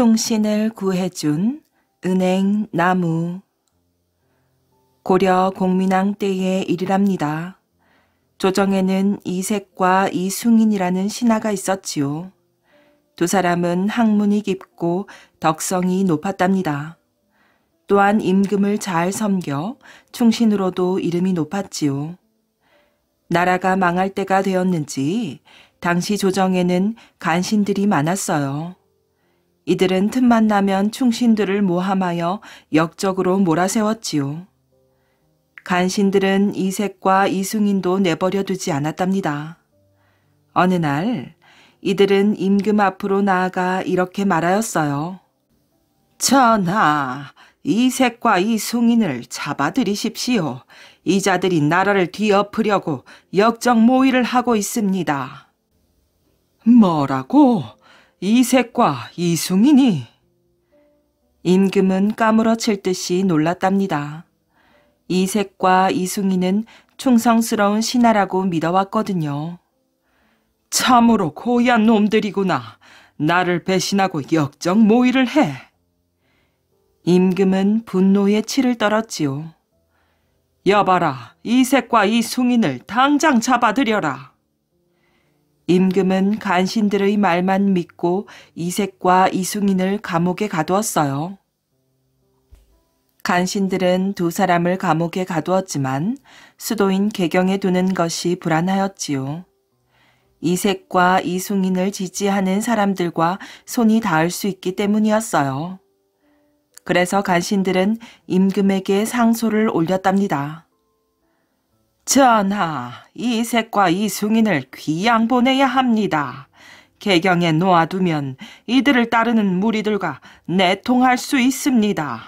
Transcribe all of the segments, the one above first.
충신을 구해준 은행 나무 고려 공민왕 때의 일이랍니다. 조정에는 이색과 이숭인이라는 신하가 있었지요. 두 사람은 학문이 깊고 덕성이 높았답니다. 또한 임금을 잘 섬겨 충신으로도 이름이 높았지요. 나라가 망할 때가 되었는지 당시 조정에는 간신들이 많았어요. 이들은 틈만 나면 충신들을 모함하여 역적으로 몰아세웠지요. 간신들은 이색과 이승인도 내버려 두지 않았답니다. 어느 날 이들은 임금 앞으로 나아가 이렇게 말하였어요. 전하, 이색과 이승인을 잡아들이십시오. 이자들이 나라를 뒤엎으려고 역적 모의를 하고 있습니다. 뭐라고? 이색과 이승이니 임금은 까무러칠 듯이 놀랐답니다. 이색과 이승이는 충성스러운 신하라고 믿어왔거든요. 참으로 고한 놈들이구나. 나를 배신하고 역정 모의를 해. 임금은 분노의 치를 떨었지요. 여봐라, 이색과 이숭인을 당장 잡아들여라. 임금은 간신들의 말만 믿고 이색과 이승인을 감옥에 가두었어요. 간신들은 두 사람을 감옥에 가두었지만 수도인 개경에 두는 것이 불안하였지요. 이색과 이승인을 지지하는 사람들과 손이 닿을 수 있기 때문이었어요. 그래서 간신들은 임금에게 상소를 올렸답니다. 전하, 이색과 이승인을 귀양 보내야 합니다. 개경에 놓아두면 이들을 따르는 무리들과 내통할 수 있습니다.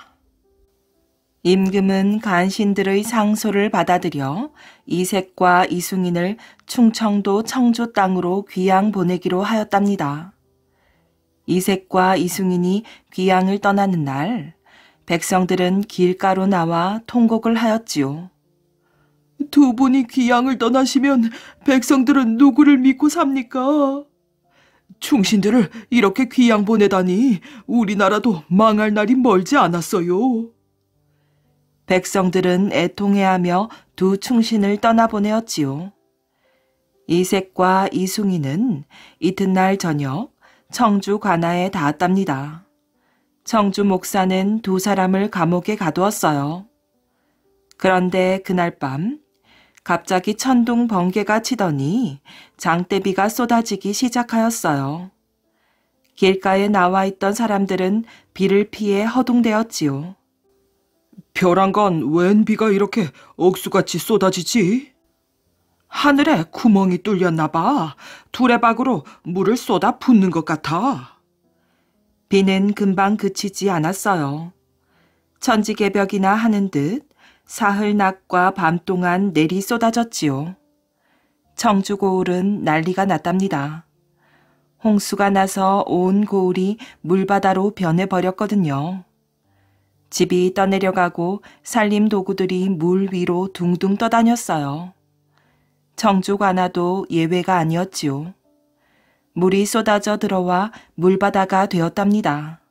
임금은 간신들의 상소를 받아들여 이색과 이승인을 충청도 청주 땅으로 귀양 보내기로 하였답니다. 이색과 이승인이 귀양을 떠나는 날 백성들은 길가로 나와 통곡을 하였지요. 두 분이 귀양을 떠나시면 백성들은 누구를 믿고 삽니까? 충신들을 이렇게 귀양 보내다니 우리나라도 망할 날이 멀지 않았어요. 백성들은 애통해하며 두 충신을 떠나보내었지요. 이색과 이숭이는 이튿날 저녁 청주 관아에 닿았답니다. 청주 목사는 두 사람을 감옥에 가두었어요. 그런데 그날 밤 갑자기 천둥 번개가 치더니 장대비가 쏟아지기 시작하였어요. 길가에 나와 있던 사람들은 비를 피해 허둥대었지요. 별한 간웬 비가 이렇게 억수같이 쏟아지지? 하늘에 구멍이 뚫렸나 봐. 두레박으로 물을 쏟아 붓는 것 같아. 비는 금방 그치지 않았어요. 천지개벽이나 하는 듯 사흘 낮과 밤 동안 내리 쏟아졌지요. 청주 고을은 난리가 났답니다. 홍수가 나서 온 고을이 물바다로 변해버렸거든요. 집이 떠내려가고 살림 도구들이 물 위로 둥둥 떠다녔어요. 청주 관아도 예외가 아니었지요. 물이 쏟아져 들어와 물바다가 되었답니다.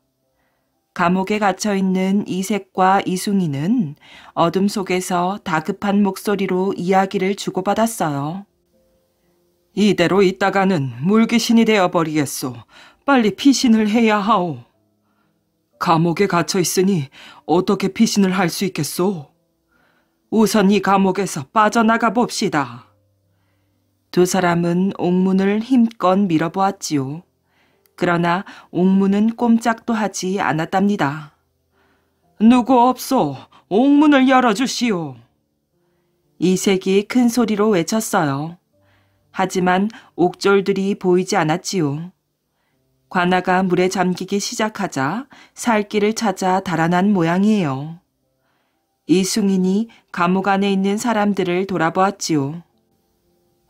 감옥에 갇혀 있는 이색과 이숭이는 어둠 속에서 다급한 목소리로 이야기를 주고받았어요. 이대로 있다가는 물귀신이 되어버리겠소. 빨리 피신을 해야 하오. 감옥에 갇혀 있으니 어떻게 피신을 할 수 있겠소? 우선 이 감옥에서 빠져나가 봅시다. 두 사람은 옥문을 힘껏 밀어보았지요. 그러나 옥문은 꼼짝도 하지 않았답니다. 누구 없소. 옥문을 열어주시오. 이색이 큰 소리로 외쳤어요. 하지만 옥졸들이 보이지 않았지요. 관아가 물에 잠기기 시작하자 살 길을 찾아 달아난 모양이에요. 이승인이 감옥 안에 있는 사람들을 돌아보았지요.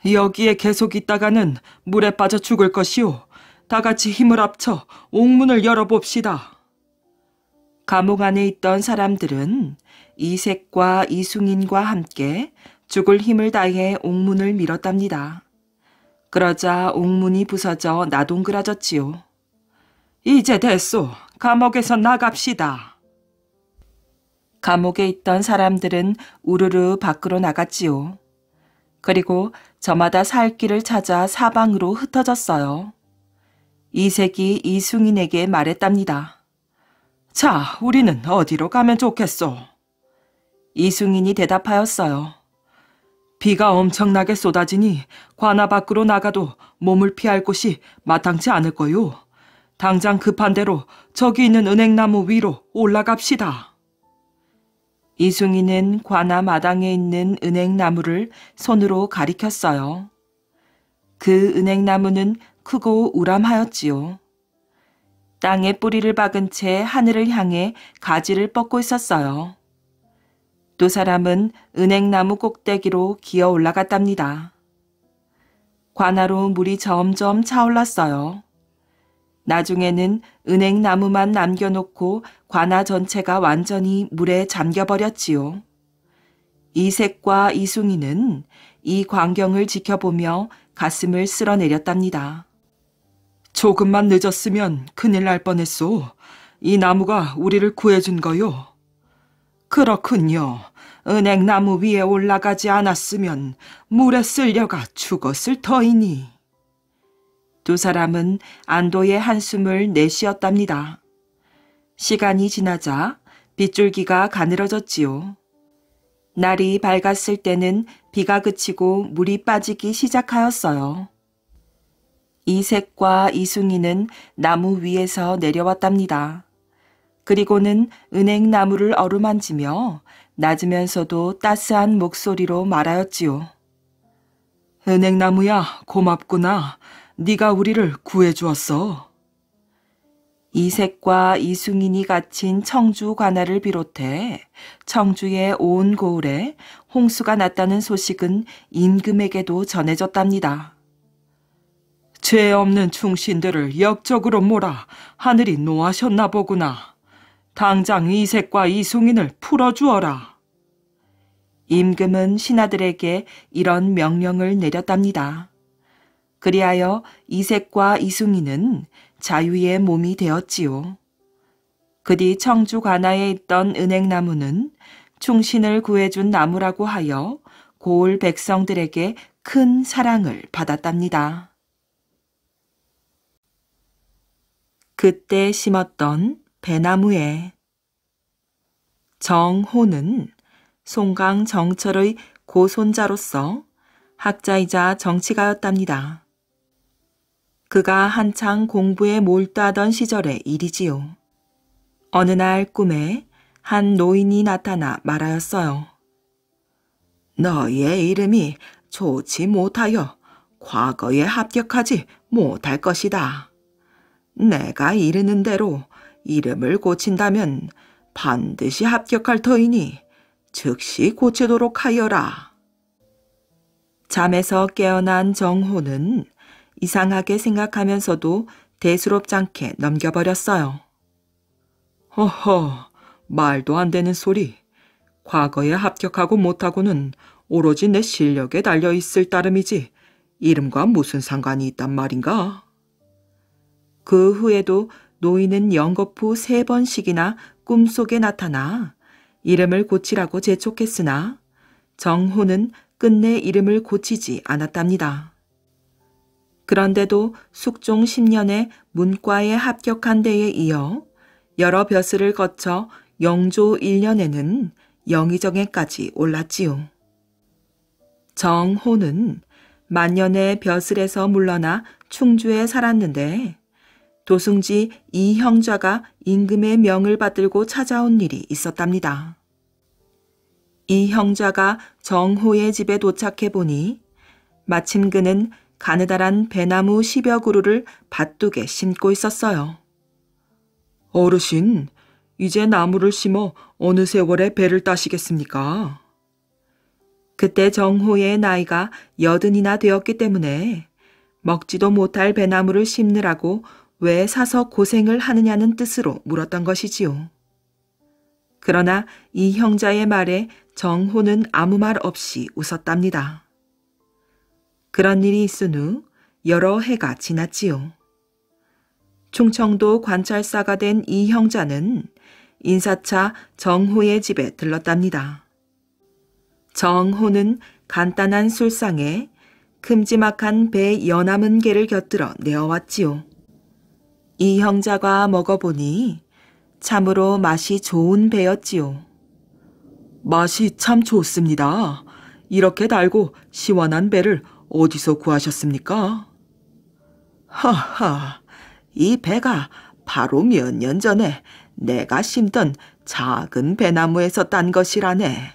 여기에 계속 있다가는 물에 빠져 죽을 것이오. 다 같이 힘을 합쳐 옥문을 열어봅시다. 감옥 안에 있던 사람들은 이색과 이승인과 함께 죽을 힘을 다해 옥문을 밀었답니다. 그러자 옥문이 부서져 나동그라졌지요. 이제 됐소. 감옥에서 나갑시다. 감옥에 있던 사람들은 우르르 밖으로 나갔지요. 그리고 저마다 살 길을 찾아 사방으로 흩어졌어요. 이색이 이승인에게 말했답니다. 자, 우리는 어디로 가면 좋겠소? 이승인이 대답하였어요. 비가 엄청나게 쏟아지니 관아 밖으로 나가도 몸을 피할 곳이 마땅치 않을 거요. 당장 급한 대로 저기 있는 은행나무 위로 올라갑시다. 이승인은 관아 마당에 있는 은행나무를 손으로 가리켰어요. 그 은행나무는 크고 우람하였지요. 땅에 뿌리를 박은 채 하늘을 향해 가지를 뻗고 있었어요. 두 사람은 은행나무 꼭대기로 기어 올라갔답니다. 관아로 물이 점점 차올랐어요. 나중에는 은행나무만 남겨놓고 관아 전체가 완전히 물에 잠겨버렸지요. 이색과 이숭이는 이 광경을 지켜보며 가슴을 쓸어내렸답니다. 조금만 늦었으면 큰일 날 뻔했소. 이 나무가 우리를 구해준 거요. 그렇군요. 은행나무 위에 올라가지 않았으면 물에 쓸려가 죽었을 터이니. 두 사람은 안도의 한숨을 내쉬었답니다. 시간이 지나자 빗줄기가 가늘어졌지요. 날이 밝았을 때는 비가 그치고 물이 빠지기 시작하였어요. 이색과 이숭이는 나무 위에서 내려왔답니다. 그리고는 은행나무를 어루만지며 낮으면서도 따스한 목소리로 말하였지요. 은행나무야 고맙구나. 네가 우리를 구해주었어. 이색과 이승인이 갇힌 청주 관할을 비롯해 청주의 온 고을에 홍수가 났다는 소식은 임금에게도 전해졌답니다. 죄 없는 충신들을 역적으로 몰아 하늘이 노하셨나 보구나. 당장 이색과 이송인을 풀어주어라. 임금은 신하들에게 이런 명령을 내렸답니다. 그리하여 이색과 이승인은 자유의 몸이 되었지요. 그 뒤 청주 관아에 있던 은행나무는 충신을 구해준 나무라고 하여 고을 백성들에게 큰 사랑을 받았답니다. 그때 심었던 배나무에 정호는 송강 정철의 고손자로서 학자이자 정치가였답니다. 그가 한창 공부에 몰두하던 시절의 일이지요. 어느 날 꿈에 한 노인이 나타나 말하였어요. 너의 이름이 좋지 못하여 과거에 합격하지 못할 것이다. 내가 이르는 대로 이름을 고친다면 반드시 합격할 터이니 즉시 고치도록 하여라. 잠에서 깨어난 정호는 이상하게 생각하면서도 대수롭지 않게 넘겨버렸어요. 허허, 말도 안 되는 소리. 과거에 합격하고 못하고는 오로지 내 실력에 달려있을 따름이지 이름과 무슨 상관이 있단 말인가? 그 후에도 노인은 영겁 후세 번씩이나 꿈속에 나타나 이름을 고치라고 재촉했으나 정호는 끝내 이름을 고치지 않았답니다. 그런데도 숙종 10년에 문과에 합격한 데에 이어 여러 벼슬을 거쳐 영조 1년에는 영의정에까지 올랐지요. 정호는 만년의 벼슬에서 물러나 충주에 살았는데 도승지 이 형좌가 임금의 명을 받들고 찾아온 일이 있었답니다. 이 형좌가 정호의 집에 도착해 보니 마침 그는 가느다란 배나무 십여 그루를 밭둑에 심고 있었어요. 어르신, 이제 나무를 심어 어느 세월에 배를 따시겠습니까? 그때 정호의 나이가 여든이나 되었기 때문에 먹지도 못할 배나무를 심느라고 왜 사서 고생을 하느냐는 뜻으로 물었던 것이지요. 그러나 이 형자의 말에 정호는 아무 말 없이 웃었답니다. 그런 일이 있은 후 여러 해가 지났지요. 충청도 관찰사가 된 이 형자는 인사차 정호의 집에 들렀답니다. 정호는 간단한 술상에 큼지막한 배 연암은 개를 곁들어 내어왔지요. 이 형자가 먹어보니 참으로 맛이 좋은 배였지요. 맛이 참 좋습니다. 이렇게 달고 시원한 배를 어디서 구하셨습니까? 하하, 이 배가 바로 몇 년 전에 내가 심던 작은 배나무에서 딴 것이라네.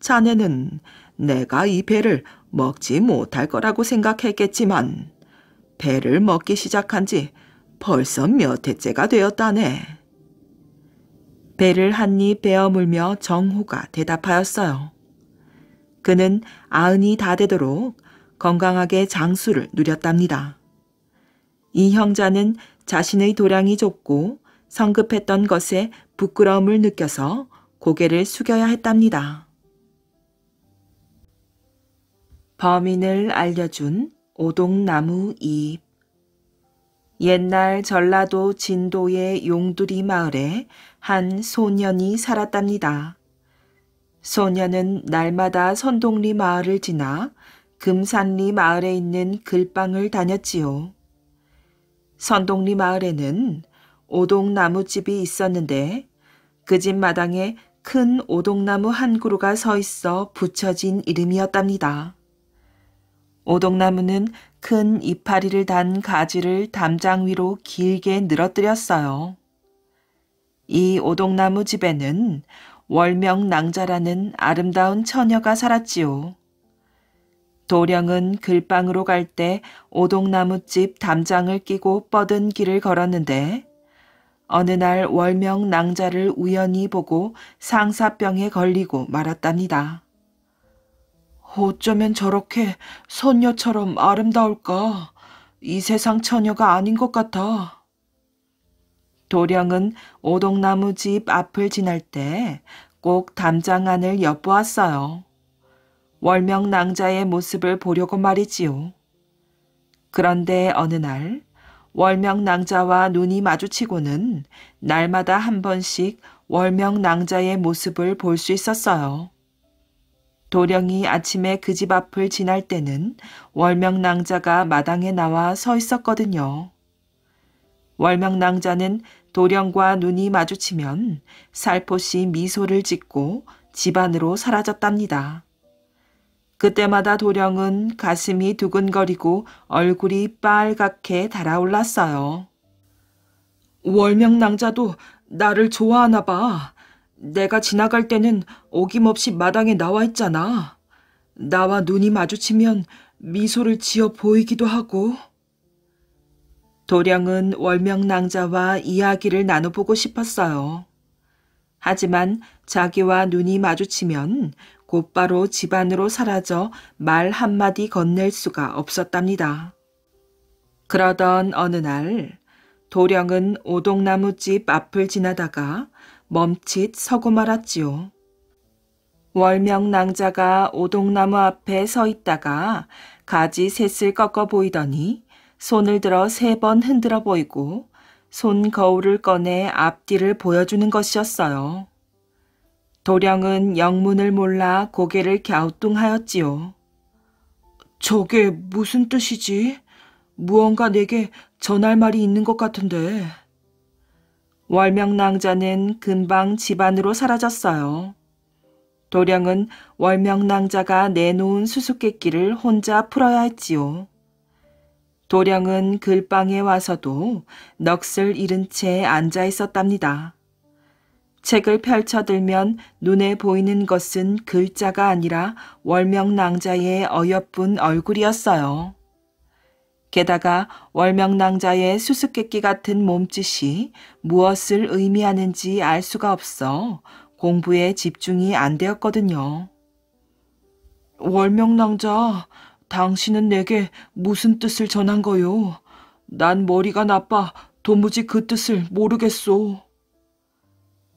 자네는 내가 이 배를 먹지 못할 거라고 생각했겠지만 배를 먹기 시작한 지 벌써 몇 해째가 되었다네. 배를 한 입 베어물며 정호가 대답하였어요. 그는 아흔이 다 되도록 건강하게 장수를 누렸답니다. 이 형자는 자신의 도량이 좁고 성급했던 것에 부끄러움을 느껴서 고개를 숙여야 했답니다. 범인을 알려준 오동나무 잎 옛날 전라도 진도의 용두리 마을에 한 소년이 살았답니다. 소년은 날마다 선동리 마을을 지나 금산리 마을에 있는 글방을 다녔지요. 선동리 마을에는 오동나무집이 있었는데 그 집 마당에 큰 오동나무 한 그루가 서 있어 붙여진 이름이었답니다. 오동나무는 큰 이파리를 단 가지를 담장 위로 길게 늘어뜨렸어요. 이 오동나무 집에는 월명 낭자라는 아름다운 처녀가 살았지요. 도령은 글방으로 갈 때 오동나무집 담장을 끼고 뻗은 길을 걸었는데 어느 날 월명 낭자를 우연히 보고 상사병에 걸리고 말았답니다. 어쩌면 저렇게 선녀처럼 아름다울까? 이 세상 처녀가 아닌 것 같아. 도령은 오동나무 집 앞을 지날 때 꼭 담장안을 엿보았어요. 월명 낭자의 모습을 보려고 말이지요. 그런데 어느 날 월명 낭자와 눈이 마주치고는 날마다 한 번씩 월명 낭자의 모습을 볼 수 있었어요. 도령이 아침에 그 집 앞을 지날 때는 월명낭자가 마당에 나와 서 있었거든요. 월명낭자는 도령과 눈이 마주치면 살포시 미소를 짓고 집 안으로 사라졌답니다. 그때마다 도령은 가슴이 두근거리고 얼굴이 빨갛게 달아올랐어요. 월명낭자도 나를 좋아하나 봐. 내가 지나갈 때는 어김없이 마당에 나와 있잖아. 나와 눈이 마주치면 미소를 지어 보이기도 하고. 도령은 월명낭자와 이야기를 나눠보고 싶었어요. 하지만 자기와 눈이 마주치면 곧바로 집안으로 사라져 말 한마디 건넬 수가 없었답니다. 그러던 어느 날 도령은 오동나무집 앞을 지나다가 멈칫 서고 말았지요. 월명 낭자가 오동나무 앞에 서 있다가 가지 셋을 꺾어 보이더니 손을 들어 세 번 흔들어 보이고 손 거울을 꺼내 앞뒤를 보여주는 것이었어요. 도령은 영문을 몰라 고개를 갸우뚱하였지요. 저게 무슨 뜻이지? 무언가 내게 전할 말이 있는 것 같은데. 월명낭자는 금방 집안으로 사라졌어요. 도령은 월명낭자가 내놓은 수수께끼를 혼자 풀어야 했지요. 도령은 글방에 와서도 넋을 잃은 채 앉아 있었답니다. 책을 펼쳐들면 눈에 보이는 것은 글자가 아니라 월명낭자의 어여쁜 얼굴이었어요. 게다가 월명낭자의 수수께끼 같은 몸짓이 무엇을 의미하는지 알 수가 없어 공부에 집중이 안 되었거든요. 월명낭자, 당신은 내게 무슨 뜻을 전한 거요? 난 머리가 나빠 도무지 그 뜻을 모르겠소.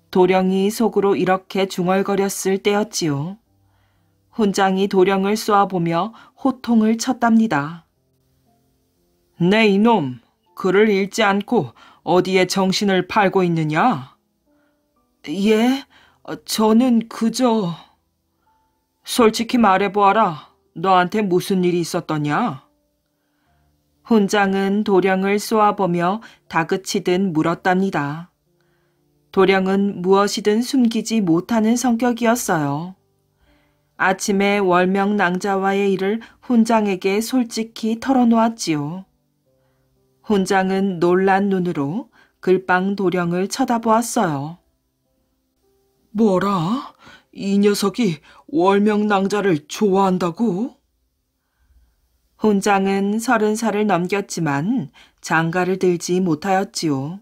도령이 속으로 이렇게 중얼거렸을 때였지요. 훈장이 도령을 쏘아보며 호통을 쳤답니다. 내 이놈, 그를 잃지 않고 어디에 정신을 팔고 있느냐? 예, 저는 그저... 솔직히 말해보아라. 너한테 무슨 일이 있었더냐? 훈장은 도령을 쏘아보며 다그치듯 물었답니다. 도령은 무엇이든 숨기지 못하는 성격이었어요. 아침에 월명 낭자와의 일을 훈장에게 솔직히 털어놓았지요. 혼장은 놀란 눈으로 글빵 도령을 쳐다보았어요. 뭐라? 이 녀석이 월명낭자를 좋아한다고? 혼장은 서른 살을 넘겼지만 장가를 들지 못하였지요.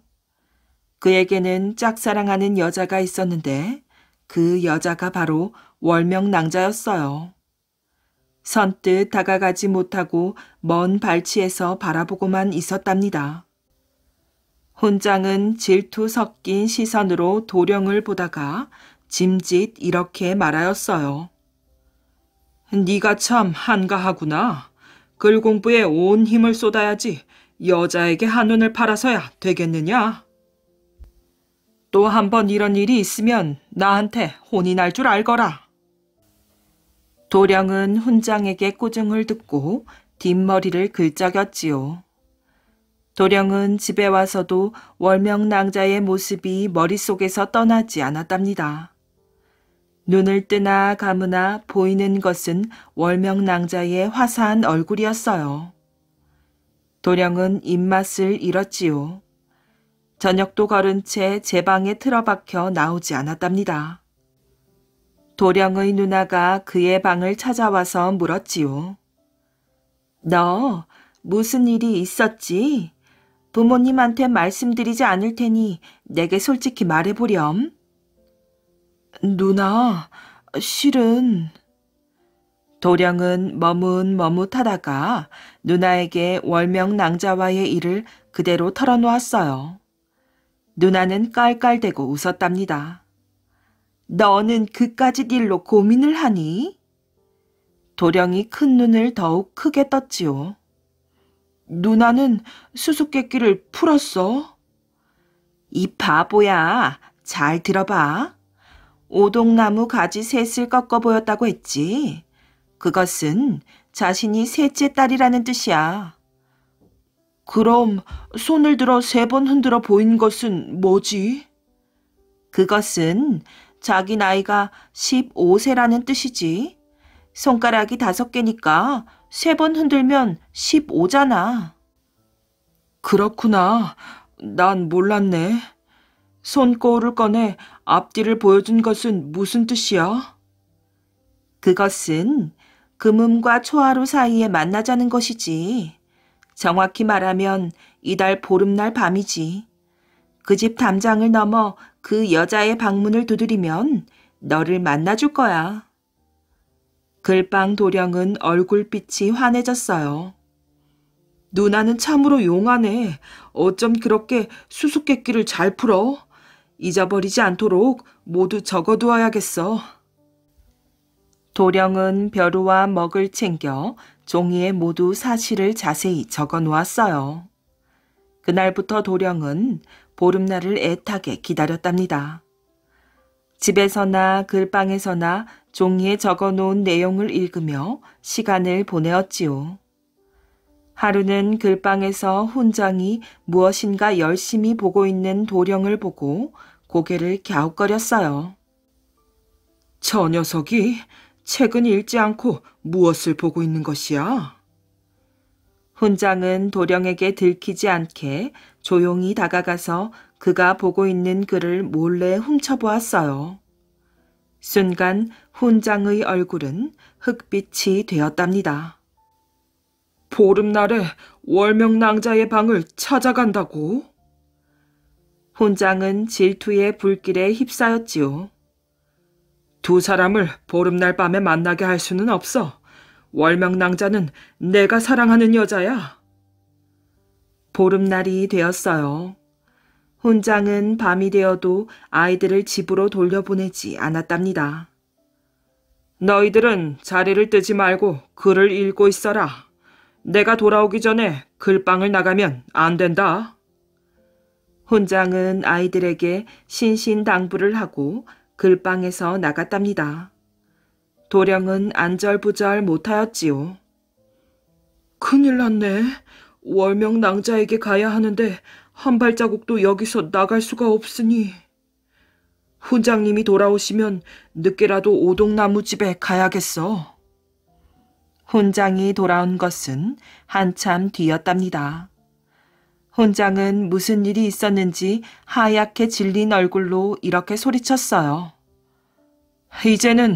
그에게는 짝사랑하는 여자가 있었는데 그 여자가 바로 월명낭자였어요. 선뜻 다가가지 못하고 먼 발치에서 바라보고만 있었답니다. 혼장은 질투 섞인 시선으로 도령을 보다가 짐짓 이렇게 말하였어요. 네가 참 한가하구나. 글 공부에 온 힘을 쏟아야지 여자에게 한눈을 팔아서야 되겠느냐? 또 한 번 이런 일이 있으면 나한테 혼이 날 줄 알거라. 도령은 훈장에게 꾸중을 듣고 뒷머리를 긁적였지요. 도령은 집에 와서도 월명낭자의 모습이 머릿속에서 떠나지 않았답니다. 눈을 뜨나 감으나 보이는 것은 월명낭자의 화사한 얼굴이었어요. 도령은 입맛을 잃었지요. 저녁도 걸은 채 제 방에 틀어박혀 나오지 않았답니다. 도령의 누나가 그의 방을 찾아와서 물었지요. 너 무슨 일이 있었지? 부모님한테 말씀드리지 않을 테니 내게 솔직히 말해보렴. 누나, 실은... 도령은 머뭇머뭇하다가 누나에게 월명 낭자와의 일을 그대로 털어놓았어요. 누나는 깔깔대고 웃었답니다. 너는 그까지 일로 고민을 하니? 도령이 큰 눈을 더욱 크게 떴지요. 누나는 수수께끼를 풀었어. 이 바보야, 잘 들어봐. 오동나무 가지 셋을 꺾어 보였다고 했지. 그것은 자신이 셋째 딸이라는 뜻이야. 그럼 손을 들어 세 번 흔들어 보인 것은 뭐지? 그것은 자기 나이가 15세라는 뜻이지. 손가락이 다섯 개니까 세 번 흔들면 15잖아. 그렇구나. 난 몰랐네. 손거울을 꺼내 앞뒤를 보여준 것은 무슨 뜻이야? 그것은 금음과 초하루 사이에 만나자는 것이지. 정확히 말하면 이달 보름날 밤이지. 그집 담장을 넘어 그 여자의 방문을 두드리면 너를 만나줄 거야. 글빵 도령은 얼굴빛이 환해졌어요. 누나는 참으로 용하네. 어쩜 그렇게 수수께끼를 잘 풀어? 잊어버리지 않도록 모두 적어두어야겠어. 도령은 벼루와 먹을 챙겨 종이에 모두 사실을 자세히 적어 놓았어요. 그날부터 도령은 보름날을 애타게 기다렸답니다. 집에서나 글방에서나 종이에 적어 놓은 내용을 읽으며 시간을 보내었지요. 하루는 글방에서 훈장이 무엇인가 열심히 보고 있는 도령을 보고 고개를 갸웃거렸어요. 저 녀석이 책은 읽지 않고 무엇을 보고 있는 것이야? 훈장은 도령에게 들키지 않게 조용히 다가가서 그가 보고 있는 그를 몰래 훔쳐보았어요. 순간 훈장의 얼굴은 흑빛이 되었답니다. 보름날에 월명낭자의 방을 찾아간다고? 훈장은 질투의 불길에 휩싸였지요. 두 사람을 보름날 밤에 만나게 할 수는 없어. 월명낭자는 내가 사랑하는 여자야. 보름날이 되었어요. 혼장은 밤이 되어도 아이들을 집으로 돌려보내지 않았답니다. 너희들은 자리를 뜨지 말고 글을 읽고 있어라. 내가 돌아오기 전에 글방을 나가면 안 된다. 혼장은 아이들에게 신신당부를 하고 글방에서 나갔답니다. 도령은 안절부절 못하였지요. 큰일 났네. 월명 낭자에게 가야 하는데 한 발자국도 여기서 나갈 수가 없으니. 훈장님이 돌아오시면 늦게라도 오동나무 집에 가야겠어. 훈장이 돌아온 것은 한참 뒤였답니다. 훈장은 무슨 일이 있었는지 하얗게 질린 얼굴로 이렇게 소리쳤어요. 이제는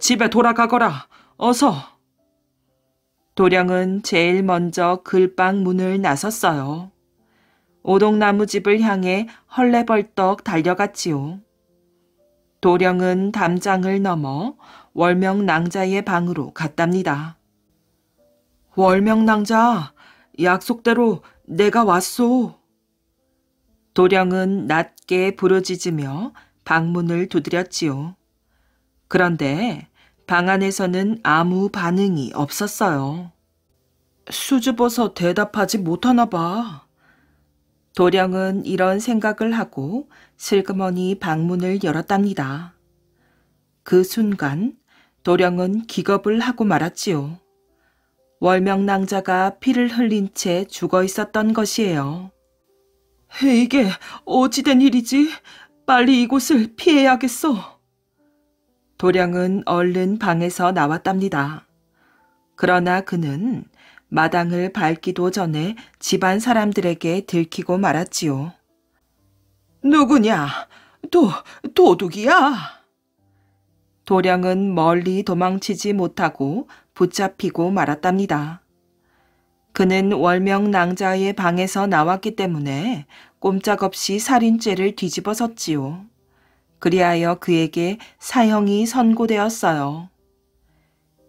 집에 돌아가거라. 어서. 도령은 제일 먼저 글방 문을 나섰어요. 오동나무 집을 향해 헐레벌떡 달려갔지요. 도령은 담장을 넘어 월명 낭자의 방으로 갔답니다. 월명 낭자, 약속대로 내가 왔소. 도령은 낮게 부르짖으며 방문을 두드렸지요. 그런데 방 안에서는 아무 반응이 없었어요. 수줍어서 대답하지 못하나 봐. 도령은 이런 생각을 하고 슬그머니 방문을 열었답니다. 그 순간 도령은 기겁을 하고 말았지요. 월명낭자가 피를 흘린 채 죽어 있었던 것이에요. 이게 어찌된 일이지? 빨리 이곳을 피해야겠어. 도령은 얼른 방에서 나왔답니다. 그러나 그는 마당을 밟기도 전에 집안 사람들에게 들키고 말았지요. 누구냐? 도, 도둑이야? 도령은 멀리 도망치지 못하고 붙잡히고 말았답니다. 그는 월명 낭자의 방에서 나왔기 때문에 꼼짝없이 살인죄를 뒤집어섰지요. 그리하여 그에게 사형이 선고되었어요.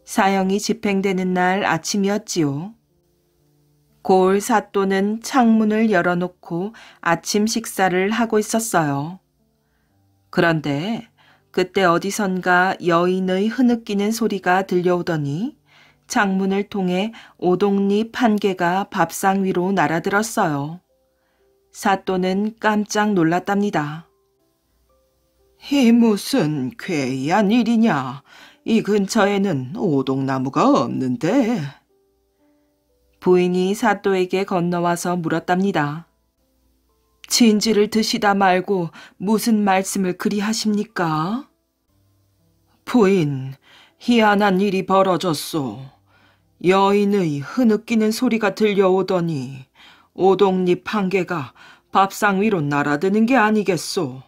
사형이 집행되는 날 아침이었지요. 고을 사또는 창문을 열어놓고 아침 식사를 하고 있었어요. 그런데 그때 어디선가 여인의 흐느끼는 소리가 들려오더니 창문을 통해 오동잎 한 개가 밥상 위로 날아들었어요. 사또는 깜짝 놀랐답니다. 이 무슨 괴이한 일이냐. 이 근처에는 오동나무가 없는데. 부인이 사또에게 건너와서 물었답니다. 진지를 드시다 말고 무슨 말씀을 그리 하십니까? 부인, 희한한 일이 벌어졌소. 여인의 흐느끼는 소리가 들려오더니 오동잎 한 개가 밥상 위로 날아드는 게 아니겠소.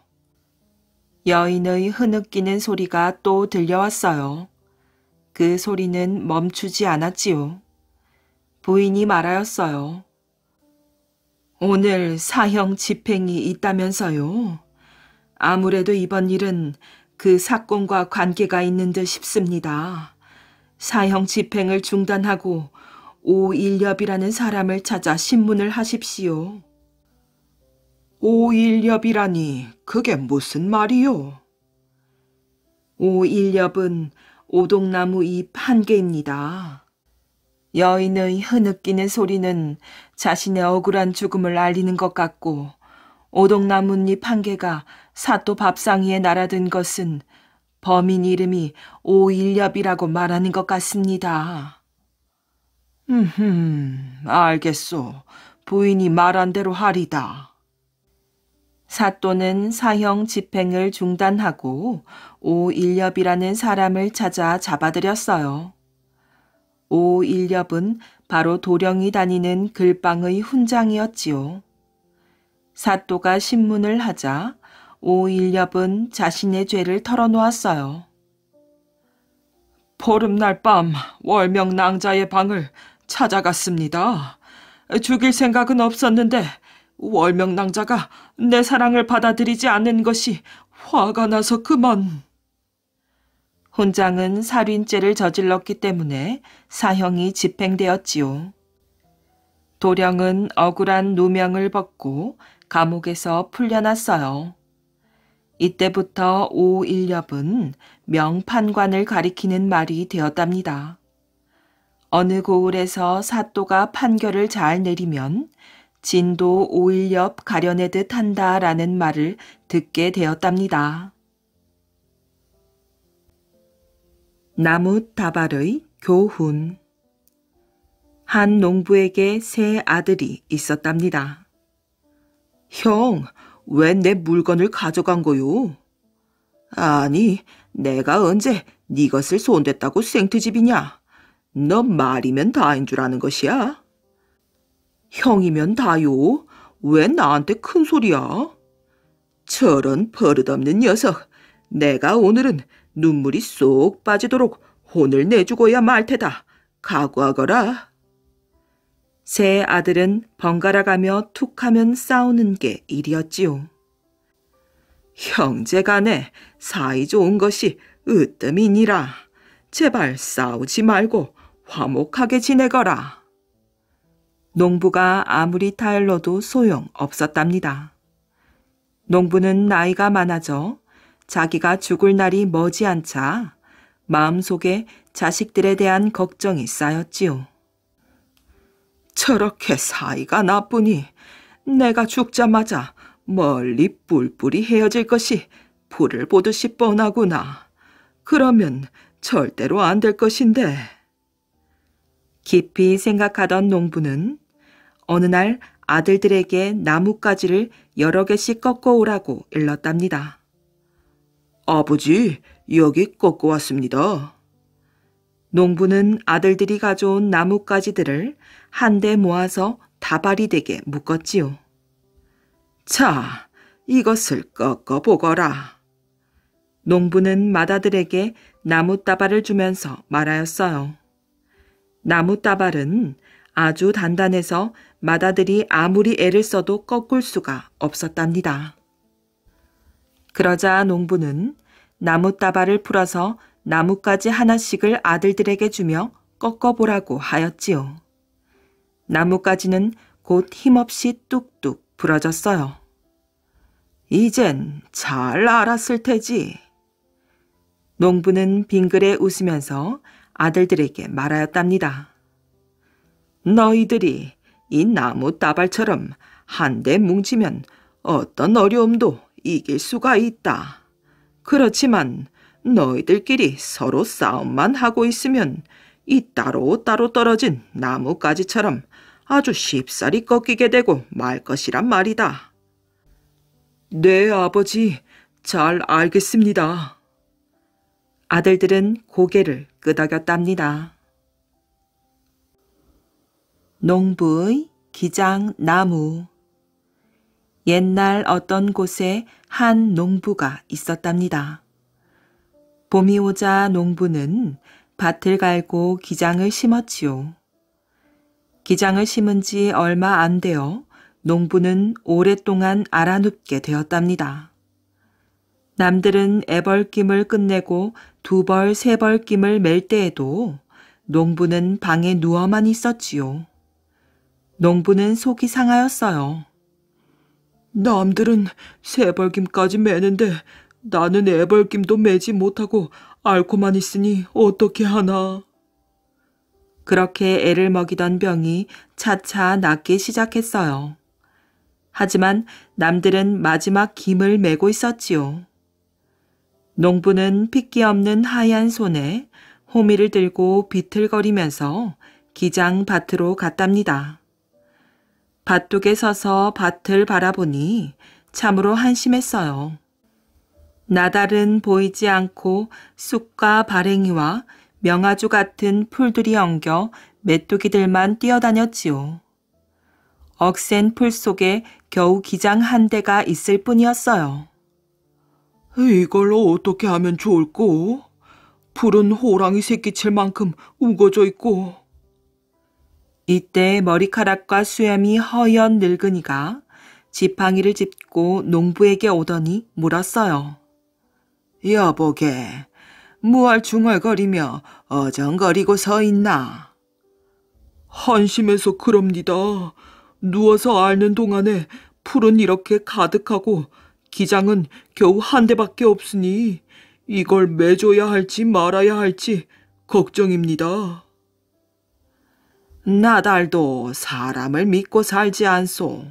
여인의 흐느끼는 소리가 또 들려왔어요. 그 소리는 멈추지 않았지요. 부인이 말하였어요. 오늘 사형 집행이 있다면서요. 아무래도 이번 일은 그 사건과 관계가 있는 듯 싶습니다. 사형 집행을 중단하고 오일엽이라는 사람을 찾아 신문을 하십시오. 오일엽이라니 그게 무슨 말이요? 오일엽은 오동나무 잎 한 개입니다. 여인의 흐느끼는 소리는 자신의 억울한 죽음을 알리는 것 같고 오동나뭇잎 한 개가 사또 밥상 위에 날아든 것은 범인 이름이 오일엽이라고 말하는 것 같습니다. 흠흠, 알겠소. 부인이 말한 대로 하리다. 사또는 사형 집행을 중단하고 오일엽이라는 사람을 찾아 잡아들였어요. 오일엽은 바로 도령이 다니는 글방의 훈장이었지요. 사또가 신문을 하자 오일엽은 자신의 죄를 털어놓았어요. 보름날 밤 월명 낭자의 방을 찾아갔습니다. 죽일 생각은 없었는데 월명낭자가 내 사랑을 받아들이지 않는 것이 화가 나서 그만. 혼장은 살인죄를 저질렀기 때문에 사형이 집행되었지요. 도령은 억울한 누명을 벗고 감옥에서 풀려났어요. 이때부터 오일렵은 명판관을 가리키는 말이 되었답니다. 어느 고을에서 사또가 판결을 잘 내리면 진도 5일옆 가려내듯 한다 라는 말을 듣게 되었답니다. 나무다발의 교훈 한 농부에게 세 아들이 있었답니다. 형, 왜 내 물건을 가져간 거요? 아니, 내가 언제 네 것을 손댔다고 생트집이냐? 너 말이면 다인 줄 아는 것이야? 형이면 다요. 왜 나한테 큰 소리야? 저런 버릇없는 녀석. 내가 오늘은 눈물이 쏙 빠지도록 혼을 내주고야 말 테다. 각오하거라. 세 아들은 번갈아가며 툭하면 싸우는 게 일이었지요. 형제간에 사이 좋은 것이 으뜸이니라. 제발 싸우지 말고 화목하게 지내거라. 농부가 아무리 타일러도 소용 없었답니다. 농부는 나이가 많아져 자기가 죽을 날이 머지않자 마음속에 자식들에 대한 걱정이 쌓였지요. 저렇게 사이가 나쁘니 내가 죽자마자 멀리 뿔뿔이 헤어질 것이 불을 보듯이 뻔하구나. 그러면 절대로 안 될 것인데. 깊이 생각하던 농부는 어느 날 아들들에게 나뭇가지를 여러 개씩 꺾어 오라고 일렀답니다. 아버지, 여기 꺾어 왔습니다. 농부는 아들들이 가져온 나뭇가지들을 한데 모아서 다발이 되게 묶었지요. 자, 이것을 꺾어 보거라. 농부는 마다들에게 나뭇다발을 주면서 말하였어요. 나무 따발은 아주 단단해서 마다들이 아무리 애를 써도 꺾을 수가 없었답니다. 그러자 농부는 나무 따발을 풀어서 나뭇가지 하나씩을 아들들에게 주며 꺾어보라고 하였지요. 나뭇가지는 곧 힘없이 뚝뚝 부러졌어요. 이젠 잘 알았을 테지. 농부는 빙그레 웃으면서 아들들에게 말하였답니다. 너희들이 이 나무 따발처럼 한 대 뭉치면 어떤 어려움도 이길 수가 있다. 그렇지만 너희들끼리 서로 싸움만 하고 있으면 이 따로따로 따로 떨어진 나뭇가지처럼 아주 쉽사리 꺾이게 되고 말 것이란 말이다. 네, 아버지. 잘 알겠습니다. 아들들은 고개를 끄덕였답니다. 농부의 기장 나무 옛날 어떤 곳에 한 농부가 있었답니다. 봄이 오자 농부는 밭을 갈고 기장을 심었지요. 기장을 심은 지 얼마 안 되어 농부는 오랫동안 알아눕게 되었답니다. 남들은 애벌김을 끝내고 두 벌, 세 벌김을 맬 때에도 농부는 방에 누워만 있었지요. 농부는 속이 상하였어요. 남들은 세벌김까지 매는데 나는 애벌김도 매지 못하고 앓고만 있으니 어떻게 하나. 그렇게 애를 먹이던 병이 차차 낫기 시작했어요. 하지만 남들은 마지막 김을 메고 있었지요. 농부는 핏기 없는 하얀 손에 호미를 들고 비틀거리면서 기장 밭으로 갔답니다. 밭둑에 서서 밭을 바라보니 참으로 한심했어요. 나달은 보이지 않고 쑥과 바랭이와 명아주 같은 풀들이 엉겨 메뚜기들만 뛰어다녔지요. 억센 풀 속에 겨우 기장 한 대가 있을 뿐이었어요. 이걸로 어떻게 하면 좋을까 불은 호랑이 새끼칠 만큼 우거져 있고. 이때 머리카락과 수염이 허연 늙은이가 지팡이를 짚고 농부에게 오더니 물었어요. 여보게, 무알중얼거리며 어정거리고 서 있나? 한심해서 그럽니다. 누워서 앓는 동안에 풀은 이렇게 가득하고 기장은 겨우 한 대밖에 없으니 이걸 매줘야 할지 말아야 할지 걱정입니다. 나달도 사람을 믿고 살지 않소.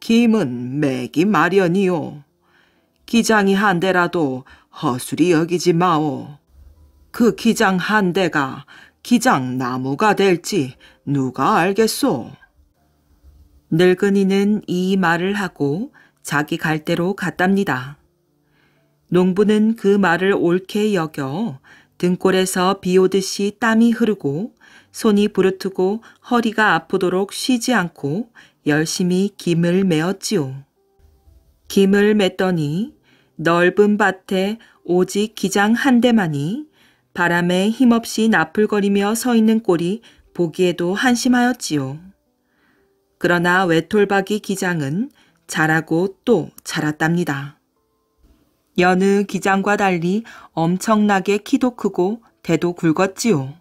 김은 매기 마련이요. 기장이 한 대라도 허술히 여기지 마오. 그 기장 한 대가 기장 나무가 될지 누가 알겠소. 늙은이는 이 말을 하고 자기 갈 대로 갔답니다. 농부는 그 말을 옳게 여겨 등골에서 비 오듯이 땀이 흐르고 손이 부르트고 허리가 아프도록 쉬지 않고 열심히 김을 메었지요. 김을 맸더니 넓은 밭에 오직 기장 한 대만이 바람에 힘없이 나풀거리며 서 있는 꼴이 보기에도 한심하였지요. 그러나 외톨박이 기장은 자라고 또 자랐답니다. 여느 기장과 달리 엄청나게 키도 크고 대도 굵었지요.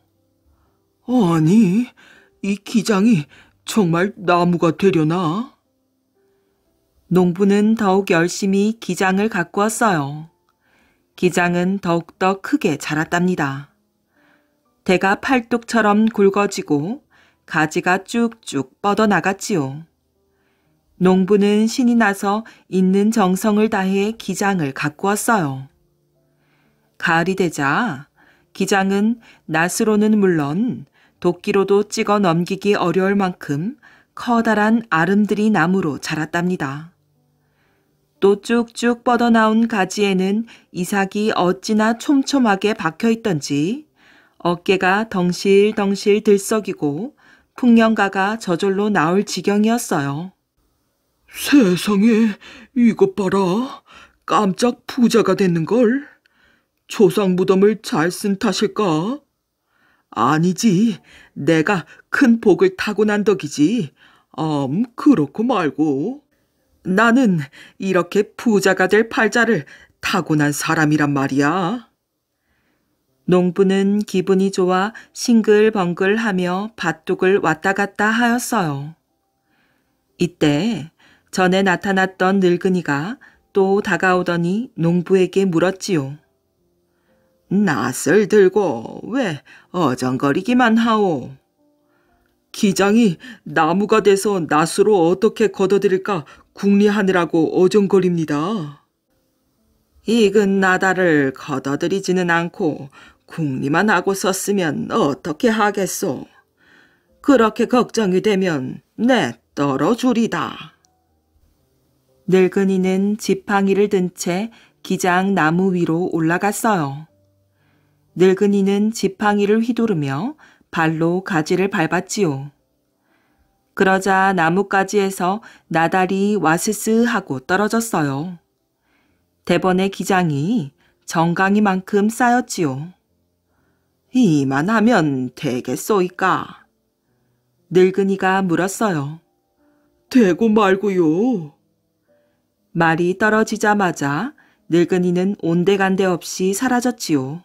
아니, 이 기장이 정말 나무가 되려나? 농부는 더욱 열심히 기장을 가꾸었어요. 기장은 더욱더 크게 자랐답니다. 대가 팔뚝처럼 굵어지고 가지가 쭉쭉 뻗어나갔지요. 농부는 신이 나서 있는 정성을 다해 기장을 가꾸었어요. 가을이 되자 기장은 낫으로는 물론 도끼로도 찍어 넘기기 어려울 만큼 커다란 아름드리 나무로 자랐답니다. 또 쭉쭉 뻗어나온 가지에는 이삭이 어찌나 촘촘하게 박혀있던지 어깨가 덩실덩실 들썩이고 풍년가가 저절로 나올 지경이었어요. 세상에, 이것 봐라. 깜짝 부자가 됐는걸. 조상 무덤을 잘 쓴 탓일까? 아니지. 내가 큰 복을 타고난 덕이지. 음, 그렇고 말고. 나는 이렇게 부자가 될 팔자를 타고난 사람이란 말이야. 농부는 기분이 좋아 싱글벙글하며 밭둑을 왔다 갔다 하였어요. 이때 전에 나타났던 늙은이가 또 다가오더니 농부에게 물었지요. 낫을 들고 왜 어정거리기만 하오? 기장이 나무가 돼서 낫으로 어떻게 걷어들일까 궁리하느라고 어정거립니다. 익은 나다를 걷어들이지는 않고 궁리만 하고 섰으면 어떻게 하겠소? 그렇게 걱정이 되면 내 떨어주리다. 늙은이는 지팡이를 든 채 기장 나무 위로 올라갔어요. 늙은이는 지팡이를 휘두르며 발로 가지를 밟았지요. 그러자 나뭇가지에서 나달이 와스스 하고 떨어졌어요. 대번의 기장이 정강이만큼 쌓였지요. 이만하면 되겠소이까? 늙은이가 물었어요. 되고 말고요. 말이 떨어지자마자 늙은이는 온데간데 없이 사라졌지요.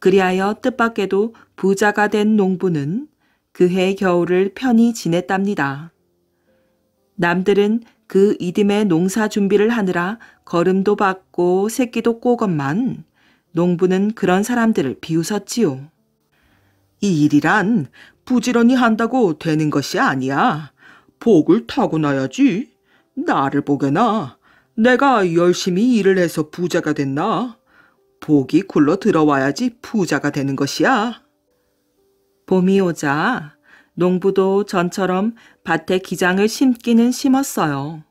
그리하여 뜻밖에도 부자가 된 농부는 그해 겨울을 편히 지냈답니다. 남들은 그 이듬해 농사 준비를 하느라 걸음도 받고 새끼도 꼬건만 농부는 그런 사람들을 비웃었지요. 이 일이란 부지런히 한다고 되는 것이 아니야. 복을 타고나야지. 나를 보게나. 내가 열심히 일을 해서 부자가 됐나? 복이 굴러 들어와야지 부자가 되는 것이야. 봄이 오자 농부도 전처럼 밭에 기장을 심기는 심었어요.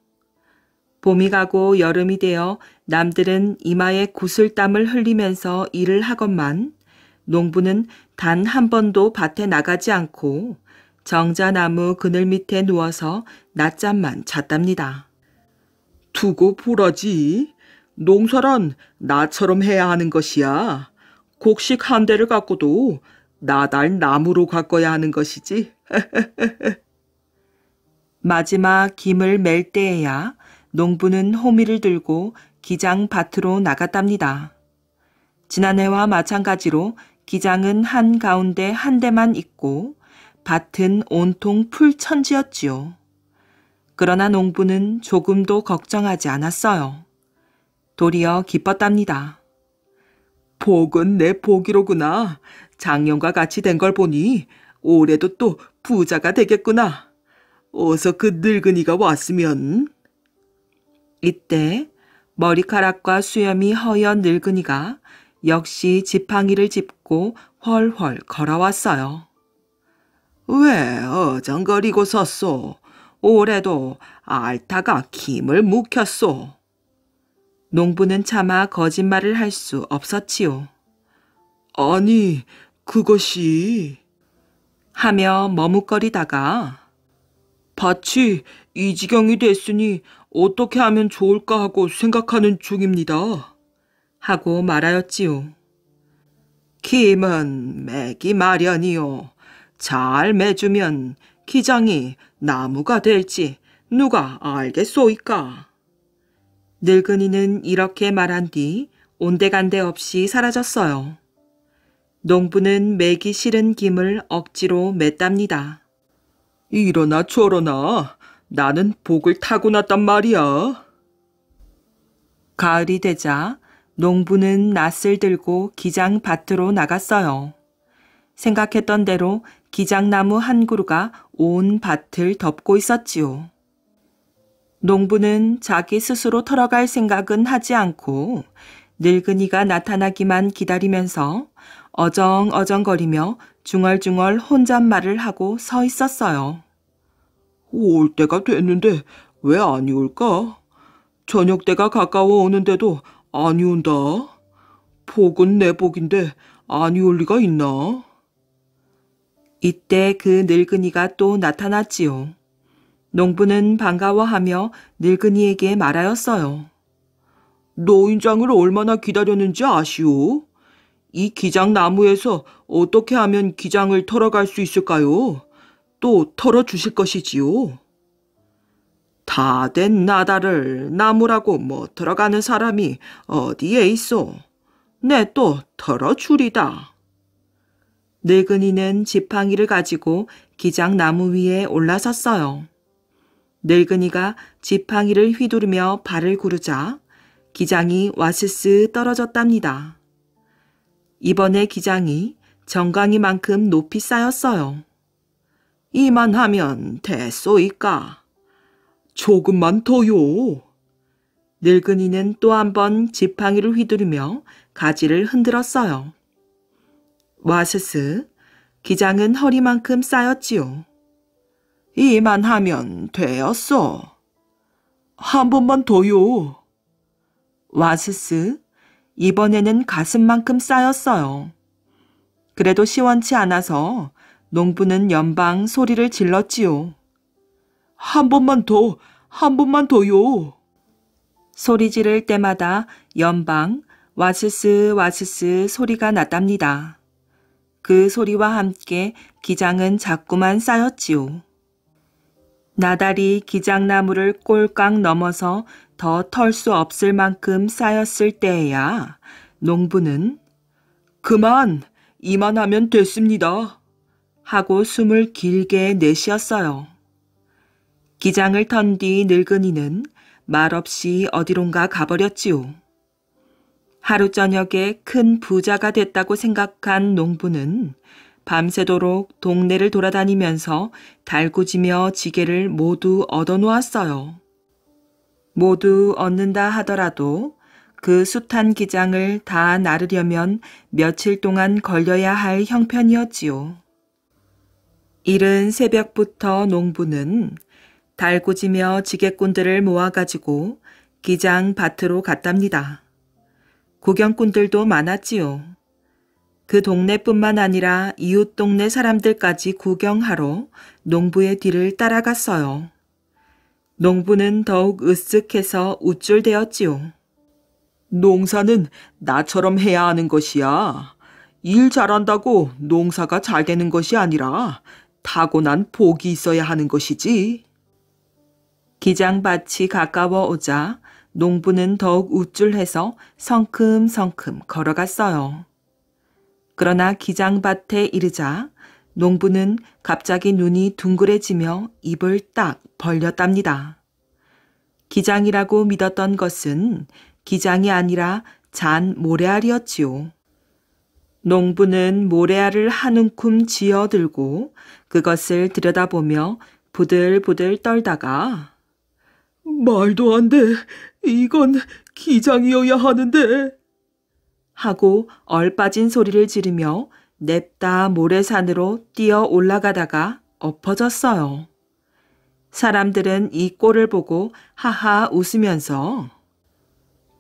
봄이 가고 여름이 되어 남들은 이마에 구슬땀을 흘리면서 일을 하건만 농부는 단 한 번도 밭에 나가지 않고 정자나무 그늘 밑에 누워서 낮잠만 잤답니다. 두고 보라지. 농사란 나처럼 해야 하는 것이야. 곡식 한 대를 갖고도 나달 나무로 가꿔야 하는 것이지. 마지막 김을 멜 때에야 농부는 호미를 들고 기장 밭으로 나갔답니다. 지난해와 마찬가지로 기장은 한 가운데 한 대만 있고 밭은 온통 풀천지였지요. 그러나 농부는 조금도 걱정하지 않았어요. 도리어 기뻤답니다. 복은 내 복이로구나. 작년과 같이 된 걸 보니 올해도 또 부자가 되겠구나. 어서 그 늙은이가 왔으면. 이때 머리카락과 수염이 허연 늙은이가 역시 지팡이를 짚고 훨훨 걸어왔어요. 왜 어정거리고 섰소? 올해도 알타가 김을 묵혔소. 농부는 차마 거짓말을 할 수 없었지요. 아니, 그것이... 하며 머뭇거리다가 밭이 이 지경이 됐으니 어떻게 하면 좋을까 하고 생각하는 중입니다. 하고 말하였지요. 김은 매기 마련이요. 잘 매주면 기장이 나무가 될지 누가 알겠소이까. 늙은이는 이렇게 말한 뒤 온데간데 없이 사라졌어요. 농부는 매기 싫은 김을 억지로 맸답니다. 이러나 저러나 나는 복을 타고났단 말이야. 가을이 되자 농부는 낫을 들고 기장 밭으로 나갔어요. 생각했던 대로 기장나무 한 그루가 온 밭을 덮고 있었지요. 농부는 자기 스스로 털어갈 생각은 하지 않고 늙은이가 나타나기만 기다리면서 어정어정거리며 중얼중얼 혼잣말을 하고 서 있었어요. 올 때가 됐는데 왜안니 올까? 저녁 때가 가까워 오는데도 안니 온다. 복은 내 복인데 안이 올 리가 있나? 이때 그 늙은이가 또 나타났지요. 농부는 반가워하며 늙은이에게 말하였어요. 노인장을 얼마나 기다렸는지 아시오? 이 기장 나무에서 어떻게 하면 기장을 털어갈 수 있을까요? 또 털어주실 것이지요. 다 된 나다를 나무라고 뭐 들어가는 사람이 어디에 있어? 내또 네, 털어주리다. 늙은이는 지팡이를 가지고 기장 나무 위에 올라섰어요. 늙은이가 지팡이를 휘두르며 발을 구르자 기장이 와스스 떨어졌답니다. 이번에 기장이 정강이만큼 높이 쌓였어요. 이만 하면 됐소이까. 조금만 더요. 늙은이는 또 한 번 지팡이를 휘두르며 가지를 흔들었어요. 와스스, 기장은 허리만큼 쌓였지요. 이만 하면 되었소. 한 번만 더요. 와스스, 이번에는 가슴만큼 쌓였어요. 그래도 시원치 않아서 농부는 연방 소리를 질렀지요. 한 번만 더, 한 번만 더요. 소리 지를 때마다 연방, 와스스, 와스스 소리가 났답니다. 그 소리와 함께 기장은 자꾸만 쌓였지요. 나달이 기장나무를 꼴깍 넘어서 더 털 수 없을 만큼 쌓였을 때에야 농부는 그만 이만하면 됐습니다 하고 숨을 길게 내쉬었어요. 기장을 턴 뒤 늙은이는 말없이 어디론가 가버렸지요. 하루 저녁에 큰 부자가 됐다고 생각한 농부는 밤새도록 동네를 돌아다니면서 달구지며 지게를 모두 얻어놓았어요. 모두 얻는다 하더라도 그 숱한 기장을 다 나르려면 며칠 동안 걸려야 할 형편이었지요. 이른 새벽부터 농부는 달구지며 지게꾼들을 모아가지고 기장 밭으로 갔답니다. 구경꾼들도 많았지요. 그 동네뿐만 아니라 이웃 동네 사람들까지 구경하러 농부의 뒤를 따라갔어요. 농부는 더욱 으쓱해서 우쭐대었지요. 농사는 나처럼 해야 하는 것이야. 일 잘한다고 농사가 잘 되는 것이 아니라 타고난 복이 있어야 하는 것이지. 기장밭이 가까워 오자 농부는 더욱 우쭐해서 성큼성큼 걸어갔어요. 그러나 기장밭에 이르자 농부는 갑자기 눈이 둥그레지며 입을 딱 벌렸답니다. 기장이라고 믿었던 것은 기장이 아니라 잔 모래알이었지요. 농부는 모래알을 한 움큼 쥐어들고 그것을 들여다보며 부들부들 떨다가 말도 안 돼. 이건 기장이어야 하는데. 하고 얼빠진 소리를 지르며 냅다 모래산으로 뛰어 올라가다가 엎어졌어요. 사람들은 이 꼴을 보고 하하 웃으면서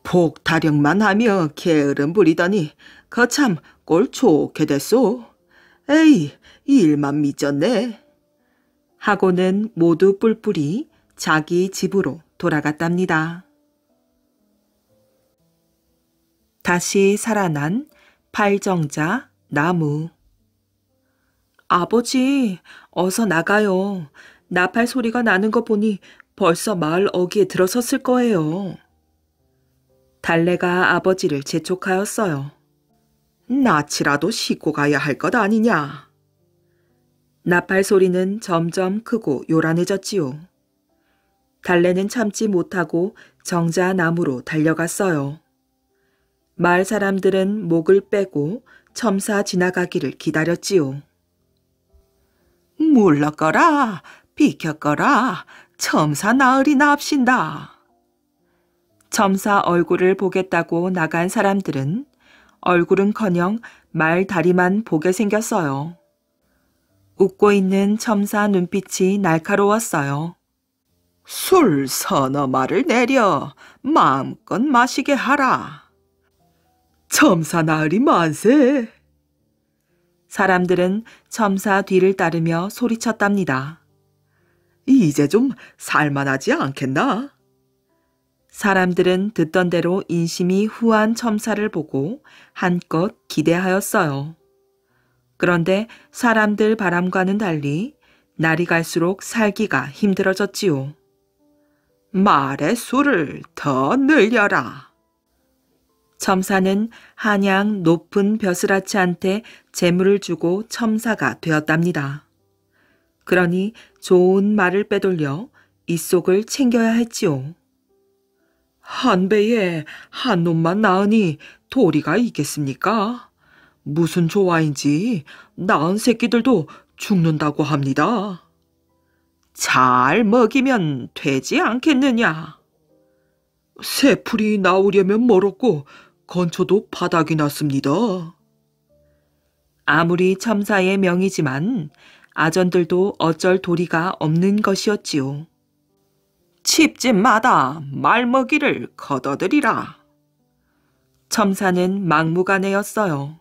폭타령만 하며 게으름 부리더니 거참 꼴 좋게 됐소. 에이, 이 일만 미쳤네. 하고는 모두 뿔뿔이 자기 집으로 돌아갔답니다. 다시 살아난 팔정자 나무. 아버지, 어서 나가요. 나팔 소리가 나는 거 보니 벌써 마을 어귀에 들어섰을 거예요. 달래가 아버지를 재촉하였어요. 낯이라도 씻고 가야 할 것 아니냐. 나팔 소리는 점점 크고 요란해졌지요. 달래는 참지 못하고 정자 나무로 달려갔어요. 마을 사람들은 목을 빼고 첨사 지나가기를 기다렸지요. 물러거라, 비켜거라, 첨사 나으리 합신다 첨사 얼굴을 보겠다고 나간 사람들은 얼굴은커녕 말 다리만 보게 생겼어요. 웃고 있는 첨사 눈빛이 날카로웠어요. 술 서너 마를 내려 마음껏 마시게 하라. 점사 나으리 만세. 사람들은 점사 뒤를 따르며 소리쳤답니다. 이제 좀 살만하지 않겠나? 사람들은 듣던 대로 인심이 후한 첨사를 보고 한껏 기대하였어요. 그런데 사람들 바람과는 달리 날이 갈수록 살기가 힘들어졌지요. 말의 수를 더 늘려라. 첨사는 한양 높은 벼슬아치한테 재물을 주고 첨사가 되었답니다. 그러니 좋은 말을 빼돌려 이 속을 챙겨야 했지요. 한 배에 한 놈만 낳으니 도리가 있겠습니까? 무슨 조화인지 낳은 새끼들도 죽는다고 합니다. 잘 먹이면 되지 않겠느냐. 새풀이 나오려면 멀었고 건초도 바닥이 났습니다. 아무리 첨사의 명이지만 아전들도 어쩔 도리가 없는 것이었지요. 칩집마다 말먹이를 걷어들이라. 첨사는 막무가내였어요.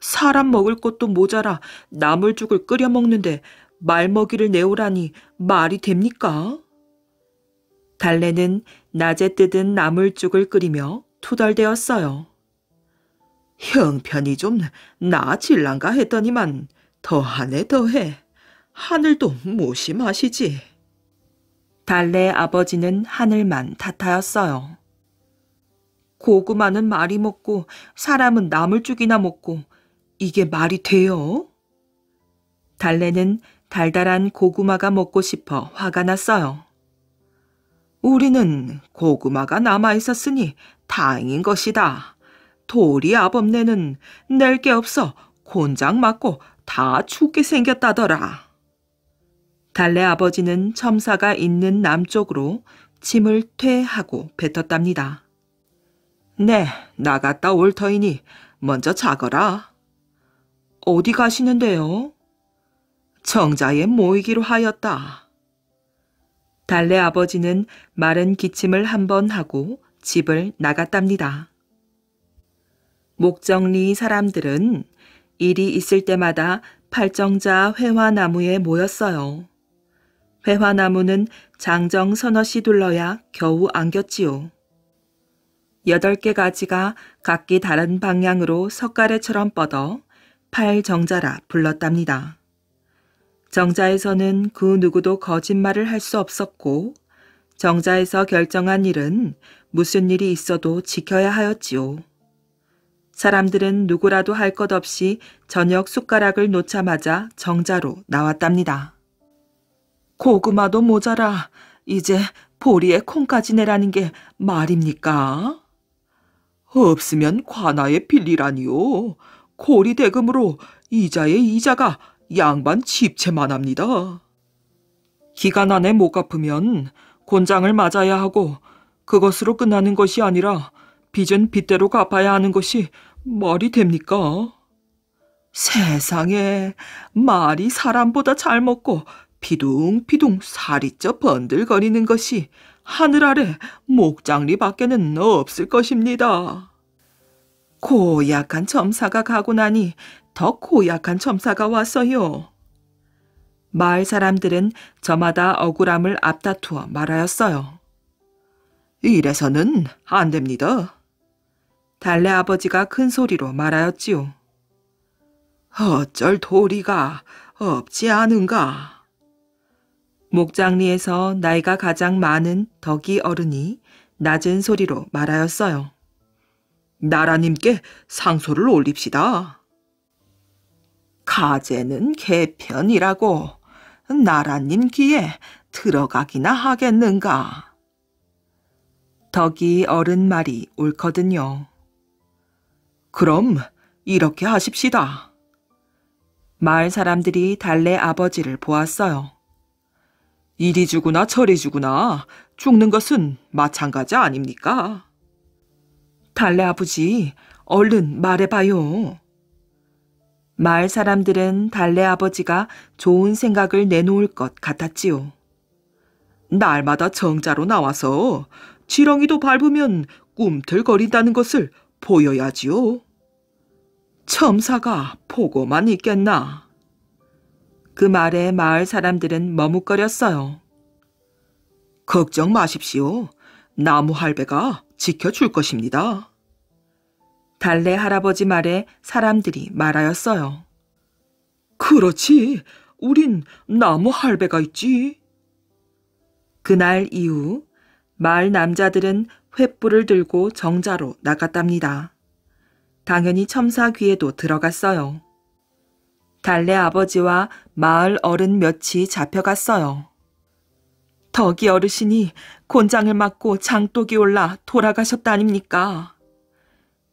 사람 먹을 것도 모자라 나물죽을 끓여 먹는데 말먹이를 내오라니 말이 됩니까? 달래는 낮에 뜯은 나물죽을 끓이며 투덜대었어요. 형편이 좀 나아질란가 했더니만 더하네 더해. 하늘도 무심하시지. 달래 아버지는 하늘만 탓하였어요. 고구마는 말이 먹고 사람은 나물죽이나 먹고 이게 말이 돼요? 달래는 달달한 고구마가 먹고 싶어 화가 났어요. 우리는 고구마가 남아 있었으니 다행인 것이다. 도리 아범네는 낼 게 없어 곤장 맞고 다 죽게 생겼다더라. 달래 아버지는 첨사가 있는 남쪽으로 짐을 퇴하고 뱉었답니다. 네, 나갔다 올 터이니 먼저 자거라. 어디 가시는데요? 정자에 모이기로 하였다. 달래 아버지는 마른 기침을 한 번 하고 집을 나갔답니다. 목정리 사람들은 일이 있을 때마다 팔정자 회화나무에 모였어요. 회화나무는 장정 서너시 둘러야 겨우 안겼지요. 여덟 개 가지가 각기 다른 방향으로 석가래처럼 뻗어 팔정자라 불렀답니다. 정자에서는 그 누구도 거짓말을 할 수 없었고 정자에서 결정한 일은 무슨 일이 있어도 지켜야 하였지요. 사람들은 누구라도 할 것 없이 저녁 숟가락을 놓자마자 정자로 나왔답니다. 고구마도 모자라 이제 보리에 콩까지 내라는 게 말입니까? 없으면 관아에 빌리라니요. 고리 대금으로 이자의 이자가 양반 집채만 합니다. 기간 안에 못 갚으면 곤장을 맞아야 하고 그것으로 끝나는 것이 아니라 빚은 빚대로 갚아야 하는 것이 말이 됩니까? 세상에 말이 사람보다 잘 먹고 피둥피둥 살이 쪄 번들거리는 것이 하늘 아래 목장리 밖에는 없을 것입니다. 고약한 점사가 가고 나니 더 고약한 점사가 왔어요. 마을 사람들은 저마다 억울함을 앞다투어 말하였어요. 이래서는 안 됩니다. 달래 아버지가 큰 소리로 말하였지요. 어쩔 도리가 없지 않은가. 목장리에서 나이가 가장 많은 덕이 어른이 낮은 소리로 말하였어요. 나라님께 상소를 올립시다. 가재는 개편이라고 나라님 귀에 들어가기나 하겠는가. 덕이 어른 말이 옳거든요. 그럼 이렇게 하십시다. 마을 사람들이 달래 아버지를 보았어요. 이리 주구나 저리 주구나 죽는 것은 마찬가지 아닙니까? 달래 아버지, 얼른 말해봐요. 마을 사람들은 달래 아버지가 좋은 생각을 내놓을 것 같았지요. 날마다 정자로 나와서 지렁이도 밟으면 꿈틀거린다는 것을 보여야지요. 첨사가 보고만 있겠나. 그 말에 마을 사람들은 머뭇거렸어요. 걱정 마십시오. 나무 할배가 지켜줄 것입니다. 달래 할아버지 말에 사람들이 말하였어요. 그렇지. 우린 나무 할배가 있지. 그날 이후 마을 남자들은 횃불을 들고 정자로 나갔답니다. 당연히 첨사 귀에도 들어갔어요. 달래 아버지와 마을 어른 몇이 잡혀갔어요. 덕이 어르신이 곤장을 맞고 장독이 올라 돌아가셨다닙니까? 아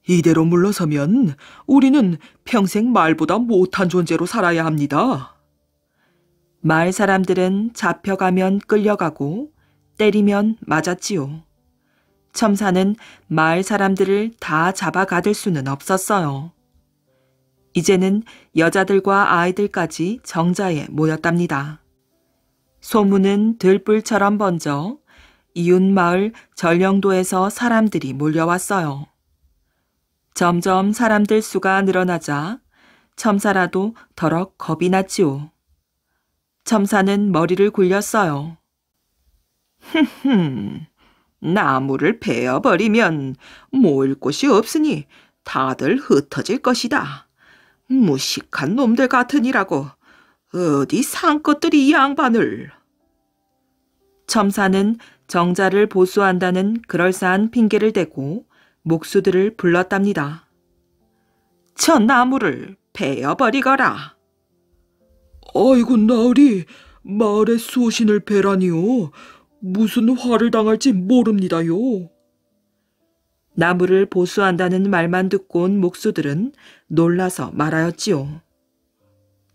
이대로 물러서면 우리는 평생 말보다 못한 존재로 살아야 합니다. 마을 사람들은 잡혀가면 끌려가고 때리면 맞았지요. 첨사는 마을 사람들을 다잡아가둘 수는 없었어요. 이제는 여자들과 아이들까지 정자에 모였답니다. 소문은 들불처럼 번져 이웃마을 전령도에서 사람들이 몰려왔어요. 점점 사람들 수가 늘어나자 첨사라도 더럭 겁이 났지요. 첨사는 머리를 굴렸어요. 흠흠, 나무를 베어버리면 모을 곳이 없으니 다들 흩어질 것이다. 무식한 놈들 같으니라고 어디 산 것들이 양반을. 첨사는 정자를 보수한다는 그럴싸한 핑계를 대고 목수들을 불렀답니다. 저 나무를 베어버리거라. 아이고 나으리 마을의 수호신을 베라니요. 무슨 화를 당할지 모릅니다요. 나무를 보수한다는 말만 듣고 온 목수들은 놀라서 말하였지요.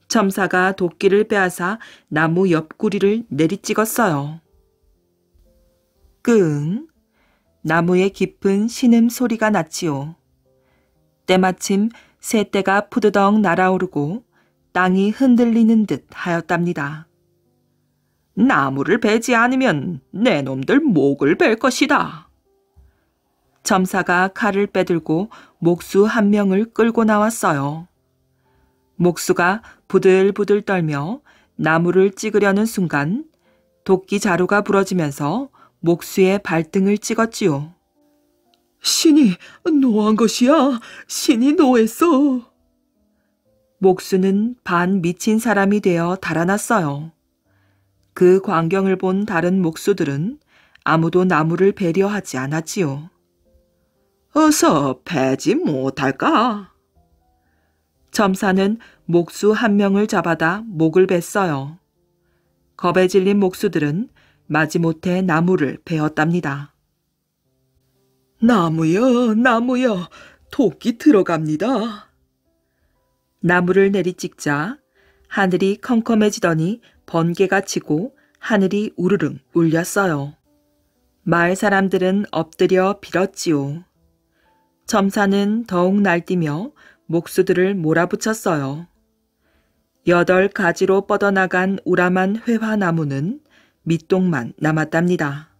첨사가 도끼를 빼앗아 나무 옆구리를 내리찍었어요. 끙, 나무의 깊은 신음 소리가 났지요. 때마침 새떼가 푸드덩 날아오르고 땅이 흔들리는 듯 하였답니다. 나무를 베지 않으면 내 놈들 목을 벨 것이다. 점사가 칼을 빼들고 목수 한 명을 끌고 나왔어요. 목수가 부들부들 떨며 나무를 찍으려는 순간 도끼 자루가 부러지면서 목수의 발등을 찍었지요. 신이 노한 것이야. 신이 노했어. 목수는 반 미친 사람이 되어 달아났어요. 그 광경을 본 다른 목수들은 아무도 나무를 배려하지 않았지요. 어서 패지 못할까? 점사는 목수 한 명을 잡아다 목을 뱄어요. 겁에 질린 목수들은 마지못해 나무를 베었답니다. 나무여, 나무여, 토끼 들어갑니다. 나무를 내리찍자 하늘이 컴컴해지더니 번개가 치고 하늘이 우르릉 울렸어요. 마을 사람들은 엎드려 빌었지요. 점사는 더욱 날뛰며 목수들을 몰아붙였어요. 여덟 가지로 뻗어나간 우람한 회화나무는 밑동만 남았답니다.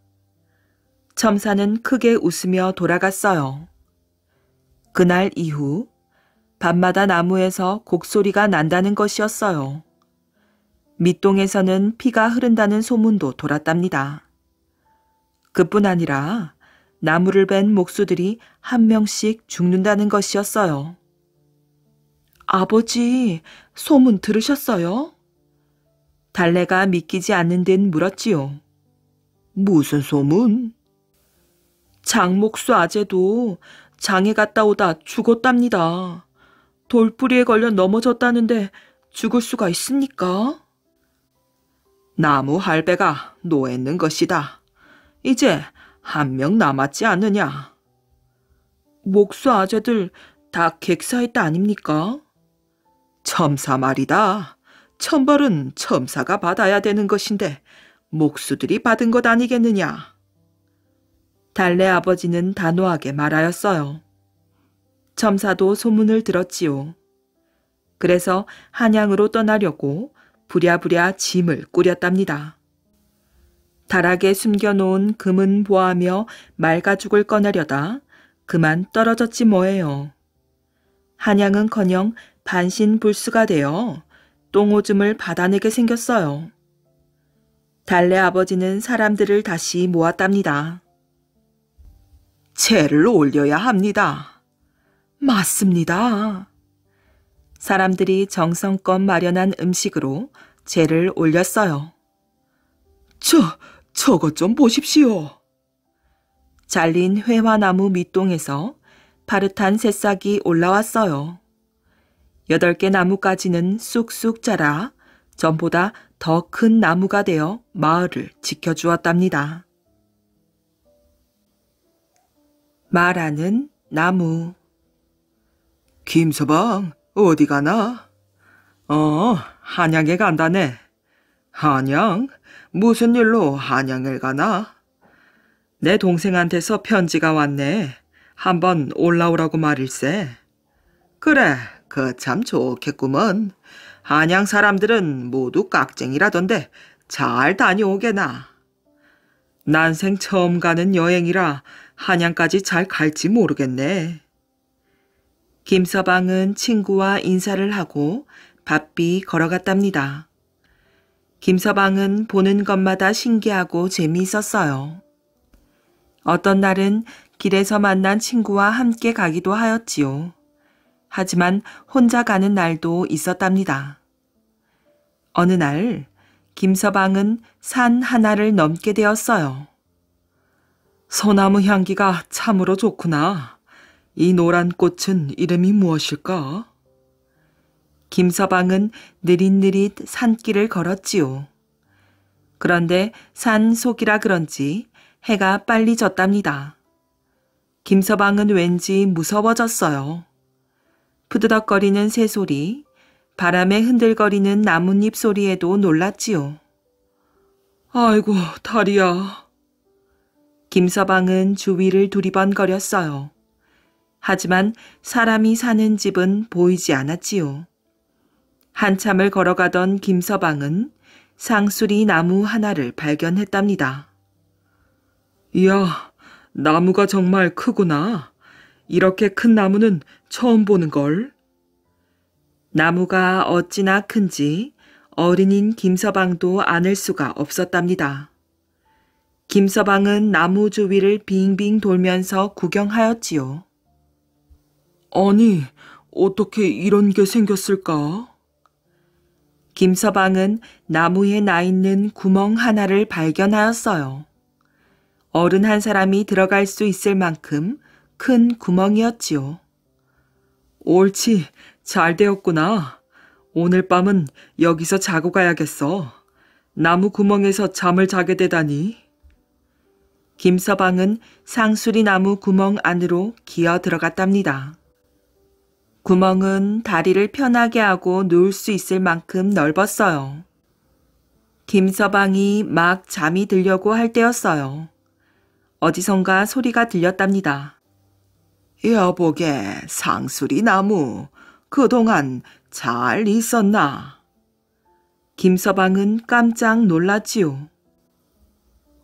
첨사는 크게 웃으며 돌아갔어요. 그날 이후 밤마다 나무에서 곡소리가 난다는 것이었어요. 밑동에서는 피가 흐른다는 소문도 돌았답니다. 그뿐 아니라 나무를 벤 목수들이 한 명씩 죽는다는 것이었어요. 아버지, 소문 들으셨어요? 달래가 믿기지 않는 듯 물었지요. 무슨 소문? 장목수 아재도 장에 갔다 오다 죽었답니다. 돌뿌리에 걸려 넘어졌다는데 죽을 수가 있습니까? 나무 할배가 노했는 것이다. 이제 한 명 남았지 않느냐. 목수 아재들 다 객사했다 아닙니까? 첨사 말이다. 천벌은 첨사가 받아야 되는 것인데 목수들이 받은 것 아니겠느냐. 달래 아버지는 단호하게 말하였어요. 첨사도 소문을 들었지요. 그래서 한양으로 떠나려고 부랴부랴 짐을 꾸렸답니다. 다락에 숨겨놓은 금은 보아하며 말가죽을 꺼내려다 그만 떨어졌지 뭐예요. 한양은커녕 반신불수가 되어 똥오줌을 받아내게 생겼어요. 달래 아버지는 사람들을 다시 모았답니다. 채를 올려야 합니다. 맞습니다. 사람들이 정성껏 마련한 음식으로 채를 올렸어요. 저, 저것 좀 보십시오. 잘린 회화나무 밑동에서 파릇한 새싹이 올라왔어요. 여덟 개 나무까지는 쑥쑥 자라 전보다 더 큰 나무가 되어 마을을 지켜주었답니다. 말하는 나무 김서방 어디 가나? 어 한양에 간다네. 한양? 무슨 일로 한양을 가나? 내 동생한테서 편지가 왔네. 한번 올라오라고 말일세. 그래, 그참 좋겠구먼. 한양 사람들은 모두 깍쟁이라던데 잘 다녀오게나. 난생 처음 가는 여행이라 한양까지 잘 갈지 모르겠네. 김서방은 친구와 인사를 하고 바삐 걸어갔답니다. 김서방은 보는 것마다 신기하고 재미있었어요. 어떤 날은 길에서 만난 친구와 함께 가기도 하였지요. 하지만 혼자 가는 날도 있었답니다. 어느 날 김서방은 산 하나를 넘게 되었어요. 소나무 향기가 참으로 좋구나. 이 노란 꽃은 이름이 무엇일까? 김서방은 느릿느릿 산길을 걸었지요. 그런데 산 속이라 그런지 해가 빨리 졌답니다. 김서방은 왠지 무서워졌어요. 푸드덕거리는 새소리, 바람에 흔들거리는 나뭇잎 소리에도 놀랐지요. 아이고, 다리야. 김서방은 주위를 두리번거렸어요. 하지만 사람이 사는 집은 보이지 않았지요. 한참을 걸어가던 김서방은 상수리 나무 하나를 발견했답니다. 이야, 나무가 정말 크구나. 이렇게 큰 나무는 처음 보는 걸. 나무가 어찌나 큰지 어린인 김서방도 아을 수가 없었답니다. 김서방은 나무 주위를 빙빙 돌면서 구경하였지요. 아니, 어떻게 이런 게 생겼을까? 김서방은 나무에 나 있는 구멍 하나를 발견하였어요. 어른 한 사람이 들어갈 수 있을 만큼 큰 구멍이었지요. 옳지, 잘 되었구나. 오늘 밤은 여기서 자고 가야겠어. 나무 구멍에서 잠을 자게 되다니. 김서방은 상수리 나무 구멍 안으로 기어 들어갔답니다. 구멍은 다리를 편하게 하고 누울 수 있을 만큼 넓었어요. 김서방이 막 잠이 들려고 할 때였어요. 어디선가 소리가 들렸답니다. 여보게 상수리 나무 그동안 잘 있었나? 김서방은 깜짝 놀랐지요.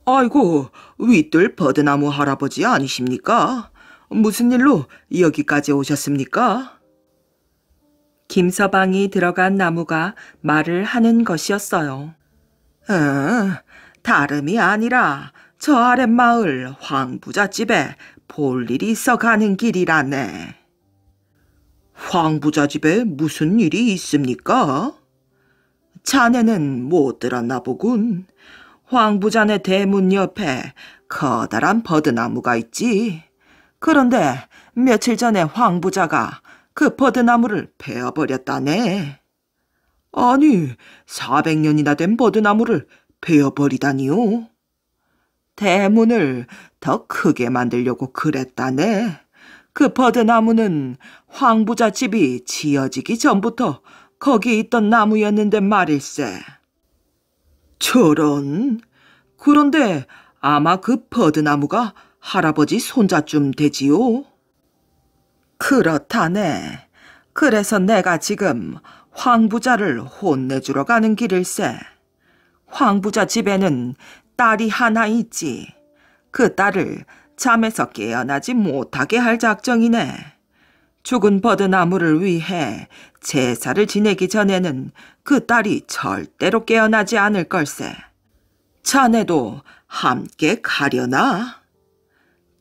아이고 윗돌 버드나무 할아버지 아니십니까? 무슨 일로 여기까지 오셨습니까? 김서방이 들어간 나무가 말을 하는 것이었어요. 응, 어, 다름이 아니라 저 아랫마을 황부자 집에 볼 일이 있어 가는 길이라네. 황부자 집에 무슨 일이 있습니까? 자네는 못 들었나 보군. 황부자네 대문 옆에 커다란 버드나무가 있지. 그런데 며칠 전에 황부자가 그 버드나무를 베어버렸다네. 아니, 400년이나 된 버드나무를 베어버리다니요? 대문을 더 크게 만들려고 그랬다네. 그 버드나무는 황부자 집이 지어지기 전부터 거기 있던 나무였는데 말일세. 저런. 그런데 아마 그 버드나무가 할아버지 손자쯤 되지요? 그렇다네. 그래서 내가 지금 황부자를 혼내주러 가는 길일세. 황부자 집에는 딸이 하나 있지. 그 딸을 잠에서 깨어나지 못하게 할 작정이네. 죽은 버드나무를 위해 제사를 지내기 전에는 그 딸이 절대로 깨어나지 않을 걸세. 자네도 함께 가려나?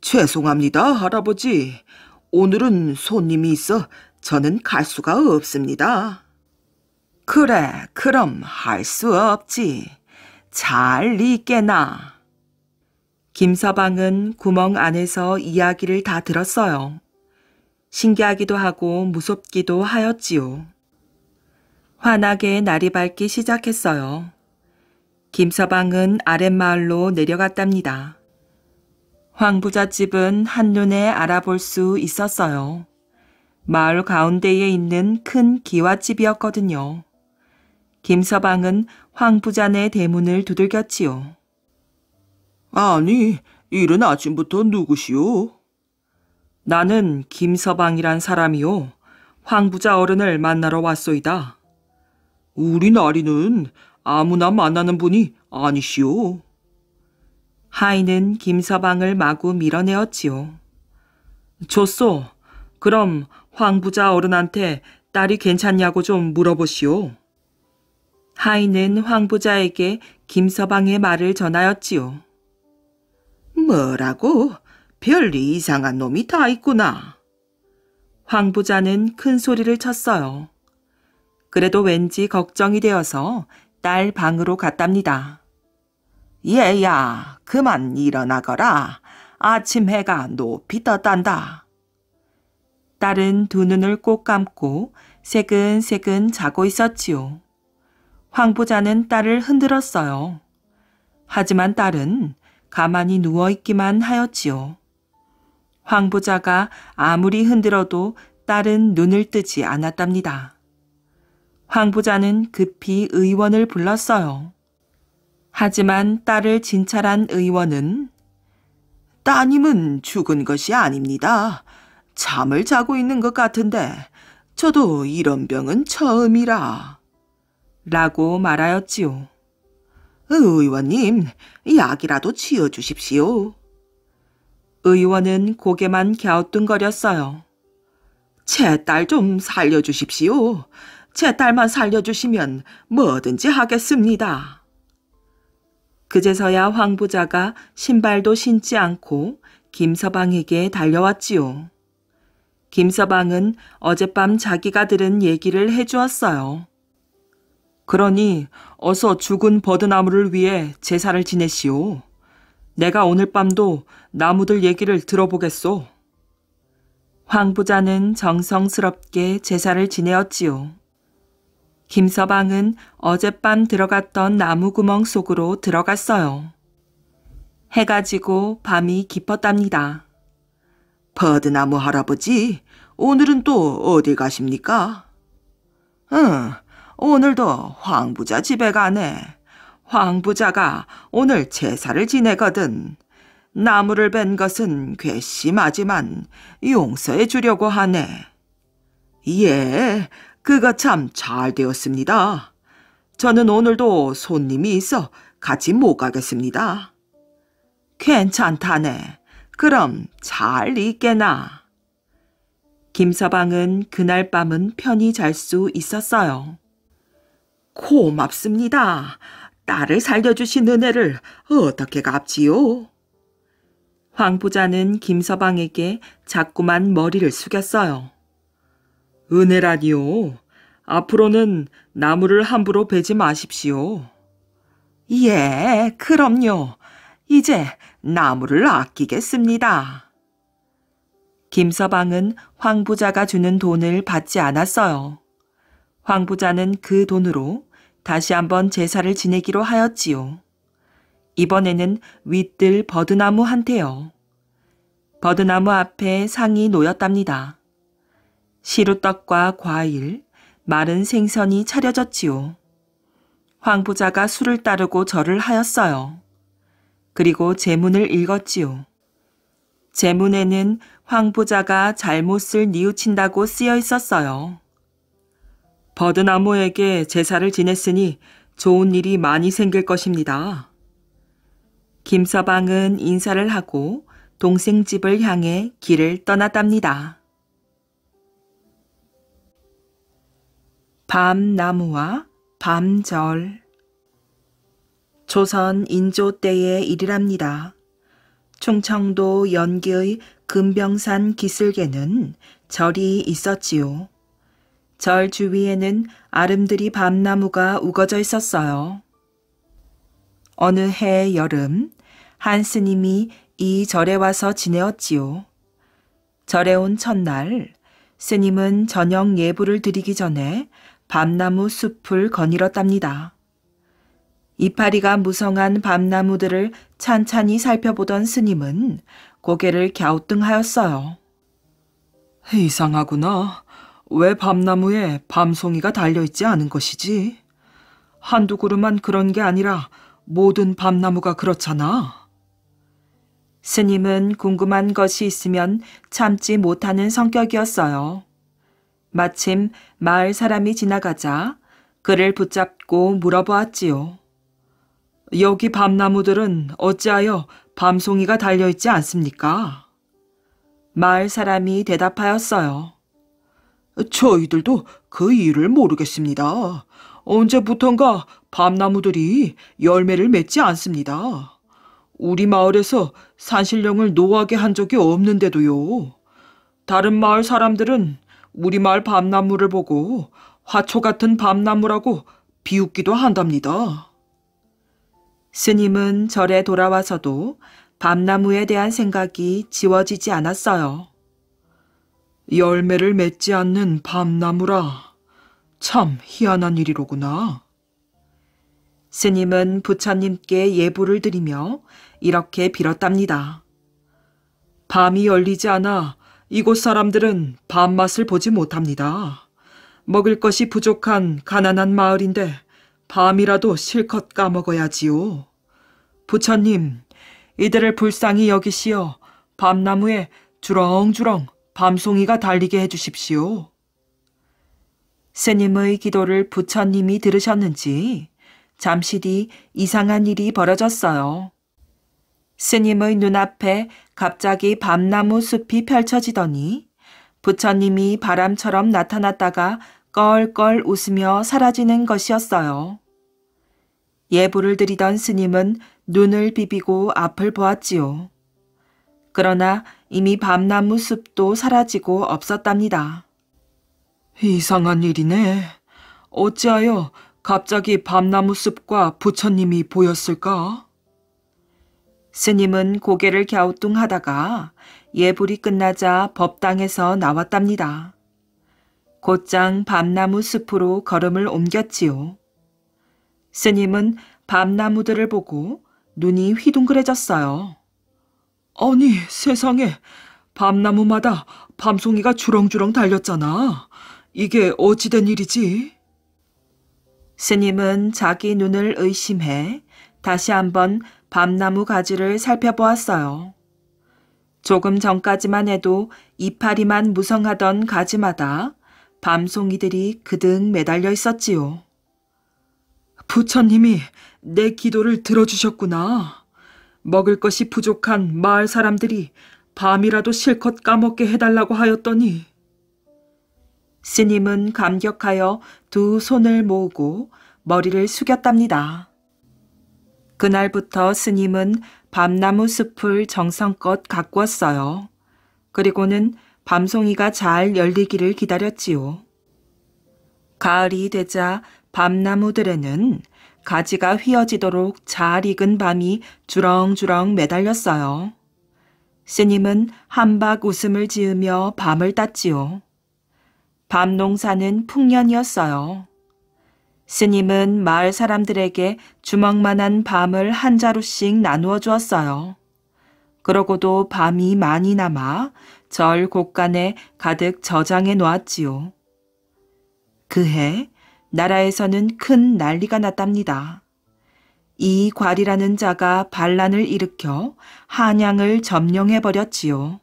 죄송합니다, 할아버지. 오늘은 손님이 있어 저는 갈 수가 없습니다. 그래, 그럼 할 수 없지. 잘리 게나 김서방은 구멍 안에서 이야기를 다 들었어요. 신기하기도 하고 무섭기도 하였지요. 환하게 날이 밝기 시작했어요. 김서방은 아랫마을로 내려갔답니다. 황부자집은 한눈에 알아볼 수 있었어요. 마을 가운데에 있는 큰 기와집이었거든요. 김서방은 황 부자네 대문을 두들겼지요. 아니, 이른 아침부터 누구시오? 나는 김서방이란 사람이오황 부자 어른을 만나러 왔소이다. 우리 나리는 아무나 만나는 분이 아니시오. 하인은 김서방을 마구 밀어내었지요. 좋소. 그럼 황 부자 어른한테 딸이 괜찮냐고 좀 물어보시오. 하인은 황부자에게 김서방의 말을 전하였지요. 뭐라고? 별 이상한 놈이 다 있구나. 황부자는 큰 소리를 쳤어요. 그래도 왠지 걱정이 되어서 딸 방으로 갔답니다. 얘야, 그만 일어나거라. 아침 해가 높이 떴단다. 딸은 두 눈을 꼭 감고 새근새근 자고 있었지요. 황보자는 딸을 흔들었어요. 하지만 딸은 가만히 누워있기만 하였지요. 황보자가 아무리 흔들어도 딸은 눈을 뜨지 않았답니다. 황보자는 급히 의원을 불렀어요. 하지만 딸을 진찰한 의원은 따님은 죽은 것이 아닙니다. 잠을 자고 있는 것 같은데 저도 이런 병은 처음이라. 라고 말하였지요. 의원님, 약이라도 치워주십시오. 의원은 고개만 갸우뚱거렸어요. 제 딸 좀 살려주십시오. 제 딸만 살려주시면 뭐든지 하겠습니다. 그제서야 황 부자가 신발도 신지 않고 김서방에게 달려왔지요. 김서방은 어젯밤 자기가 들은 얘기를 해주었어요. 그러니 어서 죽은 버드나무를 위해 제사를 지내시오. 내가 오늘 밤도 나무들 얘기를 들어보겠소. 황부자는 정성스럽게 제사를 지내었지요. 김서방은 어젯밤 들어갔던 나무구멍 속으로 들어갔어요. 해가 지고 밤이 깊었답니다. 버드나무 할아버지, 오늘은 또 어디 가십니까? 응, 오늘도 황부자 집에 가네. 황부자가 오늘 제사를 지내거든. 나무를 벤 것은 괘씸하지만 용서해 주려고 하네. 예, 그거 참 잘 되었습니다. 저는 오늘도 손님이 있어 같이 못 가겠습니다. 괜찮다네. 그럼 잘 있게나. 김서방은 그날 밤은 편히 잘 수 있었어요. 고맙습니다. 딸을 살려주신 은혜를 어떻게 갚지요? 황부자는 김서방에게 자꾸만 머리를 숙였어요. 은혜라니요. 앞으로는 나무를 함부로 베지 마십시오. 예, 그럼요. 이제 나무를 아끼겠습니다. 김서방은 황부자가 주는 돈을 받지 않았어요. 황부자는 그 돈으로 다시 한번 제사를 지내기로 하였지요. 이번에는 윗들 버드나무 한테요. 버드나무 앞에 상이 놓였답니다. 시루떡과 과일, 마른 생선이 차려졌지요. 황 부자가 술을 따르고 절을 하였어요. 그리고 제문을 읽었지요. 제문에는 황 부자가 잘못을 뉘우친다고 쓰여 있었어요. 버드나무에게 제사를 지냈으니 좋은 일이 많이 생길 것입니다. 김서방은 인사를 하고 동생 집을 향해 길을 떠났답니다. 밤나무와 밤절 조선 인조 때의 일이랍니다. 충청도 연기의 금병산 기슭에는 절이 있었지요. 절 주위에는 아름드리 밤나무가 우거져 있었어요. 어느 해의 여름, 한 스님이 이 절에 와서 지내었지요. 절에 온 첫날, 스님은 저녁 예불을 드리기 전에 밤나무 숲을 거닐었답니다. 이파리가 무성한 밤나무들을 찬찬히 살펴보던 스님은 고개를 갸우뚱하였어요. 이상하구나. 왜 밤나무에 밤송이가 달려있지 않은 것이지? 한두 그루만 그런 게 아니라 모든 밤나무가 그렇잖아. 스님은 궁금한 것이 있으면 참지 못하는 성격이었어요. 마침 마을 사람이 지나가자 그를 붙잡고 물어보았지요. 여기 밤나무들은 어찌하여 밤송이가 달려있지 않습니까? 마을 사람이 대답하였어요. 저희들도 그 이유를 모르겠습니다. 언제부턴가 밤나무들이 열매를 맺지 않습니다. 우리 마을에서 산신령을 노하게 한 적이 없는데도요. 다른 마을 사람들은 우리 마을 밤나무를 보고 화초 같은 밤나무라고 비웃기도 한답니다. 스님은 절에 돌아와서도 밤나무에 대한 생각이 지워지지 않았어요. 열매를 맺지 않는 밤나무라 참 희한한 일이로구나. 스님은 부처님께 예불을 드리며 이렇게 빌었답니다. 밤이 열리지 않아 이곳 사람들은 밤맛을 보지 못합니다. 먹을 것이 부족한 가난한 마을인데 밤이라도 실컷 까먹어야지요. 부처님, 이들을 불쌍히 여기시어 밤나무에 주렁주렁 밤송이가 달리게 해주십시오. 스님의 기도를 부처님이 들으셨는지 잠시 뒤 이상한 일이 벌어졌어요. 스님의 눈앞에 갑자기 밤나무 숲이 펼쳐지더니 부처님이 바람처럼 나타났다가 껄껄 웃으며 사라지는 것이었어요. 예불을 드리던 스님은 눈을 비비고 앞을 보았지요. 그러나 이미 밤나무 숲도 사라지고 없었답니다. 이상한 일이네. 어찌하여 갑자기 밤나무 숲과 부처님이 보였을까? 스님은 고개를 갸우뚱하다가 예불이 끝나자 법당에서 나왔답니다. 곧장 밤나무 숲으로 걸음을 옮겼지요. 스님은 밤나무들을 보고 눈이 휘둥그레졌어요. 아니, 세상에. 밤나무마다 밤송이가 주렁주렁 달렸잖아. 이게 어찌된 일이지? 스님은 자기 눈을 의심해 다시 한번 밤나무 가지를 살펴보았어요. 조금 전까지만 해도 이파리만 무성하던 가지마다 밤송이들이 그득 매달려 있었지요. 부처님이 내 기도를 들어주셨구나. 먹을 것이 부족한 마을 사람들이 밤이라도 실컷 까먹게 해달라고 하였더니 스님은 감격하여 두 손을 모으고 머리를 숙였답니다. 그날부터 스님은 밤나무 숲을 정성껏 가꾸었어요. 그리고는 밤송이가 잘 열리기를 기다렸지요. 가을이 되자 밤나무들에는 가지가 휘어지도록 잘 익은 밤이 주렁주렁 매달렸어요. 스님은 한박 웃음을 지으며 밤을 땄지요. 밤 농사는 풍년이었어요. 스님은 마을 사람들에게 주먹만한 밤을 한 자루씩 나누어 주었어요. 그러고도 밤이 많이 남아 절 곳간에 가득 저장해 놓았지요. 그해 나라에서는 큰 난리가 났답니다. 이 괄이라는 자가 반란을 일으켜 한양을 점령해버렸지요.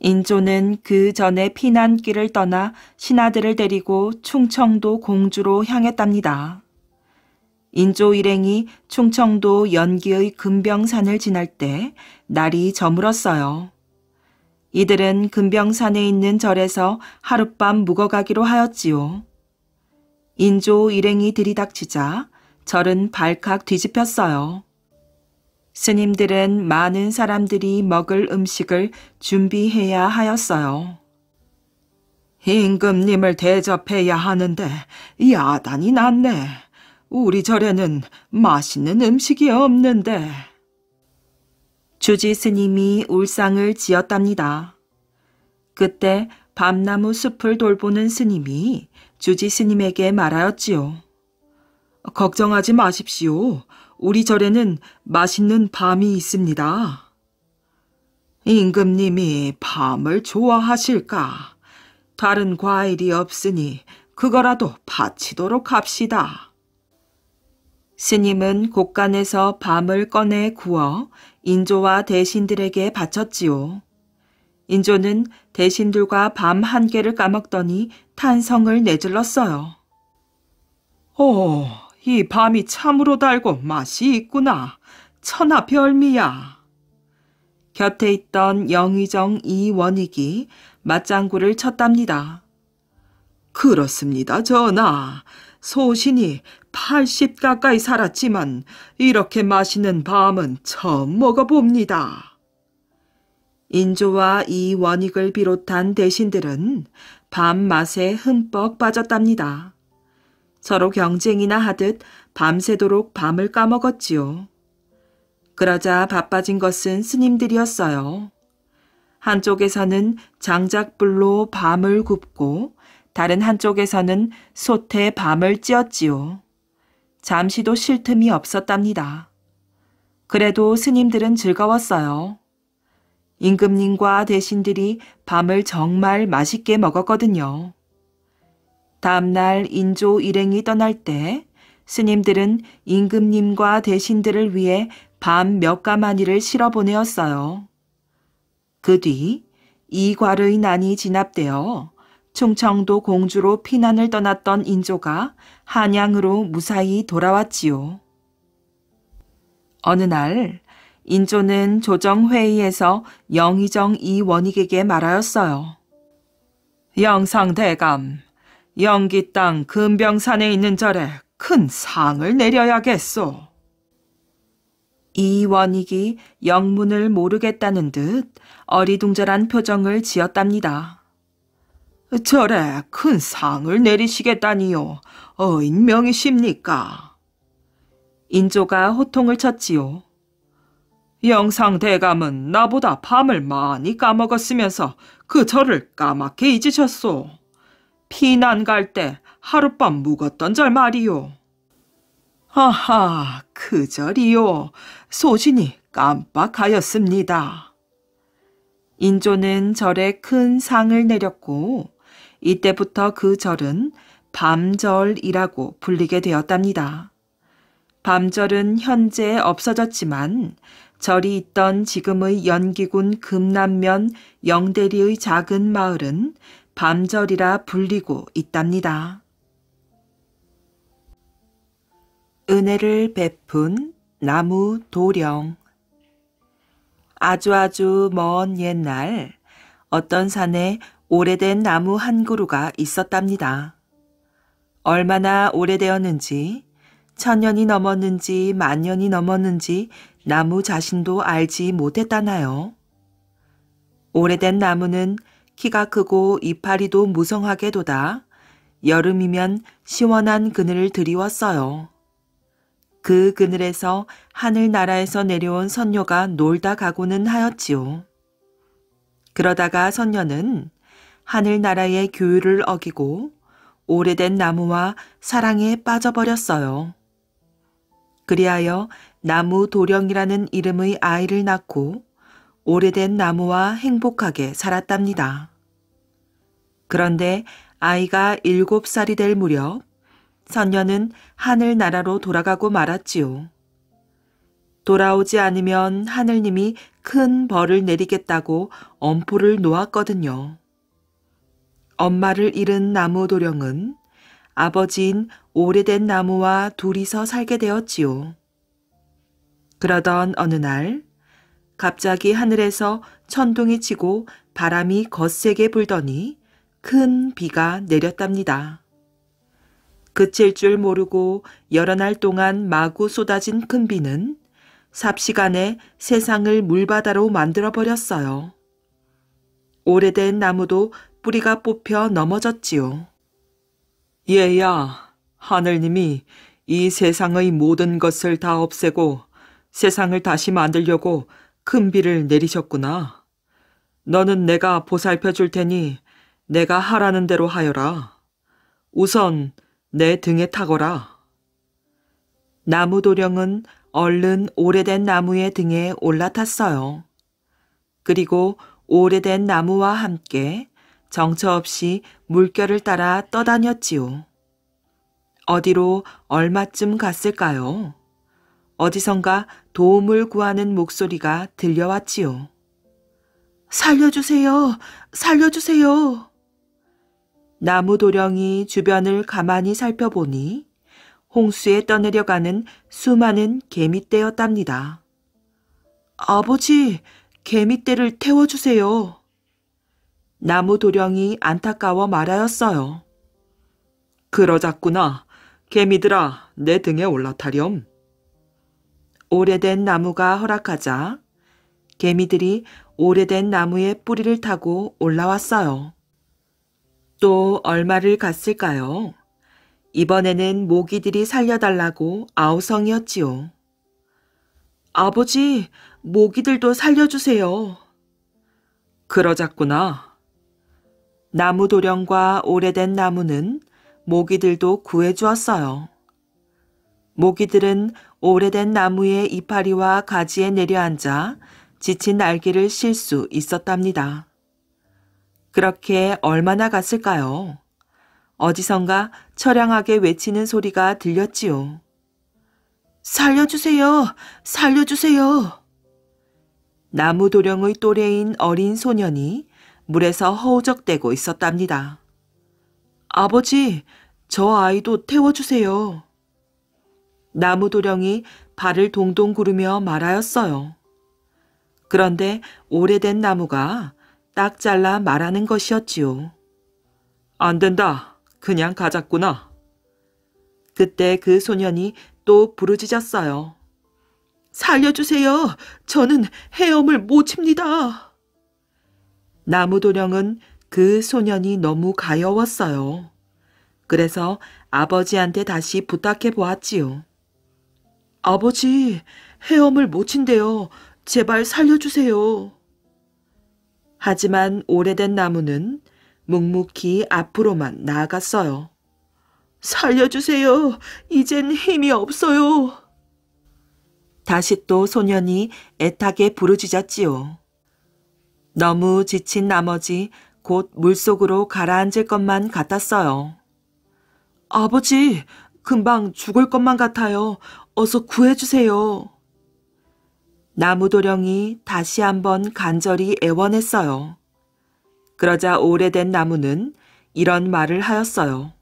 인조는 그 전에 피난길을 떠나 신하들을 데리고 충청도 공주로 향했답니다. 인조 일행이 충청도 연기의 금병산을 지날 때 날이 저물었어요. 이들은 금병산에 있는 절에서 하룻밤 묵어가기로 하였지요. 인조 일행이 들이닥치자 절은 발칵 뒤집혔어요. 스님들은 많은 사람들이 먹을 음식을 준비해야 하였어요. 임금님을 대접해야 하는데 야단이 났네. 우리 절에는 맛있는 음식이 없는데. 주지 스님이 울상을 지었답니다. 그때 밤나무 숲을 돌보는 스님이 주지 스님에게 말하였지요. 걱정하지 마십시오. 우리 절에는 맛있는 밤이 있습니다. 임금님이 밤을 좋아하실까? 다른 과일이 없으니 그거라도 바치도록 합시다. 스님은 곳간에서 밤을 꺼내 구워 인조와 대신들에게 바쳤지요. 인조는 대신들과 밤 한개를 까먹더니 탄성을 내질렀어요. 오, 어, 이 밤이 참으로 달고 맛이 있구나. 천하별미야. 곁에 있던 영의정 이원익이 맞장구를 쳤답니다. 그렇습니다, 전하. 소신이 80 가까이 살았지만 이렇게 맛있는 밤은 처음 먹어봅니다. 인조와 이 원익을 비롯한 대신들은 밤맛에 흠뻑 빠졌답니다. 서로 경쟁이나 하듯 밤새도록 밤을 까먹었지요. 그러자 바빠진 것은 스님들이었어요. 한쪽에서는 장작불로 밤을 굽고 다른 한쪽에서는 솥에 밤을 찧었지요. 잠시도 쉴 틈이 없었답니다. 그래도 스님들은 즐거웠어요. 임금님과 대신들이 밤을 정말 맛있게 먹었거든요. 다음날 인조 일행이 떠날 때 스님들은 임금님과 대신들을 위해 밤 몇 가마니를 실어 보내었어요. 그 뒤 이괄의 난이 진압되어 충청도 공주로 피난을 떠났던 인조가 한양으로 무사히 돌아왔지요. 어느 날 인조는 조정회의에서 영의정 이원익에게 말하였어요. 영상대감, 영기 땅 금병산에 있는 절에 큰 상을 내려야겠소. 이원익이 영문을 모르겠다는 듯 어리둥절한 표정을 지었답니다. 절에 큰 상을 내리시겠다니요. 어인 명이십니까? 인조가 호통을 쳤지요. 영상 대감은 나보다 밤을 많이 까먹었으면서 그 저를 까맣게 잊으셨소. 피난 갈 때 하룻밤 묵었던 절 말이요. 아하, 그 절이요. 소신이 깜빡하였습니다. 인조는 절에 큰 상을 내렸고 이때부터 그 절은 밤절이라고 불리게 되었답니다. 밤절은 현재 없어졌지만 절이 있던 지금의 연기군 금남면 영대리의 작은 마을은 밤절이라 불리고 있답니다. 은혜를 베푼 나무 도령 아주 아주 먼 옛날 어떤 산에 오래된 나무 한 그루가 있었답니다. 얼마나 오래되었는지, 천 년이 넘었는지, 만 년이 넘었는지 나무 자신도 알지 못했다나요. 오래된 나무는 키가 크고 이파리도 무성하게 돋아 여름이면 시원한 그늘을 드리웠어요. 그 그늘에서 하늘나라에서 내려온 선녀가 놀다 가고는 하였지요. 그러다가 선녀는 하늘나라의 교율을 어기고 오래된 나무와 사랑에 빠져버렸어요. 그리하여 나무 도령이라는 이름의 아이를 낳고 오래된 나무와 행복하게 살았답니다. 그런데 아이가 일곱 살이 될 무렵 선녀는 하늘나라로 돌아가고 말았지요. 돌아오지 않으면 하늘님이 큰 벌을 내리겠다고 엄포를 놓았거든요. 엄마를 잃은 나무도령은 아버지인 오래된 나무와 둘이서 살게 되었지요. 그러던 어느 날 갑자기 하늘에서 천둥이 치고 바람이 거세게 불더니 큰 비가 내렸답니다. 그칠 줄 모르고 여러 날 동안 마구 쏟아진 큰 비는 삽시간에 세상을 물바다로 만들어버렸어요. 오래된 나무도 뿌리가 뽑혀 넘어졌지요. 얘야, 하늘님이 이 세상의 모든 것을 다 없애고 세상을 다시 만들려고 큰 비를 내리셨구나. 너는 내가 보살펴 줄 테니 내가 하라는 대로 하여라. 우선 내 등에 타거라. 나무 도령은 얼른 오래된 나무의 등에 올라탔어요. 그리고 오래된 나무와 함께 정처 없이 물결을 따라 떠다녔지요. 어디로 얼마쯤 갔을까요? 어디선가 도움을 구하는 목소리가 들려왔지요. 살려주세요! 살려주세요! 나무 도령이 주변을 가만히 살펴보니 홍수에 떠내려가는 수많은 개미떼였답니다. 아버지, 개미떼를 태워주세요. 나무 도령이 안타까워 말하였어요. 그러자꾸나 개미들아, 내 등에 올라타렴. 오래된 나무가 허락하자 개미들이 오래된 나무의 뿌리를 타고 올라왔어요. 또 얼마를 갔을까요? 이번에는 모기들이 살려달라고 아우성이었지요. 아버지, 모기들도 살려주세요. 그러자꾸나. 나무 도령과 오래된 나무는 모기들도 구해주었어요. 모기들은 오래된 나무의 이파리와 가지에 내려앉아 지친 날개를 실수 있었답니다. 그렇게 얼마나 갔을까요? 어디선가 처량하게 외치는 소리가 들렸지요. 살려주세요! 살려주세요! 나무 도령의 또래인 어린 소년이 물에서 허우적대고 있었답니다. 아버지, 저 아이도 태워주세요. 나무 도령이 발을 동동 구르며 말하였어요. 그런데 오래된 나무가 딱 잘라 말하는 것이었지요. 안 된다. 그냥 가자꾸나. 그때 그 소년이 또 부르짖었어요. 살려주세요. 저는 헤엄을 못 칩니다. 나무도령은 그 소년이 너무 가여웠어요. 그래서 아버지한테 다시 부탁해 보았지요. 아버지, 헤엄을 못 친대요. 제발 살려주세요. 하지만 오래된 나무는 묵묵히 앞으로만 나아갔어요. 살려주세요. 이젠 힘이 없어요. 다시 또 소년이 애타게 부르짖었지요. 너무 지친 나머지 곧 물속으로 가라앉을 것만 같았어요. 아버지, 금방 죽을 것만 같아요. 어서 구해주세요. 나무도령이 다시 한번 간절히 애원했어요. 그러자 오래된 나무는 이런 말을 하였어요.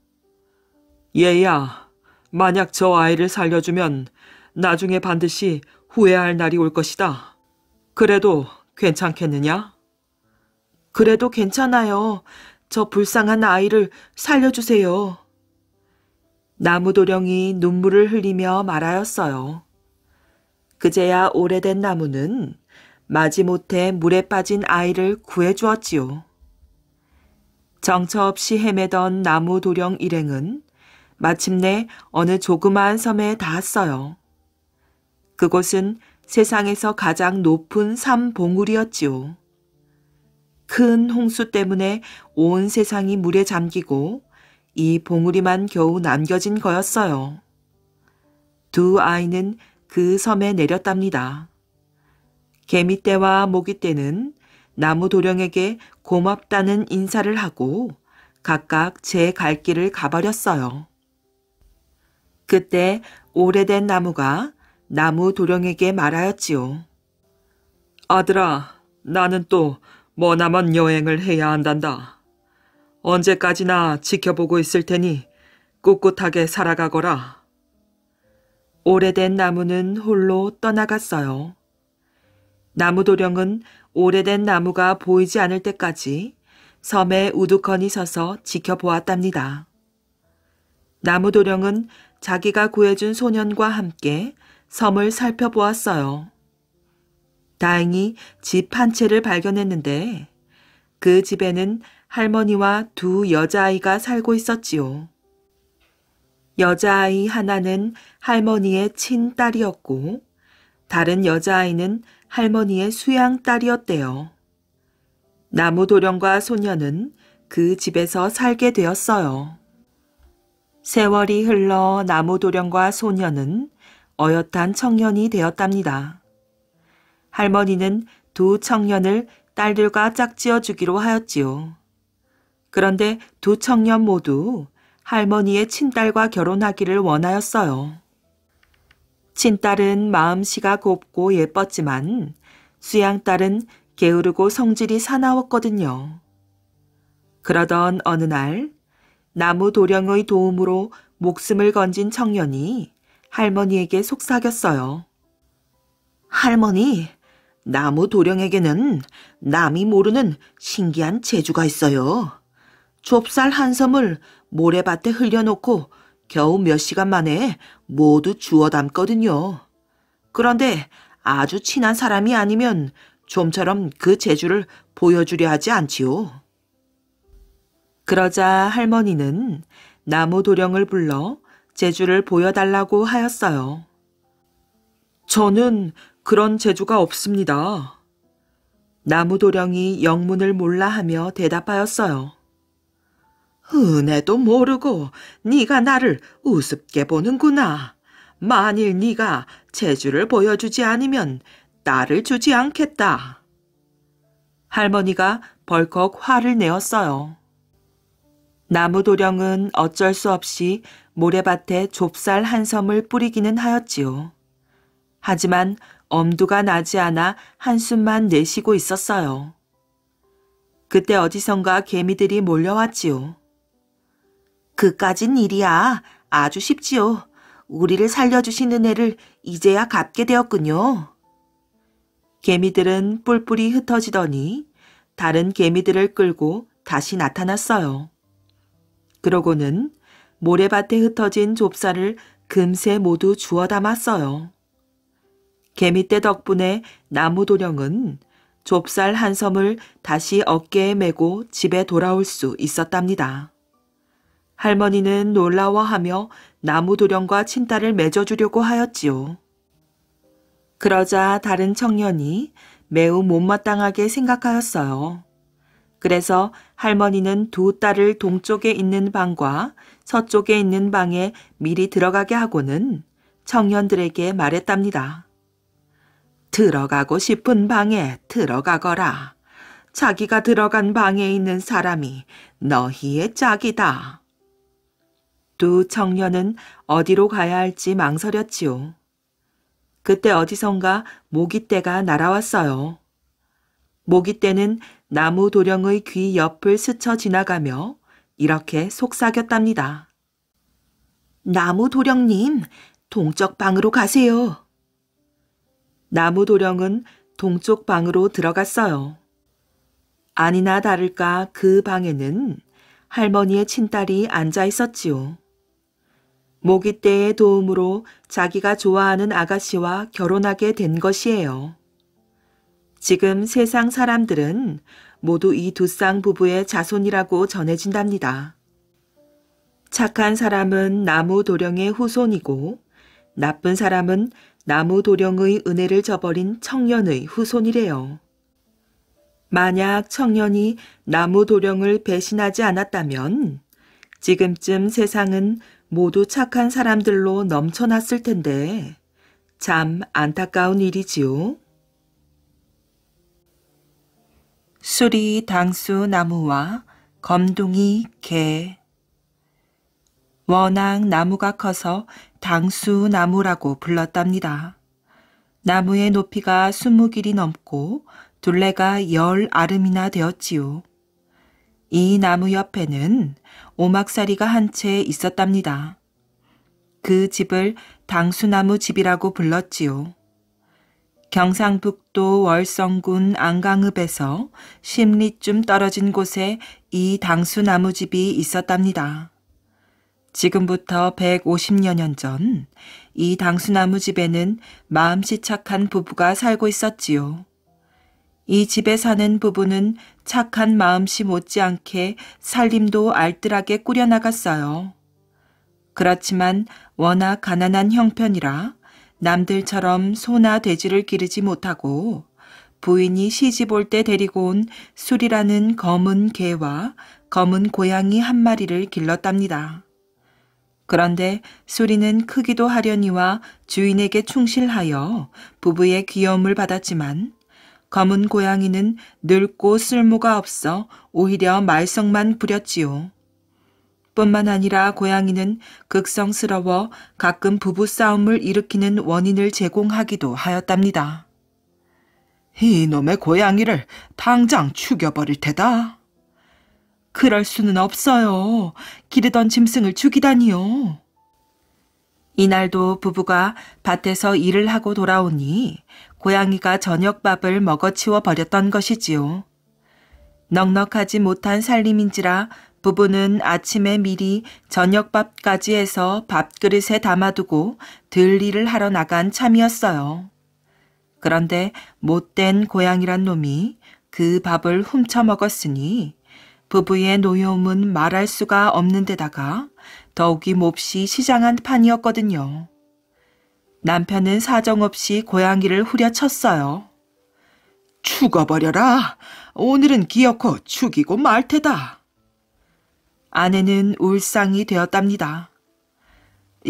얘야, 만약 저 아이를 살려주면 나중에 반드시 후회할 날이 올 것이다. 그래도 괜찮겠느냐? 그래도 괜찮아요. 저 불쌍한 아이를 살려주세요. 나무도령이 눈물을 흘리며 말하였어요. 그제야 오래된 나무는 마지못해 물에 빠진 아이를 구해주었지요. 정처 없이 헤매던 나무도령 일행은 마침내 어느 조그마한 섬에 닿았어요. 그곳은 세상에서 가장 높은 산 봉우리였지요. 큰 홍수 때문에 온 세상이 물에 잠기고 이 봉우리만 겨우 남겨진 거였어요. 두 아이는 그 섬에 내렸답니다. 개미떼와 모기떼는 나무 도령에게 고맙다는 인사를 하고 각각 제 갈 길을 가버렸어요. 그때 오래된 나무가 나무 도령에게 말하였지요. 아들아, 나는 또 머나먼 뭐 여행을 해야 한단다. 언제까지나 지켜보고 있을 테니 꿋꿋하게 살아가거라. 오래된 나무는 홀로 떠나갔어요. 나무 도령은 오래된 나무가 보이지 않을 때까지 섬에 우두커니 서서 지켜보았답니다. 나무 도령은 자기가 구해준 소년과 함께 섬을 살펴보았어요. 다행히 집 한 채를 발견했는데 그 집에는 할머니와 두 여자아이가 살고 있었지요. 여자아이 하나는 할머니의 친딸이었고 다른 여자아이는 할머니의 수양딸이었대요. 나무도령과 소녀는 그 집에서 살게 되었어요. 세월이 흘러 나무도령과 소녀는 어엿한 청년이 되었답니다. 할머니는 두 청년을 딸들과 짝지어 주기로 하였지요. 그런데 두 청년 모두 할머니의 친딸과 결혼하기를 원하였어요. 친딸은 마음씨가 곱고 예뻤지만 수양딸은 게으르고 성질이 사나웠거든요. 그러던 어느 날 나무 도령의 도움으로 목숨을 건진 청년이 할머니에게 속삭였어요. 할머니, 나무 도령에게는 남이 모르는 신기한 재주가 있어요. 좁쌀 한 섬을 모래밭에 흘려놓고 겨우 몇 시간 만에 모두 주워 담거든요. 그런데 아주 친한 사람이 아니면 좀처럼 그 재주를 보여주려 하지 않지요. 그러자 할머니는 나무 도령을 불러 재주를 보여달라고 하였어요. 저는 그런 재주가 없습니다. 나무도령이 영문을 몰라하며 대답하였어요. 은혜도 모르고 네가 나를 우습게 보는구나. 만일 네가 재주를 보여주지 않으면 나를 주지 않겠다. 할머니가 벌컥 화를 내었어요. 나무도령은 어쩔 수 없이 모래밭에 좁쌀 한 섬을 뿌리기는 하였지요. 하지만 엄두가 나지 않아 한숨만 내쉬고 있었어요. 그때 어디선가 개미들이 몰려왔지요. 그까진 일이야. 아주 쉽지요. 우리를 살려주신 은혜를 이제야 갚게 되었군요. 개미들은 뿔뿔이 흩어지더니 다른 개미들을 끌고 다시 나타났어요. 그러고는 모래밭에 흩어진 좁쌀을 금세 모두 주워 담았어요. 개미떼 덕분에 나무 도령은 좁쌀 한 섬을 다시 어깨에 메고 집에 돌아올 수 있었답니다. 할머니는 놀라워하며 나무 도령과 친딸을 맺어주려고 하였지요. 그러자 다른 청년이 매우 못마땅하게 생각하였어요. 그래서 할머니는 두 딸을 동쪽에 있는 방과 서쪽에 있는 방에 미리 들어가게 하고는 청년들에게 말했답니다. 들어가고 싶은 방에 들어가거라. 자기가 들어간 방에 있는 사람이 너희의 짝이다. 두 청년은 어디로 가야 할지 망설였지요. 그때 어디선가 모기떼가 날아왔어요. 모기떼는 나무 도령의 귀 옆을 스쳐 지나가며 이렇게 속삭였답니다. 나무 도령님, 동쪽 방으로 가세요. 나무 도령은 동쪽 방으로 들어갔어요. 아니나 다를까 그 방에는 할머니의 친딸이 앉아 있었지요. 모기때의 도움으로 자기가 좋아하는 아가씨와 결혼하게 된 것이에요. 지금 세상 사람들은 모두 이 두 쌍 부부의 자손이라고 전해진답니다. 착한 사람은 나무 도령의 후손이고 나쁜 사람은 나무 도령의 은혜를 저버린 청년의 후손이래요. 만약 청년이 나무 도령을 배신하지 않았다면 지금쯤 세상은 모두 착한 사람들로 넘쳐났을 텐데 참 안타까운 일이지요. 수리 당수 나무와 검둥이 개 워낙 나무가 커서 당수나무라고 불렀답니다. 나무의 높이가 20길이 넘고 둘레가 열 아름이나 되었지요. 이 나무 옆에는 오막사리가 한 채 있었답니다. 그 집을 당수나무 집이라고 불렀지요. 경상북도 월성군 안강읍에서 10리쯤 떨어진 곳에 이 당수나무 집이 있었답니다. 지금부터 150여 년전 이 당수나무 집에는 마음씨 착한 부부가 살고 있었지요. 이 집에 사는 부부는 착한 마음씨 못지않게 살림도 알뜰하게 꾸려나갔어요. 그렇지만 워낙 가난한 형편이라 남들처럼 소나 돼지를 기르지 못하고 부인이 시집 올 때 데리고 온 술이라는 검은 개와 검은 고양이 한 마리를 길렀답니다. 그런데 소리는 크기도 하려니와 주인에게 충실하여 부부의 귀여움을 받았지만 검은 고양이는 늙고 쓸모가 없어 오히려 말썽만 부렸지요. 뿐만 아니라 고양이는 극성스러워 가끔 부부싸움을 일으키는 원인을 제공하기도 하였답니다. 이놈의 고양이를 당장 죽여버릴 테다. 그럴 수는 없어요. 기르던 짐승을 죽이다니요. 이날도 부부가 밭에서 일을 하고 돌아오니 고양이가 저녁밥을 먹어치워 버렸던 것이지요. 넉넉하지 못한 살림인지라 부부는 아침에 미리 저녁밥까지 해서 밥그릇에 담아두고 들일을 하러 나간 참이었어요. 그런데 못된 고양이란 놈이 그 밥을 훔쳐 먹었으니 부부의 노여움은 말할 수가 없는 데다가 더욱이 몹시 시장한 판이었거든요. 남편은 사정없이 고양이를 후려쳤어요. 죽어버려라. 오늘은 기어코 죽이고 말 테다. 아내는 울상이 되었답니다.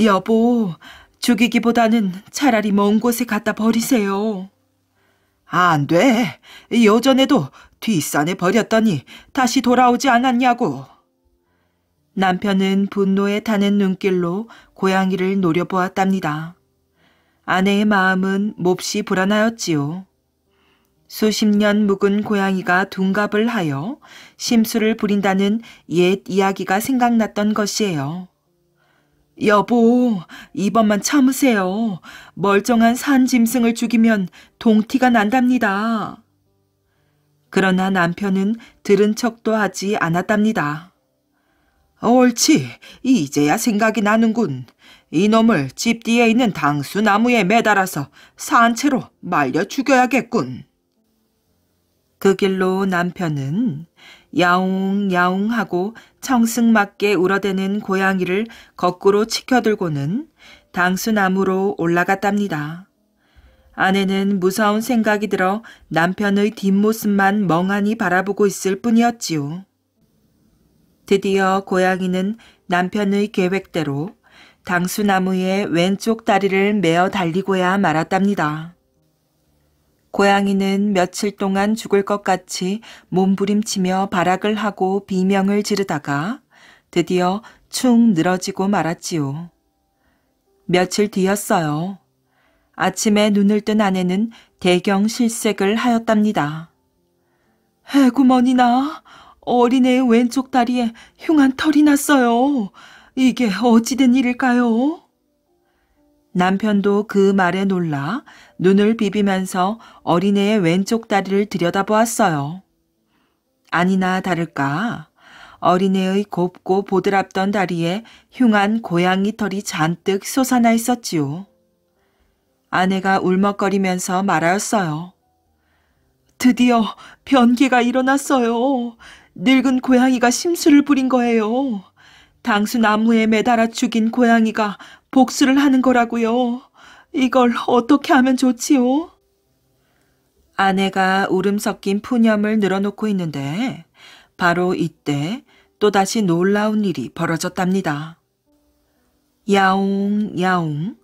여보, 죽이기보다는 차라리 먼 곳에 갖다 버리세요. 안 돼. 여전에도 뒷산에 버렸더니 다시 돌아오지 않았냐고. 남편은 분노에 타는 눈길로 고양이를 노려보았답니다. 아내의 마음은 몹시 불안하였지요. 수십 년 묵은 고양이가 둔갑을 하여 심술을 부린다는 옛 이야기가 생각났던 것이에요. 여보, 이번만 참으세요. 멀쩡한 산 짐승을 죽이면 동티가 난답니다. 그러나 남편은 들은 척도 하지 않았답니다. 옳지, 이제야 생각이 나는군. 이놈을 집 뒤에 있는 당수 나무에 매달아서 산 채로 말려 죽여야겠군. 그 길로 남편은 야옹야옹 하고 청승맞게 울어대는 고양이를 거꾸로 치켜들고는 당수나무로 올라갔답니다. 아내는 무서운 생각이 들어 남편의 뒷모습만 멍하니 바라보고 있을 뿐이었지요. 드디어 고양이는 남편의 계획대로 당수나무의 왼쪽 다리를 메어 달리고야 말았답니다. 고양이는 며칠 동안 죽을 것 같이 몸부림치며 발악을 하고 비명을 지르다가 드디어 축 늘어지고 말았지요. 며칠 뒤였어요. 아침에 눈을 뜬 아내는 대경 실색을 하였답니다. 해구머니나 어린애의 왼쪽 다리에 흉한 털이 났어요. 이게 어찌된 일일까요? 남편도 그 말에 놀라 눈을 비비면서 어린애의 왼쪽 다리를 들여다보았어요. 아니나 다를까 어린애의 곱고 보드랍던 다리에 흉한 고양이 털이 잔뜩 솟아나 있었지요. 아내가 울먹거리면서 말하였어요. 드디어 변기가 일어났어요. 늙은 고양이가 심술을 부린 거예요. 당수 나무에 매달아 죽인 고양이가 복수를 하는 거라고요. 이걸 어떻게 하면 좋지요? 아내가 울음 섞인 푸념을 늘어놓고 있는데 바로 이때 또다시 놀라운 일이 벌어졌답니다. 야옹 야옹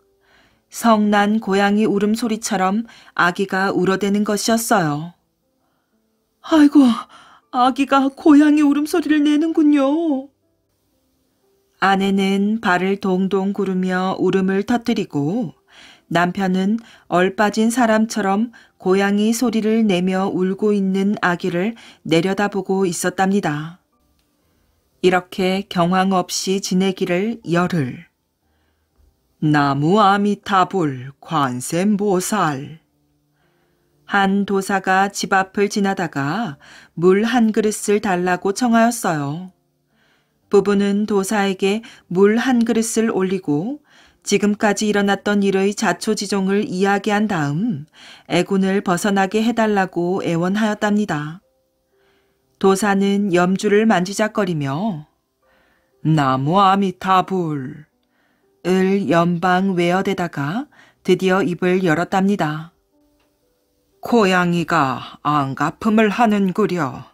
성난 고양이 울음소리처럼 아기가 울어대는 것이었어요. 아이고, 아기가 고양이 울음소리를 내는군요. 아내는 발을 동동 구르며 울음을 터뜨리고 남편은 얼빠진 사람처럼 고양이 소리를 내며 울고 있는 아기를 내려다보고 있었답니다. 이렇게 경황 없이 지내기를 열흘. 나무 아미타불 관세보살 한 도사가 집 앞을 지나다가 물 한 그릇을 달라고 청하였어요. 부부는 도사에게 물 한 그릇을 올리고 지금까지 일어났던 일의 자초지종을 이야기한 다음 애군을 벗어나게 해달라고 애원하였답니다. 도사는 염주를 만지작거리며 나무 아미타불 을 연방 외어대다가 드디어 입을 열었답니다. 고양이가 안가품을 하는구려.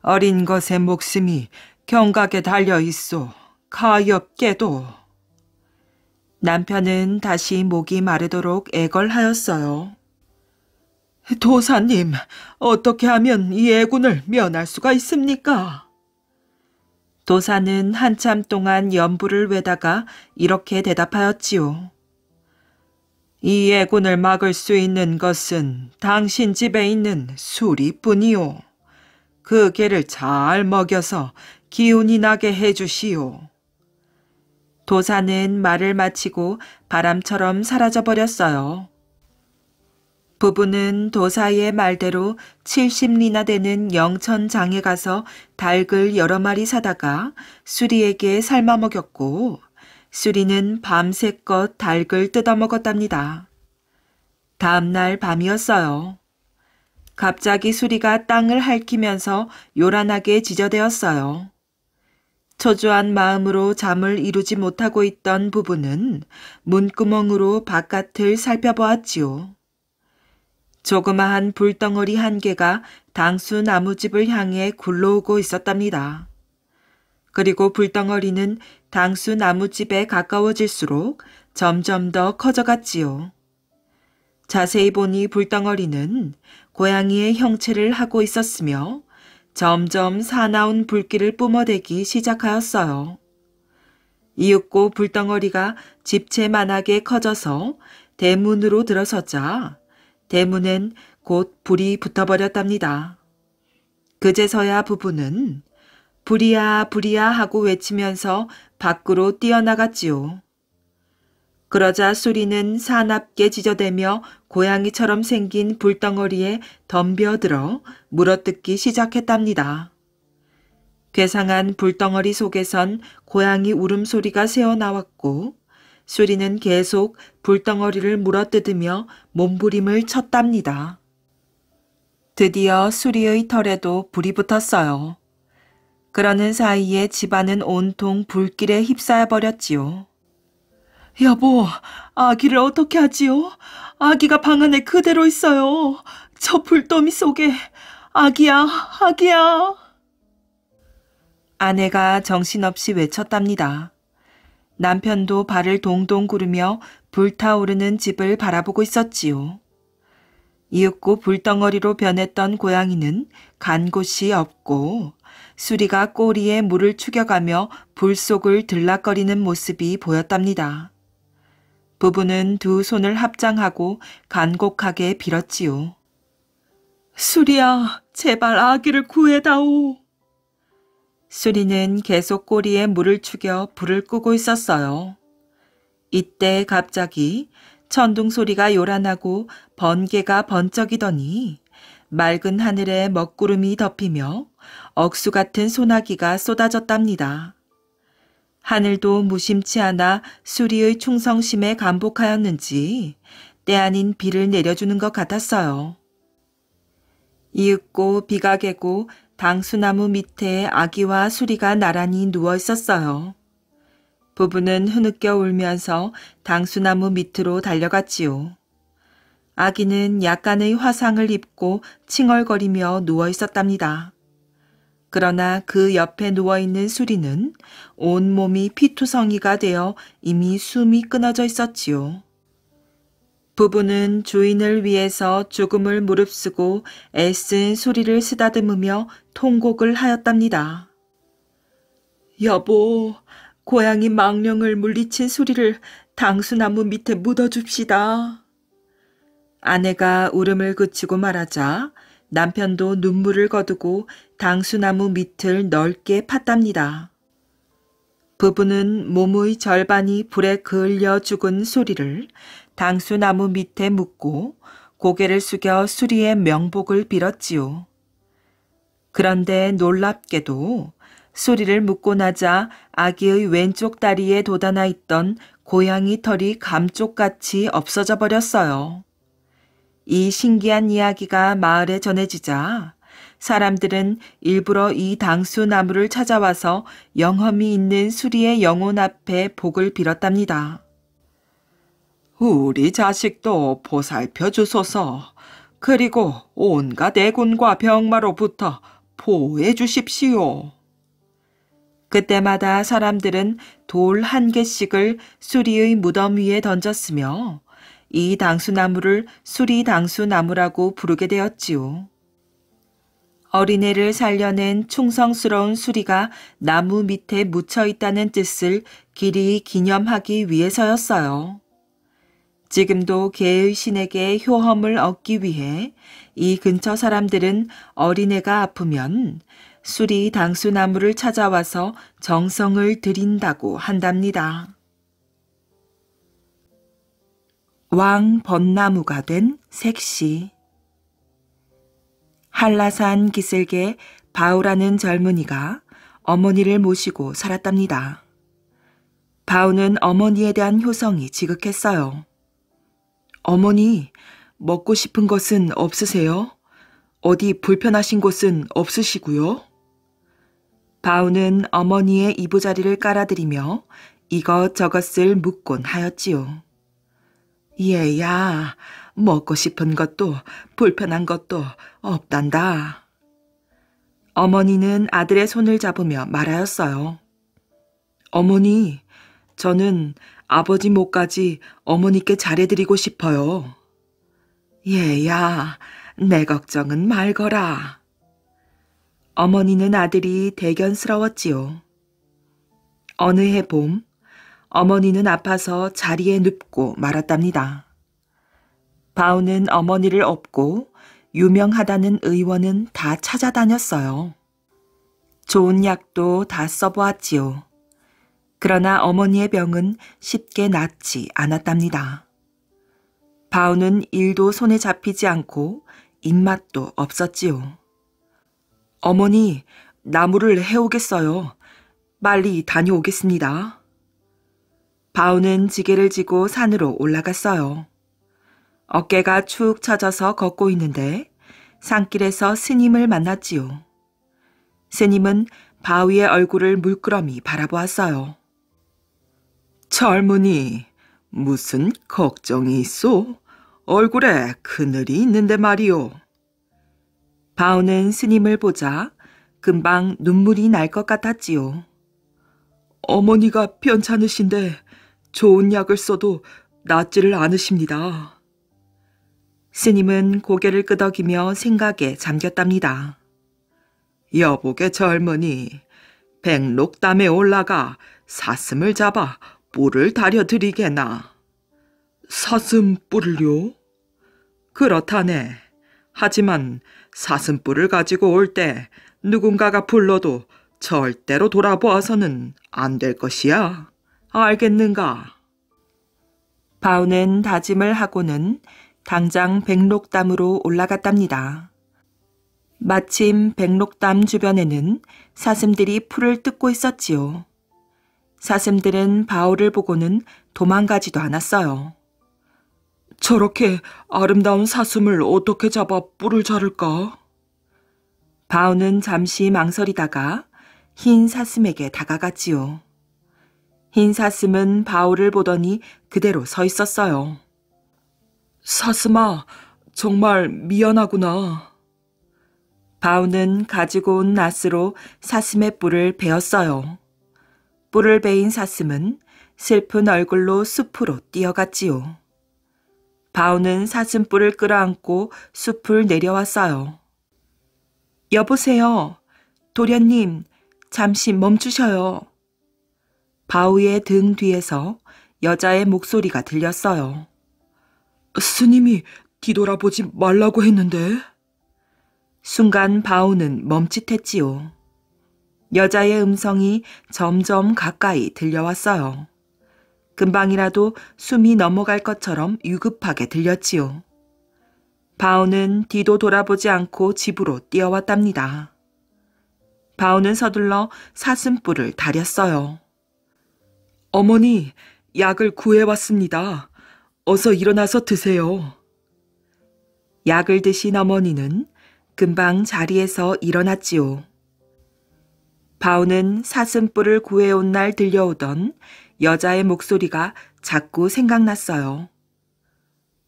어린 것의 목숨이 경각에 달려 있소. 가엾게도. 남편은 다시 목이 마르도록 애걸하였어요. 도사님, 어떻게 하면 이 애군을 면할 수가 있습니까? 도사는 한참 동안 연부를 외다가 이렇게 대답하였지요. 이 예군을 막을 수 있는 것은 당신 집에 있는 수리뿐이요. 그 개를 잘 먹여서 기운이 나게 해주시오. 도사는 말을 마치고 바람처럼 사라져버렸어요. 부부는 도사의 말대로 70리나 되는 영천장에 가서 닭을 여러 마리 사다가 수리에게 삶아 먹였고 수리는 밤새껏 닭을 뜯어 먹었답니다. 다음날 밤이었어요. 갑자기 수리가 땅을 핥히면서 요란하게 지저대었어요. 초조한 마음으로 잠을 이루지 못하고 있던 부부는 문구멍으로 바깥을 살펴보았지요. 조그마한 불덩어리 한 개가 당수 나무집을 향해 굴러오고 있었답니다. 그리고 불덩어리는 당수 나무집에 가까워질수록 점점 더 커져갔지요. 자세히 보니 불덩어리는 고양이의 형체를 하고 있었으며 점점 사나운 불길을 뿜어대기 시작하였어요. 이윽고 불덩어리가 집채만하게 커져서 대문으로 들어서자 대문엔 곧 불이 붙어버렸답니다. 그제서야 부부는 불이야 불이야 하고 외치면서 밖으로 뛰어나갔지요. 그러자 수리는 사납게 지저대며 고양이처럼 생긴 불덩어리에 덤벼들어 물어뜯기 시작했답니다. 괴상한 불덩어리 속에선 고양이 울음소리가 새어나왔고 쇼리는 계속 불덩어리를 물어뜯으며 몸부림을 쳤답니다. 드디어 수리의 털에도 불이 붙었어요. 그러는 사이에 집안은 온통 불길에 휩싸여버렸지요. 여보, 아기를 어떻게 하지요? 아기가 방 안에 그대로 있어요. 저 불더미 속에. 아기야, 아기야. 아내가 정신없이 외쳤답니다. 남편도 발을 동동 구르며 불타오르는 집을 바라보고 있었지요. 이윽고 불덩어리로 변했던 고양이는 간 곳이 없고 수리가 꼬리에 물을 축여가며 불 속을 들락거리는 모습이 보였답니다. 부부는 두 손을 합장하고 간곡하게 빌었지요. 수리야, 제발 아기를 구해다오. 수리는 계속 꼬리에 물을 축여 불을 끄고 있었어요. 이때 갑자기 천둥 소리가 요란하고 번개가 번쩍이더니 맑은 하늘에 먹구름이 덮이며 억수 같은 소나기가 쏟아졌답니다. 하늘도 무심치 않아 수리의 충성심에 감복하였는지 때 아닌 비를 내려주는 것 같았어요. 이윽고 비가 개고 당수나무 밑에 아기와 수리가 나란히 누워 있었어요. 부부는 흐느껴 울면서 당수나무 밑으로 달려갔지요. 아기는 약간의 화상을 입고 칭얼거리며 누워 있었답니다. 그러나 그 옆에 누워있는 수리는 온몸이 피투성이가 되어 이미 숨이 끊어져 있었지요. 부부는 주인을 위해서 죽음을 무릅쓰고 애쓴 소리를 쓰다듬으며 통곡을 하였답니다. 여보, 고양이 망령을 물리친 소리를 당수나무 밑에 묻어줍시다. 아내가 울음을 그치고 말하자 남편도 눈물을 거두고 당수나무 밑을 넓게 팠답니다. 부부는 몸의 절반이 불에 그을려 죽은 소리를 당수나무 밑에 묻고 고개를 숙여 수리의 명복을 빌었지요. 그런데 놀랍게도 수리를 묻고 나자 아기의 왼쪽 다리에 돋아나 있던 고양이 털이 감쪽같이 없어져 버렸어요. 이 신기한 이야기가 마을에 전해지자 사람들은 일부러 이 당수 나무를 찾아와서 영험이 있는 수리의 영혼 앞에 복을 빌었답니다. 우리 자식도 보살펴 주소서. 그리고 온갖 대군과 병마로부터 보호해 주십시오. 그때마다 사람들은 돌 한 개씩을 수리의 무덤 위에 던졌으며 이 당수나무를 수리당수나무라고 부르게 되었지요. 어린애를 살려낸 충성스러운 수리가 나무 밑에 묻혀 있다는 뜻을 길이 기념하기 위해서였어요. 지금도 개의 신에게 효험을 얻기 위해 이 근처 사람들은 어린애가 아프면 술이 당수나무를 찾아와서 정성을 드린다고 한답니다. 왕 벚나무가 된 색시 한라산 기슭에 바우라는 젊은이가 어머니를 모시고 살았답니다. 바우는 어머니에 대한 효성이 지극했어요. 어머니, 먹고 싶은 것은 없으세요? 어디 불편하신 곳은 없으시고요? 바우는 어머니의 이부자리를 깔아드리며 이것저것을 묻곤 하였지요. 얘야, 예, 먹고 싶은 것도 불편한 것도 없단다. 어머니는 아들의 손을 잡으며 말하였어요. 어머니, 저는 아버지 몫까지 어머니께 잘해드리고 싶어요. 얘야, 내 걱정은 말거라. 어머니는 아들이 대견스러웠지요. 어느 해 봄, 어머니는 아파서 자리에 눕고 말았답니다. 바우는 어머니를 업고 유명하다는 의원은 다 찾아다녔어요. 좋은 약도 다 써보았지요. 그러나 어머니의 병은 쉽게 낫지 않았답니다. 바우는 일도 손에 잡히지 않고 입맛도 없었지요. 어머니, 나무를 해오겠어요. 빨리 다녀오겠습니다. 바우는 지게를 지고 산으로 올라갔어요. 어깨가 축 처져서 걷고 있는데 산길에서 스님을 만났지요. 스님은 바위의 얼굴을 물끄러미 바라보았어요. 젊은이 무슨 걱정이 있소? 얼굴에 그늘이 있는데 말이오. 바오는 스님을 보자 금방 눈물이 날 것 같았지요. 어머니가 편찮으신데 좋은 약을 써도 낫지를 않으십니다. 스님은 고개를 끄덕이며 생각에 잠겼답니다. 여보게 젊은이, 백록담에 올라가 사슴을 잡아 뿔을 다려드리게나. 사슴뿔요 그렇다네. 하지만 사슴뿔을 가지고 올 때 누군가가 불러도 절대로 돌아보아서는 안 될 것이야. 알겠는가? 바우는 다짐을 하고는 당장 백록담으로 올라갔답니다. 마침 백록담 주변에는 사슴들이 풀을 뜯고 있었지요. 사슴들은 바울을 보고는 도망가지도 않았어요. 저렇게 아름다운 사슴을 어떻게 잡아 뿔을 자를까? 바울은 잠시 망설이다가 흰 사슴에게 다가갔지요. 흰 사슴은 바울을 보더니 그대로 서 있었어요. 사슴아, 정말 미안하구나. 바울은 가지고 온 낫으로 사슴의 뿔을 베었어요. 뿔을 베인 사슴은 슬픈 얼굴로 숲으로 뛰어갔지요. 바우는 사슴뿔을 끌어안고 숲을 내려왔어요. 여보세요. 도련님, 잠시 멈추셔요. 바우의등 뒤에서 여자의 목소리가 들렸어요. 스님이 뒤돌아보지 말라고 했는데? 순간 바우는 멈칫했지요. 여자의 음성이 점점 가까이 들려왔어요. 금방이라도 숨이 넘어갈 것처럼 유급하게 들렸지요. 바오는 뒤도 돌아보지 않고 집으로 뛰어왔답니다. 바오는 서둘러 사슴뿔을 다렸어요. 어머니, 약을 구해왔습니다. 어서 일어나서 드세요. 약을 드신 어머니는 금방 자리에서 일어났지요. 바오는 사슴뿔을 구해온 날 들려오던 여자의 목소리가 자꾸 생각났어요.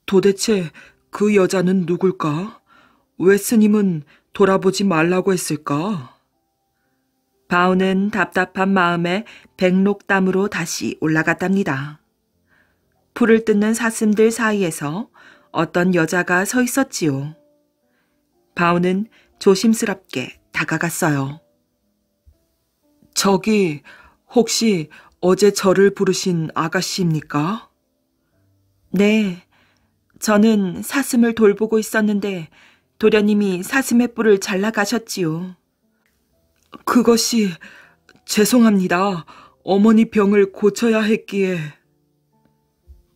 도대체 그 여자는 누굴까? 왜 스님은 돌아보지 말라고 했을까? 바오는 답답한 마음에 백록담으로 다시 올라갔답니다. 풀을 뜯는 사슴들 사이에서 어떤 여자가 서 있었지요. 바오는 조심스럽게 다가갔어요. 저기 혹시 어제 저를 부르신 아가씨입니까? 네. 저는 사슴을 돌보고 있었는데 도련님이 사슴의 뿔을 잘라 가셨지요. 그것이 죄송합니다. 어머니 병을 고쳐야 했기에.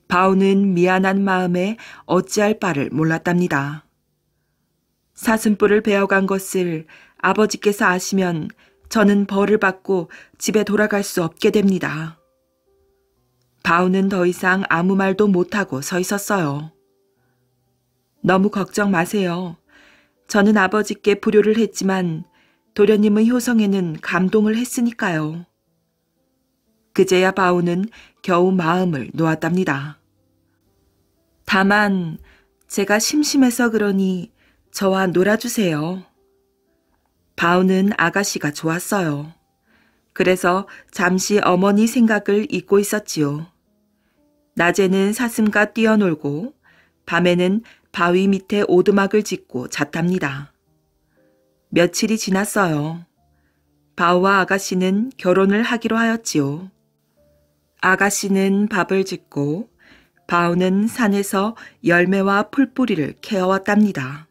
바우는 미안한 마음에 어찌할 바를 몰랐답니다. 사슴뿔을 베어간 것을 아버지께서 아시면 저는 벌을 받고 집에 돌아갈 수 없게 됩니다. 바우는 더 이상 아무 말도 못하고 서 있었어요. 너무 걱정 마세요. 저는 아버지께 불효를 했지만 도련님의 효성에는 감동을 했으니까요. 그제야 바우는 겨우 마음을 놓았답니다. 다만 제가 심심해서 그러니 저와 놀아주세요. 바우는 아가씨가 좋았어요. 그래서 잠시 어머니 생각을 잊고 있었지요. 낮에는 사슴과 뛰어놀고 밤에는 바위 밑에 오두막을 짓고 잤답니다. 며칠이 지났어요. 바우와 아가씨는 결혼을 하기로 하였지요. 아가씨는 밥을 짓고 바우는 산에서 열매와 풀뿌리를 캐어왔답니다.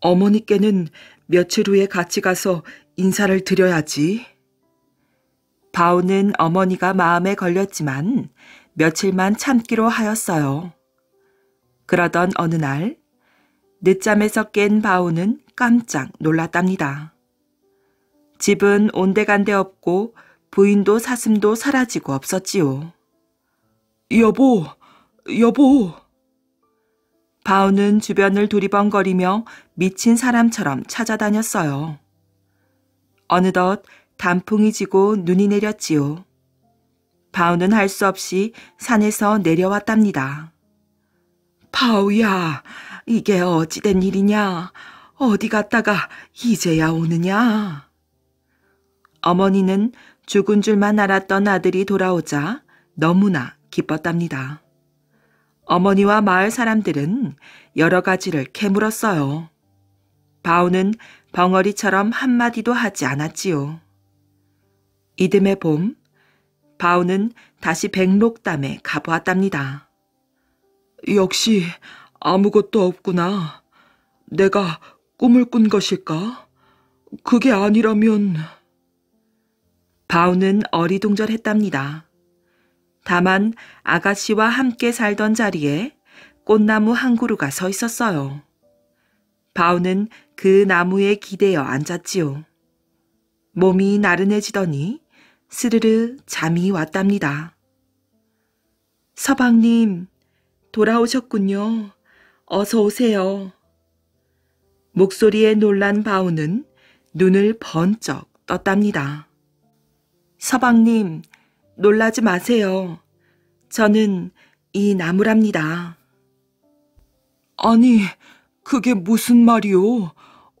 어머니께는 며칠 후에 같이 가서 인사를 드려야지. 바오는 어머니가 마음에 걸렸지만 며칠만 참기로 하였어요. 그러던 어느 날, 늦잠에서 깬 바오는 깜짝 놀랐답니다. 집은 온데간데 없고 부인도 사슴도 사라지고 없었지요. 여보, 여보. 바오는 주변을 두리번거리며 미친 사람처럼 찾아다녔어요. 어느덧 단풍이 지고 눈이 내렸지요. 바오는 할 수 없이 산에서 내려왔답니다. 바오야, 이게 어찌된 일이냐? 어디 갔다가 이제야 오느냐? 어머니는 죽은 줄만 알았던 아들이 돌아오자 너무나 기뻤답니다. 어머니와 마을 사람들은 여러 가지를 캐물었어요. 바오는 벙어리처럼 한마디도 하지 않았지요. 이듬해 봄, 바오는 다시 백록담에 가보았답니다. 역시 아무것도 없구나. 내가 꿈을 꾼 것일까? 그게 아니라면... 바오는 어리둥절했답니다. 다만 아가씨와 함께 살던 자리에 꽃나무 한 그루가 서 있었어요. 바우는그 나무에 기대어 앉았지요. 몸이 나른해지더니 스르르 잠이 왔답니다. 서방님, 돌아오셨군요. 어서 오세요. 목소리에 놀란 바우는 눈을 번쩍 떴답니다. 서방님, 놀라지 마세요. 저는 이 나무랍니다. 아니, 그게 무슨 말이오?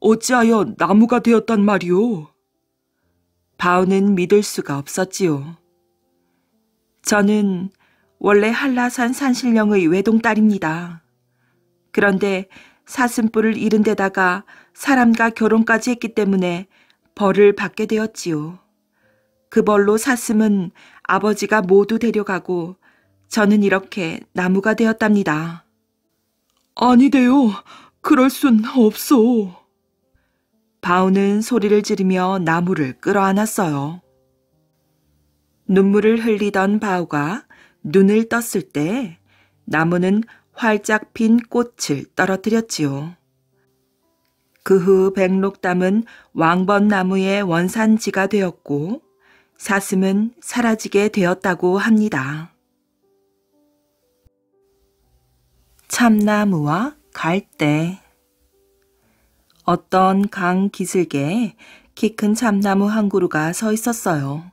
어찌하여 나무가 되었단 말이오? 바오는 믿을 수가 없었지요. 저는 원래 한라산 산신령의 외동딸입니다. 그런데 사슴뿔을 잃은 데다가 사람과 결혼까지 했기 때문에 벌을 받게 되었지요. 그 벌로 사슴은 아버지가 모두 데려가고 저는 이렇게 나무가 되었답니다. 아니돼요. 그럴 순 없소. 바우는 소리를 지르며 나무를 끌어안았어요. 눈물을 흘리던 바우가 눈을 떴을 때 나무는 활짝 핀 꽃을 떨어뜨렸지요. 그 후 백록담은 왕번나무의 원산지가 되었고 사슴은 사라지게 되었다고 합니다. 참나무와 갈대 어떤 강 기슭에 키 큰 참나무 한 그루가 서 있었어요.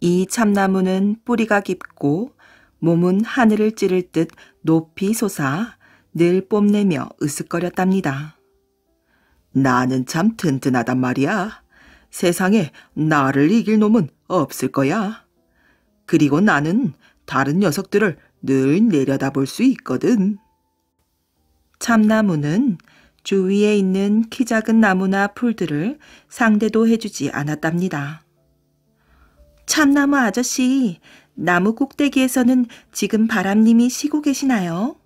이 참나무는 뿌리가 깊고 몸은 하늘을 찌를 듯 높이 솟아 늘 뽐내며 으쓱거렸답니다. 나는 참 튼튼하단 말이야. 세상에 나를 이길 놈은 없을 거야. 그리고 나는 다른 녀석들을 늘 내려다볼 수 있거든. 참나무는 주위에 있는 키 작은 나무나 풀들을 상대도 해주지 않았답니다. 참나무 아저씨, 나무 꼭대기에서는 지금 바람님이 쉬고 계시나요?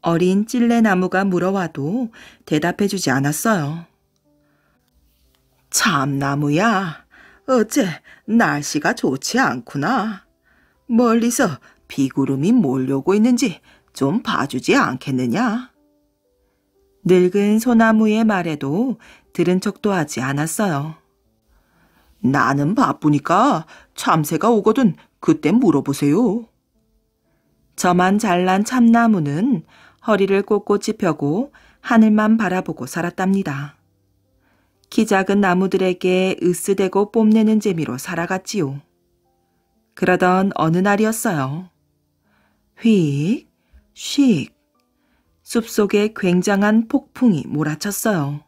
어린 찔레나무가 물어와도 대답해주지 않았어요. 참나무야, 어째 날씨가 좋지 않구나. 멀리서 비구름이 몰려오고 있는지 좀 봐주지 않겠느냐? 늙은 소나무의 말에도 들은 척도 하지 않았어요. 나는 바쁘니까 참새가 오거든 그때 물어보세요. 저만 잘난 참나무는 허리를 꼿꼿이 펴고 하늘만 바라보고 살았답니다. 키 작은 나무들에게 으스대고 뽐내는 재미로 살아갔지요. 그러던 어느 날이었어요. 휙, 휙, 숲속에 굉장한 폭풍이 몰아쳤어요.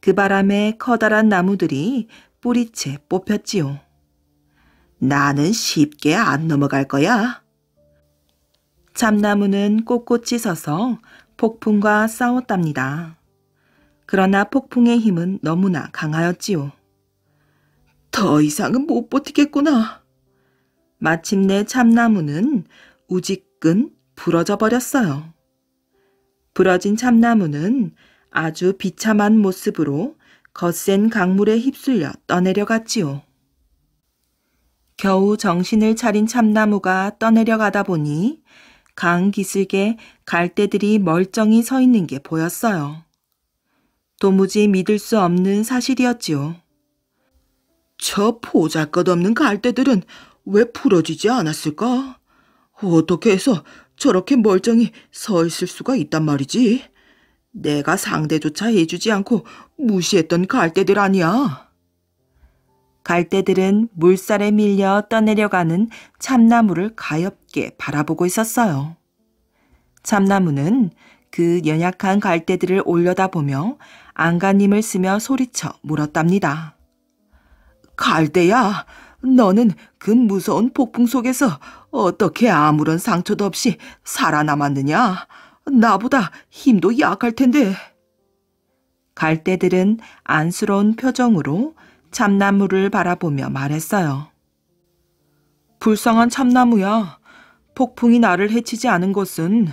그 바람에 커다란 나무들이 뿌리채 뽑혔지요. 나는 쉽게 안 넘어갈 거야. 참나무는 꼿꼿이 서서 폭풍과 싸웠답니다. 그러나 폭풍의 힘은 너무나 강하였지요. 더 이상은 못 버티겠구나. 마침내 참나무는 우직근 부러져 버렸어요. 부러진 참나무는 아주 비참한 모습으로 거센 강물에 휩쓸려 떠내려갔지요. 겨우 정신을 차린 참나무가 떠내려가다 보니 강 기슭에 갈대들이 멀쩡히 서 있는 게 보였어요. 도무지 믿을 수 없는 사실이었지요. 저 보잘것없는 갈대들은 왜 풀어지지 않았을까? 어떻게 해서 저렇게 멀쩡히 서 있을 수가 있단 말이지? 내가 상대조차 해주지 않고 무시했던 갈대들 아니야. 갈대들은 물살에 밀려 떠내려가는 참나무를 가엾게 바라보고 있었어요. 참나무는 그 연약한 갈대들을 올려다보며 안간힘을 쓰며 소리쳐 물었답니다. 갈대야, 너는 그 무서운 폭풍 속에서 어떻게 아무런 상처도 없이 살아남았느냐? 나보다 힘도 약할 텐데. 갈대들은 안쓰러운 표정으로 참나무를 바라보며 말했어요. 불쌍한 참나무야, 폭풍이 나를 해치지 않은 것은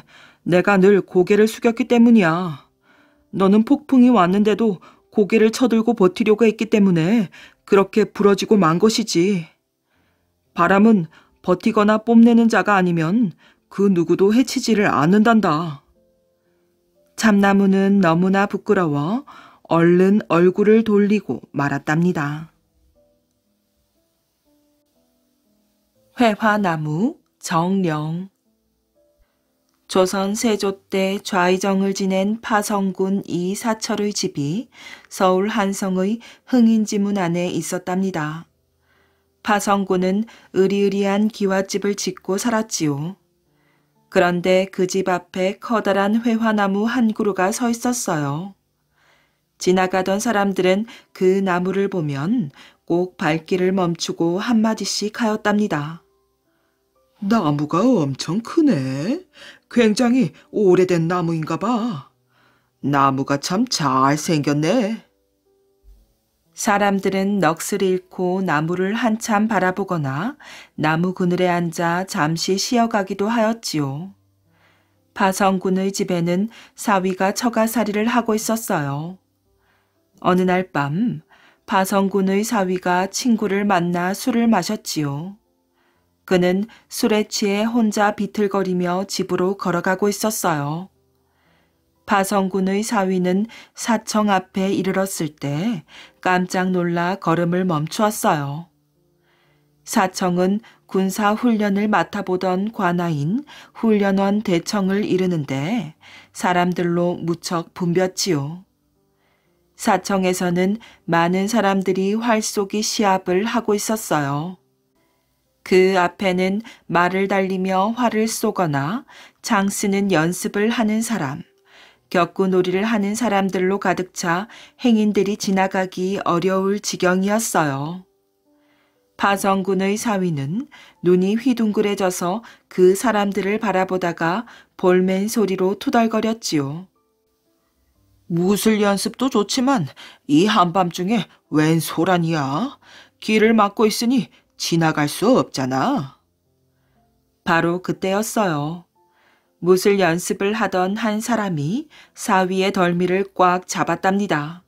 내가 늘 고개를 숙였기 때문이야. 너는 폭풍이 왔는데도 고개를 쳐들고 버티려고 했기 때문에 그렇게 부러지고 만 것이지. 바람은 버티거나 뽐내는 자가 아니면 그 누구도 해치지를 않는단다. 참나무는 너무나 부끄러워 얼른 얼굴을 돌리고 말았답니다. 회화나무 정령 조선 세조 때 좌의정을 지낸 파성군 이사철의 집이 서울 한성의 흥인지문 안에 있었답니다. 파성군은 으리으리한 기와집을 짓고 살았지요. 그런데 그 집 앞에 커다란 회화나무 한 그루가 서 있었어요. 지나가던 사람들은 그 나무를 보면 꼭 발길을 멈추고 한마디씩 하였답니다. 나무가 엄청 크네. 굉장히 오래된 나무인가 봐. 나무가 참 잘생겼네. 사람들은 넋을 잃고 나무를 한참 바라보거나 나무 그늘에 앉아 잠시 쉬어가기도 하였지요. 파성군의 집에는 사위가 처가살이를 하고 있었어요. 어느 날 밤, 파성군의 사위가 친구를 만나 술을 마셨지요. 그는 술에 취해 혼자 비틀거리며 집으로 걸어가고 있었어요. 파성군의 사위는 사청 앞에 이르렀을 때 깜짝 놀라 걸음을 멈추었어요. 사청은 군사 훈련을 맡아보던 관아인 훈련원 대청을 이르는데 사람들로 무척 붐볐지요 사청에서는 많은 사람들이 활쏘기 시합을 하고 있었어요. 그 앞에는 말을 달리며 활을 쏘거나 장 쓰는 연습을 하는 사람, 격구놀이를 하는 사람들로 가득 차 행인들이 지나가기 어려울 지경이었어요. 파성군의 사위는 눈이 휘둥그레져서 그 사람들을 바라보다가 볼멘 소리로 투덜거렸지요. 무술 연습도 좋지만 이 한밤중에 웬 소란이야? 길을 막고 있으니 지나갈 수 없잖아. 바로 그때였어요. 무술 연습을 하던 한 사람이 사위의 덜미를 꽉 잡았답니다.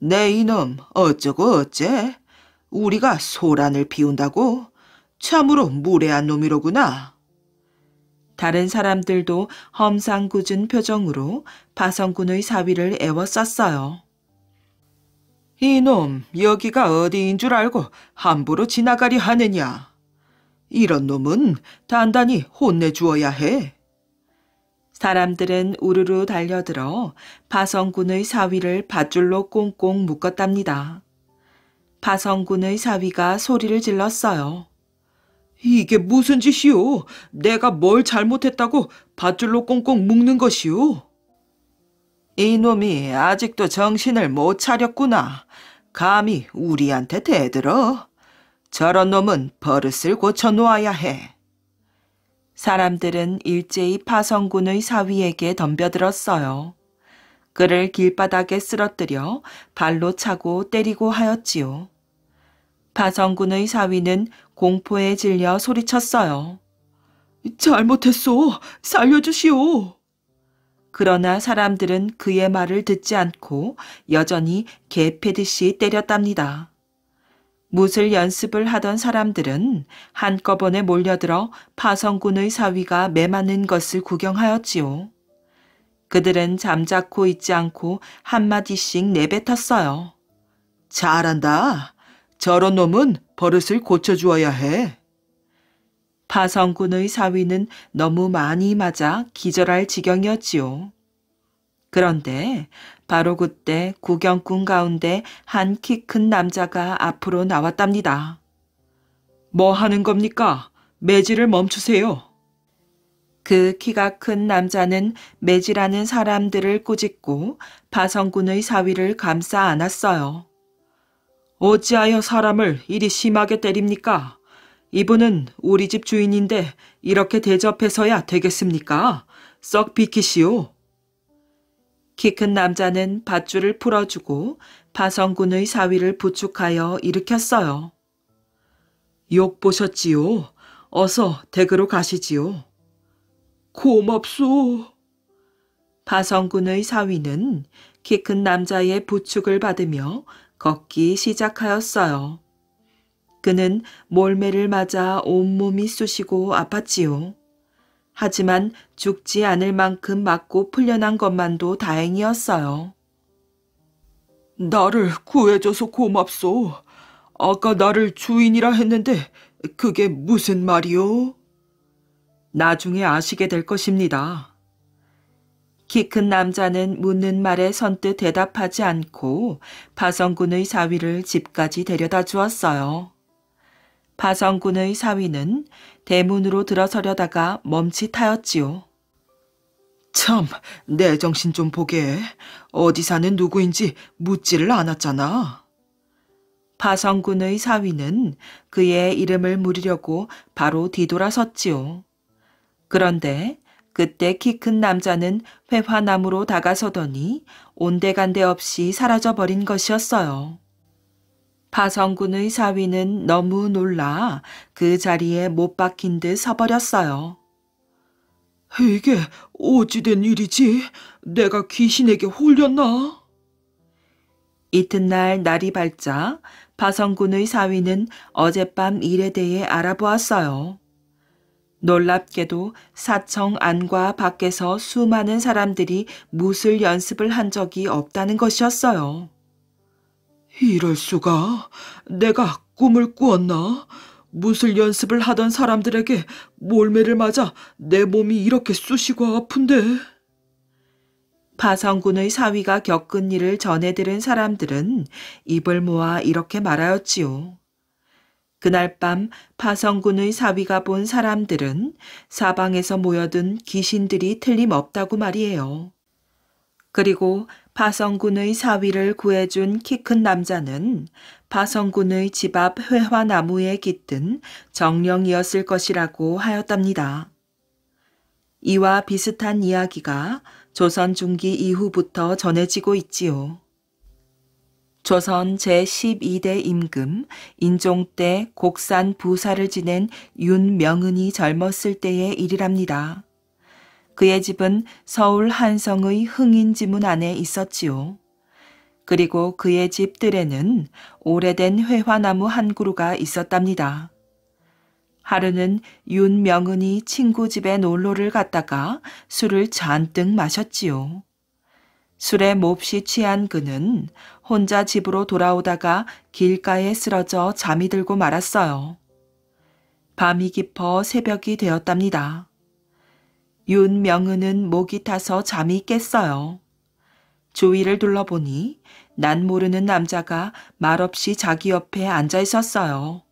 내 네, 이놈 어쩌고 어째 우리가 소란을 피운다고 참으로 무례한 놈이로구나. 다른 사람들도 험상궂은 표정으로 파성군의 사위를 애워쌌어요. 이놈, 여기가 어디인 줄 알고 함부로 지나가리 하느냐. 이런 놈은 단단히 혼내주어야 해. 사람들은 우르르 달려들어 파성군의 사위를 밧줄로 꽁꽁 묶었답니다. 파성군의 사위가 소리를 질렀어요. 이게 무슨 짓이오? 내가 뭘 잘못했다고 밧줄로 꽁꽁 묶는 것이오? 이놈이 아직도 정신을 못 차렸구나. 감히 우리한테 대들어. 저런 놈은 버릇을 고쳐놓아야 해. 사람들은 일제히 파성군의 사위에게 덤벼들었어요. 그를 길바닥에 쓰러뜨려 발로 차고 때리고 하였지요. 파성군의 사위는 공포에 질려 소리쳤어요. 잘못했소. 살려주시오. 그러나 사람들은 그의 말을 듣지 않고 여전히 개패듯이 때렸답니다. 무술 연습을 하던 사람들은 한꺼번에 몰려들어 파성군의 사위가 매맞는 것을 구경하였지요. 그들은 잠자코 있지 않고 한마디씩 내뱉었어요. 잘한다. 저런 놈은 버릇을 고쳐주어야 해. 파성군의 사위는 너무 많이 맞아 기절할 지경이었지요. 그런데 바로 그때 구경꾼 가운데 한 키 큰 남자가 앞으로 나왔답니다. 뭐 하는 겁니까? 매질을 멈추세요. 그 키가 큰 남자는 매질하는 사람들을 꾸짖고 파성군의 사위를 감싸 안았어요. 어찌하여 사람을 이리 심하게 때립니까? 이분은 우리 집 주인인데 이렇게 대접해서야 되겠습니까? 썩 비키시오. 키 큰 남자는 밧줄을 풀어주고 파성군의 사위를 부축하여 일으켰어요. 욕 보셨지요? 어서 댁으로 가시지요. 고맙소. 파성군의 사위는 키 큰 남자의 부축을 받으며 걷기 시작하였어요. 그는 몰매를 맞아 온몸이 쑤시고 아팠지요. 하지만 죽지 않을 만큼 맞고 풀려난 것만도 다행이었어요. 나를 구해줘서 고맙소. 아까 나를 주인이라 했는데 그게 무슨 말이오? 나중에 아시게 될 것입니다. 키 큰 남자는 묻는 말에 선뜻 대답하지 않고 파성군의 사위를 집까지 데려다 주었어요. 파성군의 사위는 대문으로 들어서려다가 멈칫하였지요. 참, 내 정신 좀 보게. 어디 사는 누구인지 묻지를 않았잖아. 파성군의 사위는 그의 이름을 물으려고 바로 뒤돌아섰지요. 그런데 그때 키 큰 남자는 회화나무로 다가서더니 온데간데 없이 사라져버린 것이었어요. 파성군의 사위는 너무 놀라 그 자리에 못 박힌 듯 서버렸어요. 이게 어찌된 일이지? 내가 귀신에게 홀렸나? 이튿날 날이 밝자 파성군의 사위는 어젯밤 일에 대해 알아보았어요. 놀랍게도 사청 안과 밖에서 수많은 사람들이 무술 연습을 한 적이 없다는 것이었어요. 이럴 수가. 내가 꿈을 꾸었나? 무술 연습을 하던 사람들에게 몰매를 맞아 내 몸이 이렇게 쑤시고 아픈데. 파성군의 사위가 겪은 일을 전해들은 사람들은 입을 모아 이렇게 말하였지요. 그날 밤 파성군의 사위가 본 사람들은 사방에서 모여든 귀신들이 틀림없다고 말이에요. 그리고 파성군의 사위를 구해준 키 큰 남자는 파성군의 집 앞 회화나무에 깃든 정령이었을 것이라고 하였답니다. 이와 비슷한 이야기가 조선 중기 이후부터 전해지고 있지요. 조선 제12대 임금 인종 때 곡산 부사를 지낸 윤명은이 젊었을 때의 일이랍니다. 그의 집은 서울 한성의 흥인지문 안에 있었지요. 그리고 그의 집들에는 오래된 회화나무 한 그루가 있었답니다. 하루는 윤명은이 친구 집에 놀러를 갔다가 술을 잔뜩 마셨지요. 술에 몹시 취한 그는 혼자 집으로 돌아오다가 길가에 쓰러져 잠이 들고 말았어요. 밤이 깊어 새벽이 되었답니다. 윤명은은 목이 타서 잠이 깼어요. 주위를 둘러보니 난 모르는 남자가 말없이 자기 옆에 앉아 있었어요.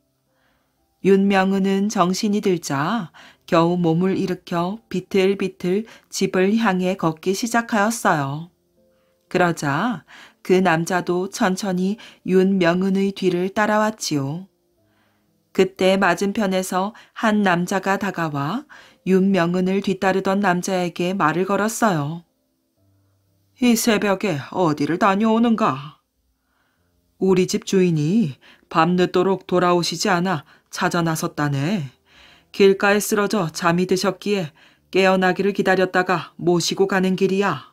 윤명은은 정신이 들자 겨우 몸을 일으켜 비틀비틀 집을 향해 걷기 시작하였어요. 그러자 그 남자도 천천히 윤명은의 뒤를 따라왔지요. 그때 맞은편에서 한 남자가 다가와 윤명은을 뒤따르던 남자에게 말을 걸었어요. 이 새벽에 어디를 다녀오는가? 우리 집 주인이 밤늦도록 돌아오시지 않아 찾아 나섰다네. 길가에 쓰러져 잠이 드셨기에 깨어나기를 기다렸다가 모시고 가는 길이야.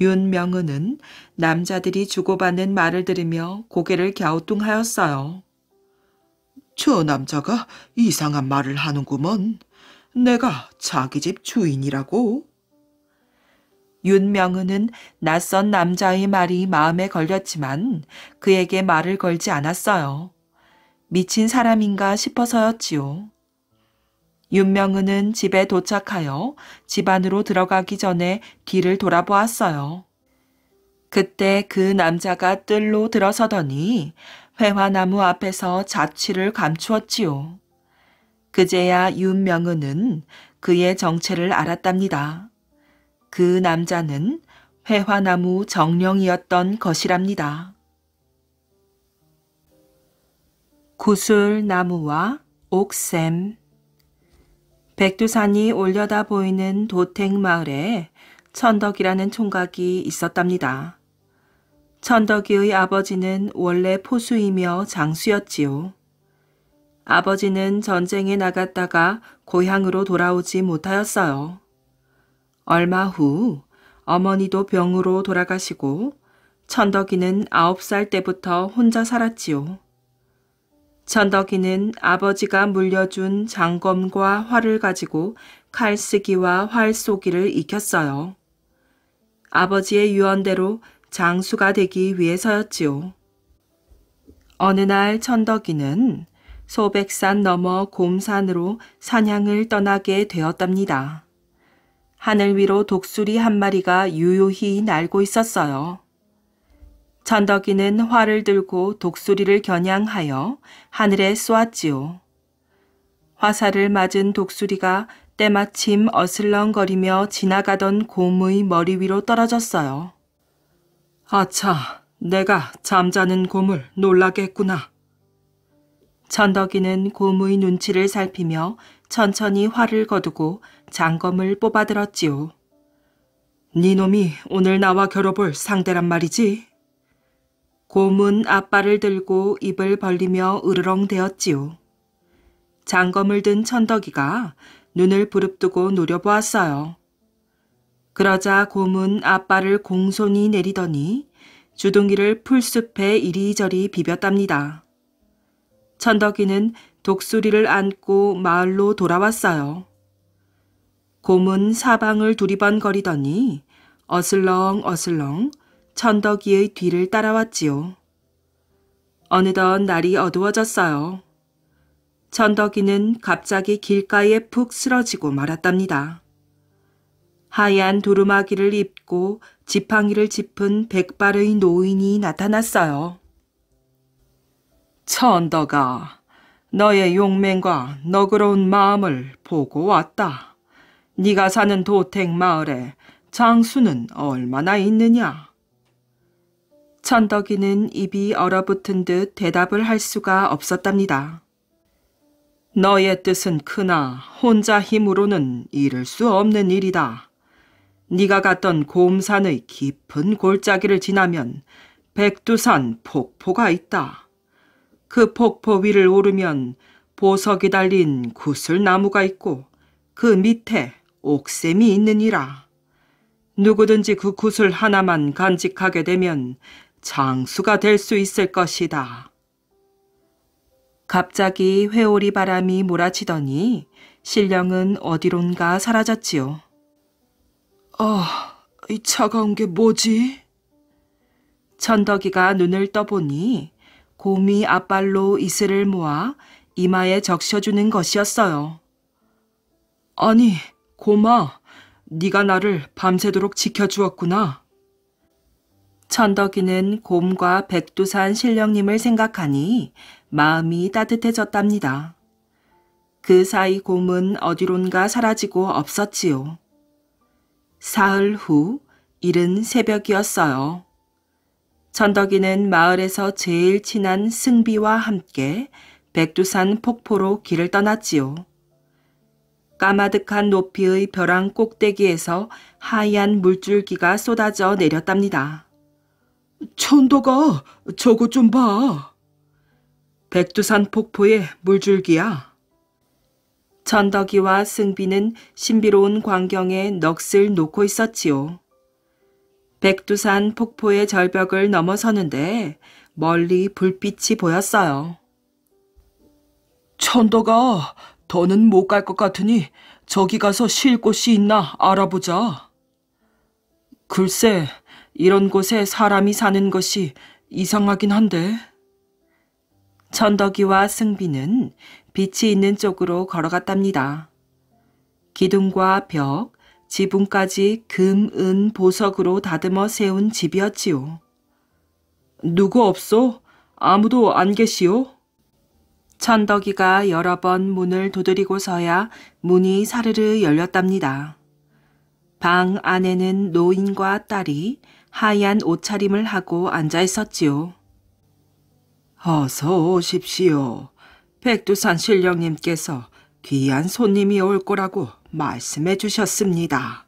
윤명은은 남자들이 주고받는 말을 들으며 고개를 갸우뚱하였어요. 저 남자가 이상한 말을 하는구먼. 내가 자기 집 주인이라고. 윤명은은 낯선 남자의 말이 마음에 걸렸지만 그에게 말을 걸지 않았어요. 미친 사람인가 싶어서였지요. 윤명은은 집에 도착하여 집 안으로 들어가기 전에 뒤를 돌아보았어요. 그때 그 남자가 뜰로 들어서더니 회화나무 앞에서 자취를 감추었지요. 그제야 윤명은은 그의 정체를 알았답니다. 그 남자는 회화나무 정령이었던 것이랍니다. 구슬나무와 옥샘 백두산이 올려다 보이는 도택마을에 천덕이라는 총각이 있었답니다. 천덕이의 아버지는 원래 포수이며 장수였지요. 아버지는 전쟁에 나갔다가 고향으로 돌아오지 못하였어요. 얼마 후 어머니도 병으로 돌아가시고 천덕이는 아홉 살 때부터 혼자 살았지요. 천덕이는 아버지가 물려준 장검과 활을 가지고 칼쓰기와 활 쏘기를 익혔어요. 아버지의 유언대로 장수가 되기 위해서였지요. 어느 날 천덕이는 소백산 넘어 곰산으로 사냥을 떠나게 되었답니다. 하늘 위로 독수리 한 마리가 유유히 날고 있었어요. 천덕이는 활을 들고 독수리를 겨냥하여 하늘에 쏘았지요. 화살을 맞은 독수리가 때마침 어슬렁거리며 지나가던 곰의 머리 위로 떨어졌어요. 아차, 내가 잠자는 곰을 놀라게 했구나. 천덕이는 고무의 눈치를 살피며 천천히 활을 거두고 장검을 뽑아들었지요. 네 놈이 오늘 나와 겨뤄볼 상대란 말이지? 고문 아빠를 들고 입을 벌리며 으르렁대었지요. 장검을 든 천덕이가 눈을 부릅뜨고 노려보았어요. 그러자 고문 아빠를 공손히 내리더니 주둥이를 풀숲에 이리저리 비볐답니다. 천덕이는 독수리를 안고 마을로 돌아왔어요. 곰은 사방을 두리번거리더니 어슬렁 어슬렁 천덕이의 뒤를 따라왔지요. 어느덧 날이 어두워졌어요. 천덕이는 갑자기 길가에 푹 쓰러지고 말았답니다. 하얀 두루마기를 입고 지팡이를 짚은 백발의 노인이 나타났어요. 천더가 너의 용맹과 너그러운 마음을 보고 왔다. 네가 사는 도택 마을에 장수는 얼마나 있느냐? 천덕이는 입이 얼어붙은 듯 대답을 할 수가 없었답니다. 너의 뜻은 크나 혼자 힘으로는 이룰 수 없는 일이다. 네가 갔던 곰산의 깊은 골짜기를 지나면 백두산 폭포가 있다. 그 폭포 위를 오르면 보석이 달린 구슬나무가 있고 그 밑에 옥샘이 있느니라. 누구든지 그 구슬 하나만 간직하게 되면 장수가 될 수 있을 것이다. 갑자기 회오리 바람이 몰아치더니 신령은 어디론가 사라졌지요. 어, 이 차가운 게 뭐지? 천덕이가 눈을 떠보니 곰이 앞발로 이슬을 모아 이마에 적셔주는 것이었어요. 아니, 곰아, 네가 나를 밤새도록 지켜주었구나. 천덕이는 곰과 백두산 신령님을 생각하니 마음이 따뜻해졌답니다. 그 사이 곰은 어디론가 사라지고 없었지요. 사흘 후 이른 새벽이었어요. 천덕이는 마을에서 제일 친한 승비와 함께 백두산 폭포로 길을 떠났지요. 까마득한 높이의 벼랑 꼭대기에서 하얀 물줄기가 쏟아져 내렸답니다. 천덕아, 저거 좀 봐. 백두산 폭포의 물줄기야. 천덕이와 승비는 신비로운 광경에 넋을 놓고 있었지요. 백두산 폭포의 절벽을 넘어서는데 멀리 불빛이 보였어요. 천도가 더는 못 갈 것 같으니 저기 가서 쉴 곳이 있나 알아보자. 글쎄, 이런 곳에 사람이 사는 것이 이상하긴 한데. 천덕이와 승비는 빛이 있는 쪽으로 걸어갔답니다. 기둥과 벽, 지붕까지 금, 은, 보석으로 다듬어 세운 집이었지요. 누구 없소? 아무도 안 계시오? 천덕이가 여러 번 문을 두드리고서야 문이 사르르 열렸답니다. 방 안에는 노인과 딸이 하얀 옷차림을 하고 앉아 있었지요. 어서 오십시오. 백두산 신령님께서 귀한 손님이 올 거라고 말씀해 주셨습니다.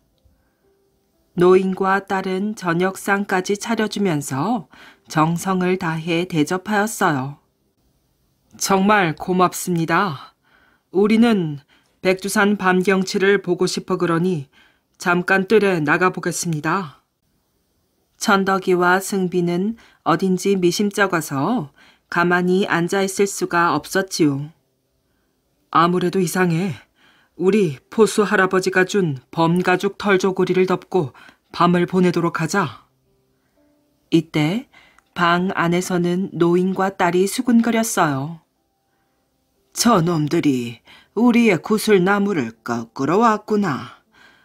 노인과 딸은 저녁상까지 차려주면서 정성을 다해 대접하였어요. 정말 고맙습니다. 우리는 백두산 밤경치를 보고 싶어 그러니 잠깐 뜰에 나가보겠습니다. 천덕이와 승비는 어딘지 미심쩍어서 가만히 앉아있을 수가 없었지요. 아무래도 이상해. 우리 포수 할아버지가 준 범가죽 털조고리를 덮고 밤을 보내도록 하자. 이때 방 안에서는 노인과 딸이 수군거렸어요. 저놈들이 우리의 구슬나무를 거꾸로 왔구나.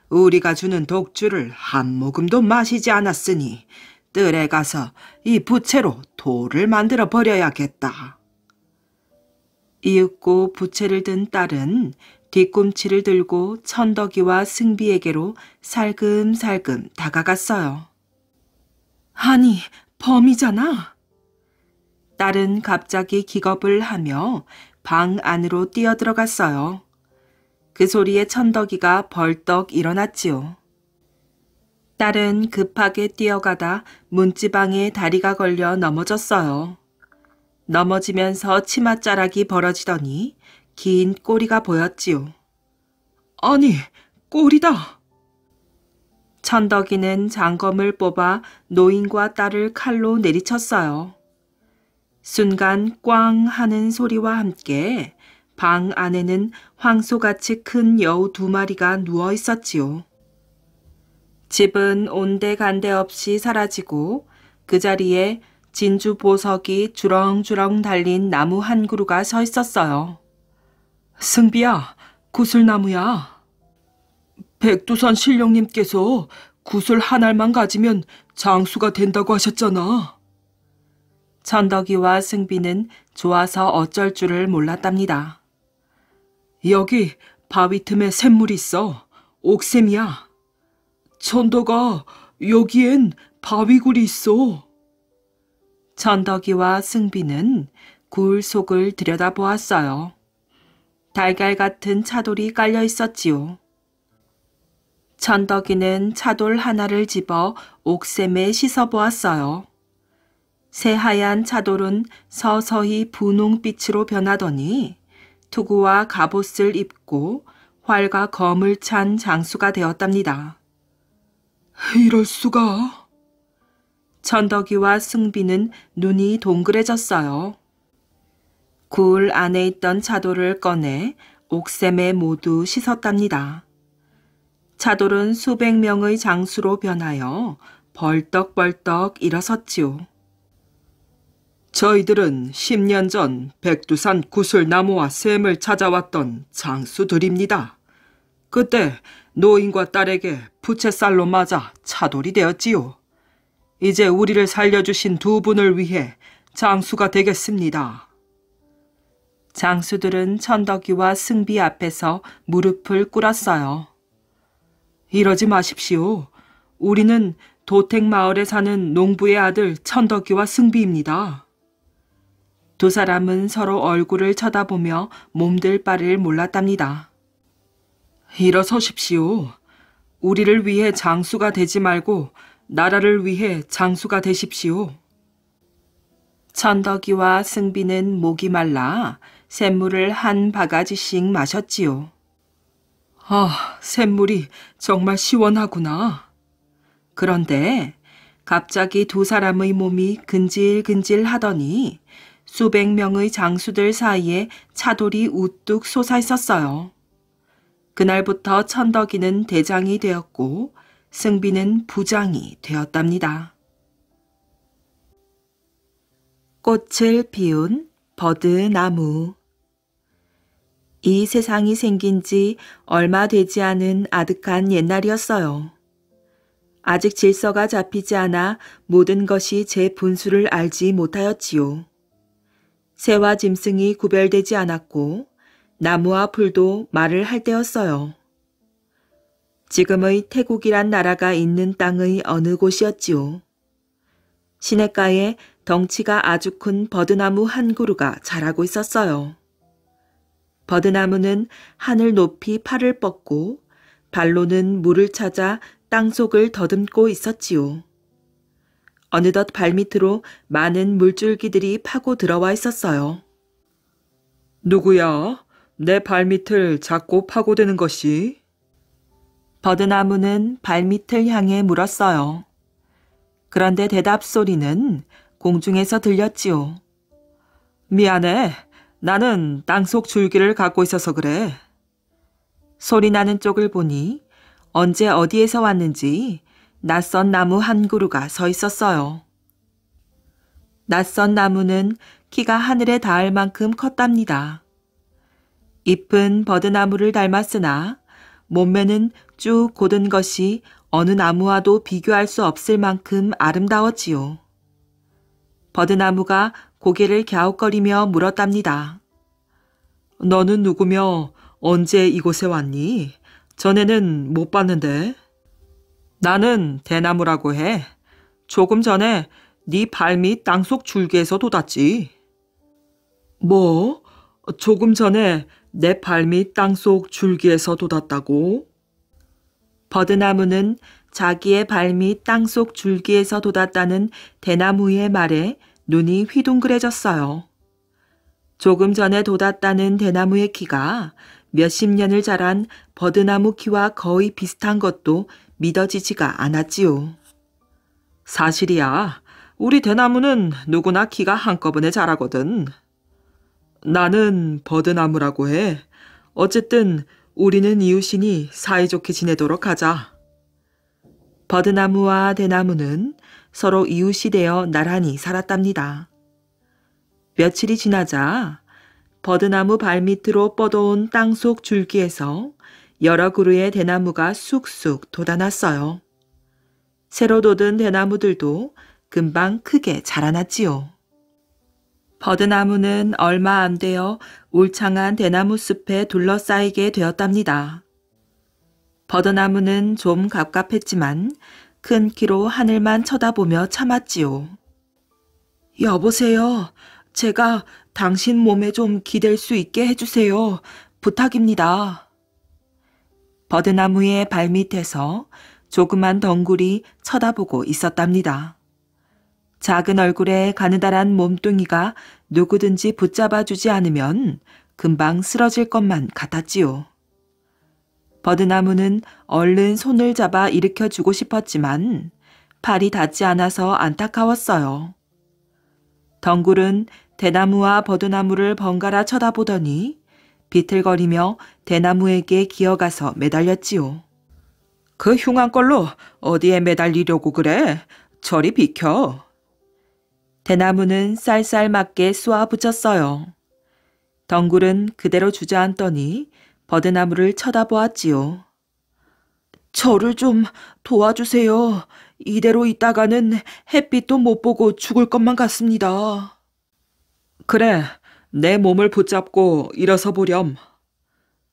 우리가 주는 독주를 한 모금도 마시지 않았으니 뜰에 가서 이 부채로 돌을 만들어 버려야겠다. 이윽고 부채를 든 딸은 뒤꿈치를 들고 천덕이와 승비에게로 살금살금 다가갔어요. 아니, 범이잖아. 딸은 갑자기 기겁을 하며 방 안으로 뛰어들어갔어요. 그 소리에 천덕이가 벌떡 일어났지요. 딸은 급하게 뛰어가다 문지방에 다리가 걸려 넘어졌어요. 넘어지면서 치맛자락이 벌어지더니 긴 꼬리가 보였지요. 아니, 꼬리다! 천덕이는 장검을 뽑아 노인과 딸을 칼로 내리쳤어요. 순간 꽝 하는 소리와 함께 방 안에는 황소같이 큰 여우 두 마리가 누워 있었지요. 집은 온데간데 없이 사라지고 그 자리에 진주 보석이 주렁주렁 달린 나무 한 그루가 서 있었어요. 승비야, 구슬나무야. 백두산 신령님께서 구슬 한 알만 가지면 장수가 된다고 하셨잖아. 천덕이와 승비는 좋아서 어쩔 줄을 몰랐답니다. 여기 바위 틈에 샘물이 있어. 옥샘이야. 천덕아, 여기엔 바위굴이 있어. 천덕이와 승비는 굴 속을 들여다보았어요. 달걀 같은 차돌이 깔려 있었지요. 천덕이는 차돌 하나를 집어 옥샘에 씻어보았어요. 새하얀 차돌은 서서히 분홍빛으로 변하더니 투구와 갑옷을 입고 활과 검을 찬 장수가 되었답니다. 이럴 수가. 천덕이와 승비는 눈이 동그래졌어요. 굴 안에 있던 차돌을 꺼내 옥샘에 모두 씻었답니다. 차돌은 수백 명의 장수로 변하여 벌떡벌떡 일어섰지요. 저희들은 10년 전 백두산 구슬나무와 샘을 찾아왔던 장수들입니다. 그때 노인과 딸에게 부채살로 맞아 차돌이 되었지요. 이제 우리를 살려주신 두 분을 위해 장수가 되겠습니다. 장수들은 천덕이와 승비 앞에서 무릎을 꿇었어요. 이러지 마십시오. 우리는 도택마을에 사는 농부의 아들 천덕이와 승비입니다. 두 사람은 서로 얼굴을 쳐다보며 몸들 바를 몰랐답니다. 일어서십시오. 우리를 위해 장수가 되지 말고 나라를 위해 장수가 되십시오. 천덕이와 승비는 목이 말라 샘물을 한 바가지씩 마셨지요. 아, 샘물이 정말 시원하구나. 그런데 갑자기 두 사람의 몸이 근질근질 하더니 수백 명의 장수들 사이에 차돌이 우뚝 솟아 있었어요. 그날부터 천덕이는 대장이 되었고 승비는 부장이 되었답니다. 꽃을 피운 버드나무 이 세상이 생긴 지 얼마 되지 않은 아득한 옛날이었어요. 아직 질서가 잡히지 않아 모든 것이 제 분수를 알지 못하였지요. 새와 짐승이 구별되지 않았고 나무와 풀도 말을 할 때였어요. 지금의 태국이란 나라가 있는 땅의 어느 곳이었지요. 시냇가에 덩치가 아주 큰 버드나무 한 그루가 자라고 있었어요. 버드나무는 하늘 높이 팔을 뻗고 발로는 물을 찾아 땅속을 더듬고 있었지요. 어느덧 발밑으로 많은 물줄기들이 파고 들어와 있었어요. 누구야? 내 발밑을 자꾸 파고드는 것이? 버드나무는 발밑을 향해 물었어요. 그런데 대답 소리는 공중에서 들렸지요. 미안해. 나는 땅속 줄기를 갖고 있어서 그래. 소리 나는 쪽을 보니 언제 어디에서 왔는지 낯선 나무 한 그루가 서 있었어요. 낯선 나무는 키가 하늘에 닿을 만큼 컸답니다. 잎은 버드나무를 닮았으나 몸매는 쭉 고든 것이 어느 나무와도 비교할 수 없을 만큼 아름다웠지요. 버드나무가 고개를 갸웃거리며 물었답니다. 너는 누구며 언제 이곳에 왔니? 전에는 못 봤는데. 나는 대나무라고 해. 조금 전에 네 발밑 땅속 줄기에서 돋았지. 뭐? 조금 전에 내 발미 땅속 줄기에서 돋았다고? 버드나무는 자기의 발미 땅속 줄기에서 돋았다는 대나무의 말에 눈이 휘둥그레졌어요. 조금 전에 돋았다는 대나무의 키가 몇십 년을 자란 버드나무 키와 거의 비슷한 것도 믿어지지가 않았지요. 사실이야. 우리 대나무는 누구나 키가 한꺼번에 자라거든. 나는 버드나무라고 해. 어쨌든 우리는 이웃이니 사이좋게 지내도록 하자. 버드나무와 대나무는 서로 이웃이 되어 나란히 살았답니다. 며칠이 지나자 버드나무 발밑으로 뻗어온 땅속 줄기에서 여러 그루의 대나무가 쑥쑥 돋아났어요. 새로 돋은 대나무들도 금방 크게 자라났지요. 버드나무는 얼마 안 되어 울창한 대나무 숲에 둘러싸이게 되었답니다. 버드나무는 좀 갑갑했지만 큰 키로 하늘만 쳐다보며 참았지요. 여보세요. 제가 당신 몸에 좀 기댈 수 있게 해주세요. 부탁입니다. 버드나무의 발밑에서 조그만 덩굴이 쳐다보고 있었답니다. 작은 얼굴에 가느다란 몸뚱이가 누구든지 붙잡아 주지 않으면 금방 쓰러질 것만 같았지요. 버드나무는 얼른 손을 잡아 일으켜 주고 싶었지만 팔이 닿지 않아서 안타까웠어요. 덩굴은 대나무와 버드나무를 번갈아 쳐다보더니 비틀거리며 대나무에게 기어가서 매달렸지요. 그 흉한 걸로 어디에 매달리려고 그래? 저리 비켜. 대나무는 쌀쌀맞게 쏘아 붙였어요. 덩굴은 그대로 주저앉더니 버드나무를 쳐다보았지요. 저를 좀 도와주세요. 이대로 있다가는 햇빛도 못 보고 죽을 것만 같습니다. 그래, 내 몸을 붙잡고 일어서 보렴.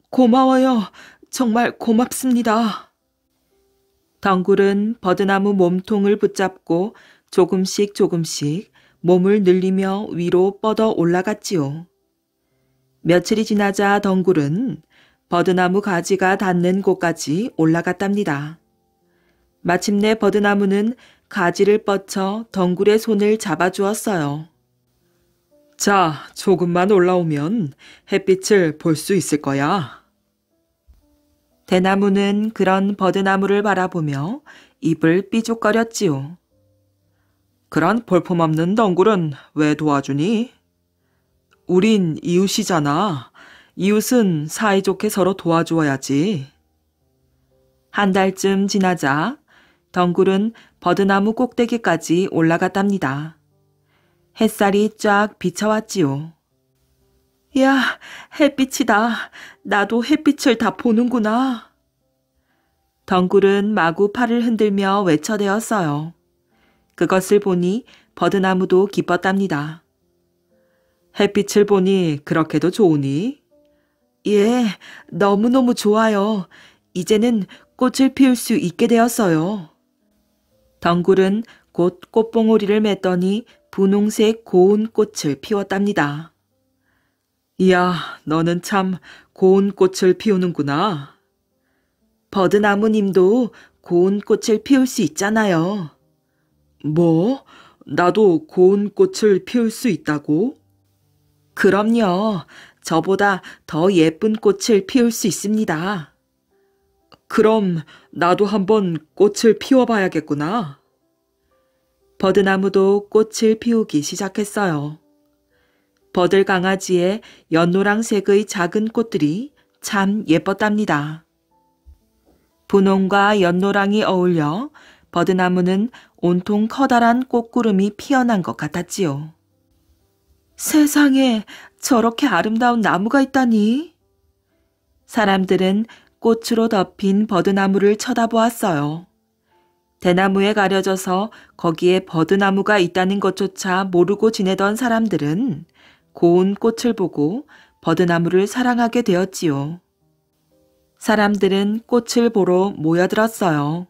고마워요. 정말 고맙습니다. 덩굴은 버드나무 몸통을 붙잡고 조금씩 조금씩 몸을 늘리며 위로 뻗어 올라갔지요. 며칠이 지나자 덩굴은 버드나무 가지가 닿는 곳까지 올라갔답니다. 마침내 버드나무는 가지를 뻗쳐 덩굴의 손을 잡아주었어요. 자, 조금만 올라오면 햇빛을 볼 수 있을 거야. 대나무는 그런 버드나무를 바라보며 입을 삐죽거렸지요. 그런 볼품없는 덩굴은 왜 도와주니? 우린 이웃이잖아. 이웃은 사이좋게 서로 도와주어야지. 한 달쯤 지나자 덩굴은 버드나무 꼭대기까지 올라갔답니다. 햇살이 쫙 비쳐왔지요. 야, 햇빛이다. 나도 햇빛을 다 보는구나. 덩굴은 마구 팔을 흔들며 외쳐대었어요. 그것을 보니 버드나무도 기뻤답니다. 햇빛을 보니 그렇게도 좋으니? 예, 너무너무 좋아요. 이제는 꽃을 피울 수 있게 되었어요. 덩굴은 곧 꽃봉오리를 맸더니 분홍색 고운 꽃을 피웠답니다. 이야, 너는 참 고운 꽃을 피우는구나. 버드나무님도 고운 꽃을 피울 수 있잖아요. 뭐? 나도 고운 꽃을 피울 수 있다고? 그럼요. 저보다 더 예쁜 꽃을 피울 수 있습니다. 그럼 나도 한번 꽃을 피워봐야겠구나. 버드나무도 꽃을 피우기 시작했어요. 버들 강아지의 연노랑색의 작은 꽃들이 참 예뻤답니다. 분홍과 연노랑이 어울려 버드나무는 온통 커다란 꽃구름이 피어난 것 같았지요. 세상에 저렇게 아름다운 나무가 있다니. 사람들은 꽃으로 덮인 버드나무를 쳐다보았어요. 대나무에 가려져서 거기에 버드나무가 있다는 것조차 모르고 지내던 사람들은 고운 꽃을 보고 버드나무를 사랑하게 되었지요. 사람들은 꽃을 보러 모여들었어요.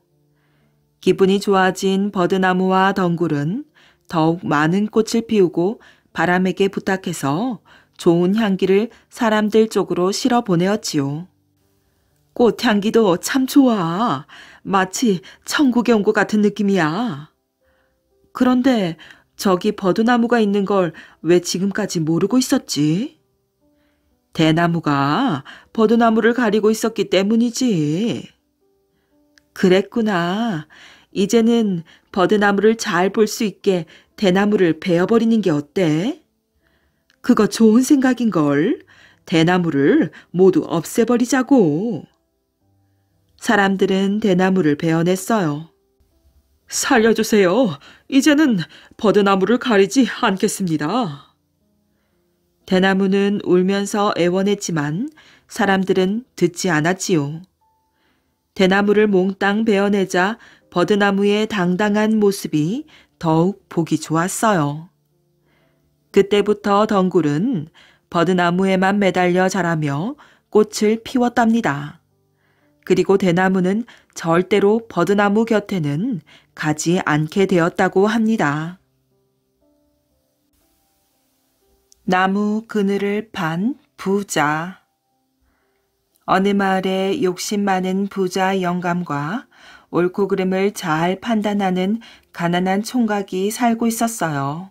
기분이 좋아진 버드나무와 덩굴은 더욱 많은 꽃을 피우고 바람에게 부탁해서 좋은 향기를 사람들 쪽으로 실어 보내었지요. 꽃향기도 참 좋아. 마치 천국에 온 것 같은 느낌이야. 그런데 저기 버드나무가 있는 걸 왜 지금까지 모르고 있었지? 대나무가 버드나무를 가리고 있었기 때문이지. 그랬구나. 이제는 버드나무를 잘 볼 수 있게 대나무를 베어버리는 게 어때? 그거 좋은 생각인걸. 대나무를 모두 없애버리자고. 사람들은 대나무를 베어냈어요. 살려주세요. 이제는 버드나무를 가리지 않겠습니다. 대나무는 울면서 애원했지만 사람들은 듣지 않았지요. 대나무를 몽땅 베어내자 버드나무의 당당한 모습이 더욱 보기 좋았어요. 그때부터 덩굴은 버드나무에만 매달려 자라며 꽃을 피웠답니다. 그리고 대나무는 절대로 버드나무 곁에는 가지 않게 되었다고 합니다. 나무 그늘을 판 부자 어느 마을에 욕심 많은 부자 영감과 옳고 그름을 잘 판단하는 가난한 총각이 살고 있었어요.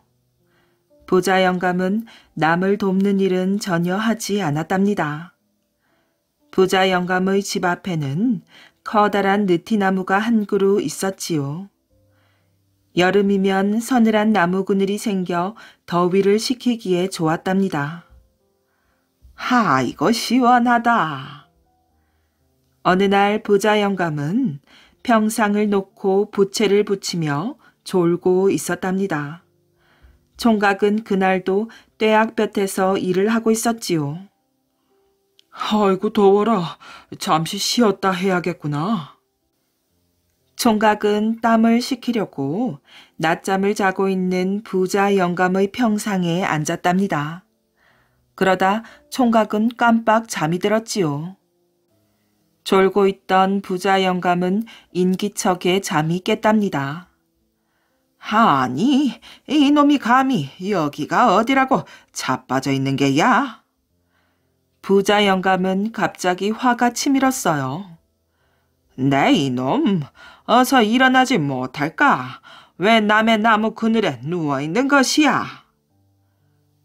부자 영감은 남을 돕는 일은 전혀 하지 않았답니다. 부자 영감의 집 앞에는 커다란 느티나무가 한 그루 있었지요. 여름이면 서늘한 나무 그늘이 생겨 더위를 식히기에 좋았답니다. 하, 이거 시원하다. 어느 날 부자 영감은 평상을 놓고 부채를 붙이며 졸고 있었답니다. 총각은 그날도 떼악볕에서 일을 하고 있었지요. 아이고 더워라. 잠시 쉬었다 해야겠구나. 총각은 땀을 식히려고 낮잠을 자고 있는 부자 영감의 평상에 앉았답니다. 그러다 총각은 깜빡 잠이 들었지요. 졸고 있던 부자 영감은 인기척에 잠이 깼답니다. 아니, 이놈이 감히 여기가 어디라고 자빠져 있는 게야? 부자 영감은 갑자기 화가 치밀었어요. 내 네, 이놈, 어서 일어나지 못할까? 왜 남의 나무 그늘에 누워있는 것이야?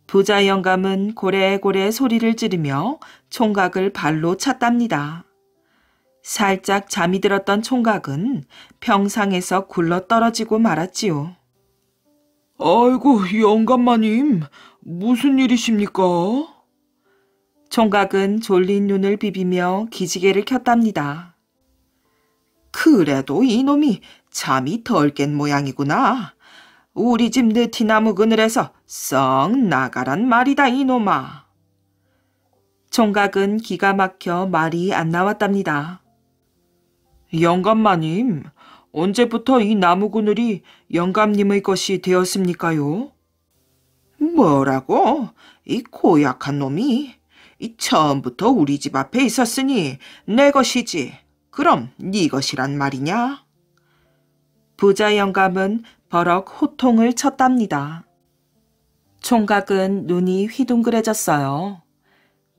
부자 영감은 고래고래 소리를 지르며 총각을 발로 찼답니다. 살짝 잠이 들었던 총각은 평상에서 굴러 떨어지고 말았지요. 아이고, 영감마님, 무슨 일이십니까? 총각은 졸린 눈을 비비며 기지개를 켰답니다. 그래도 이놈이 잠이 덜 깬 모양이구나. 우리 집 느티나무 그늘에서 썩 나가란 말이다, 이놈아. 총각은 기가 막혀 말이 안 나왔답니다. 영감마님, 언제부터 이 나무 그늘이 영감님의 것이 되었습니까요? 뭐라고? 이 고약한 놈이? 이 처음부터 우리 집 앞에 있었으니 내 것이지. 그럼 네 것이란 말이냐? 부자 영감은 버럭 호통을 쳤답니다. 총각은 눈이 휘둥그레졌어요.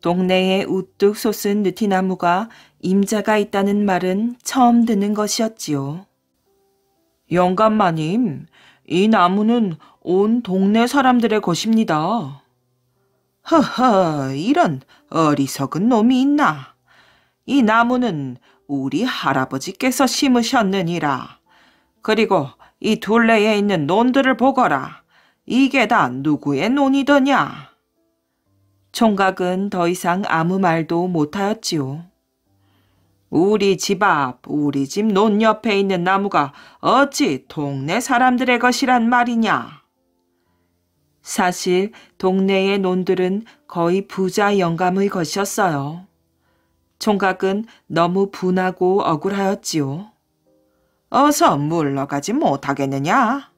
동네에 우뚝 솟은 느티나무가 임자가 있다는 말은 처음 듣는 것이었지요. 영감 마님, 이 나무는 온 동네 사람들의 것입니다. 허허, 이런 어리석은 놈이 있나. 이 나무는 우리 할아버지께서 심으셨느니라. 그리고 이 둘레에 있는 논들을 보거라. 이게 다 누구의 논이더냐? 총각은 더 이상 아무 말도 못하였지요. 우리 집 앞, 우리 집 논 옆에 있는 나무가 어찌 동네 사람들의 것이란 말이냐. 사실 동네의 논들은 거의 부자 영감의 것이었어요. 총각은 너무 분하고 억울하였지요. 어서 물러가지 못하겠느냐?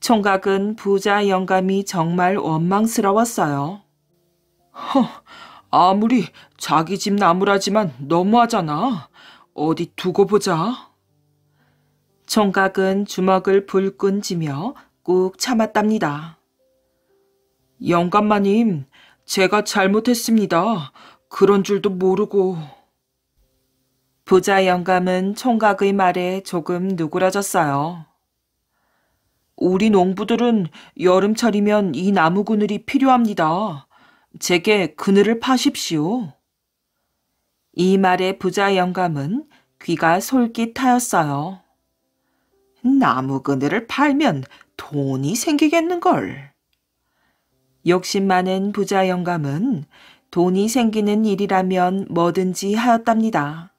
총각은 부자 영감이 정말 원망스러웠어요. 허, 아무리 자기 집 나무라지만 너무하잖아. 어디 두고 보자. 총각은 주먹을 불끈 지며꾹 참았답니다. 영감마님, 제가 잘못했습니다. 그런 줄도 모르고. 부자 영감은 총각의 말에 조금 누그러졌어요. 우리 농부들은 여름철이면 이 나무 그늘이 필요합니다. 제게 그늘을 파십시오. 이 말의 부자 영감은 귀가 솔깃하였어요. 나무 그늘을 팔면 돈이 생기겠는걸. 욕심 많은 부자 영감은 돈이 생기는 일이라면 뭐든지 하였답니다.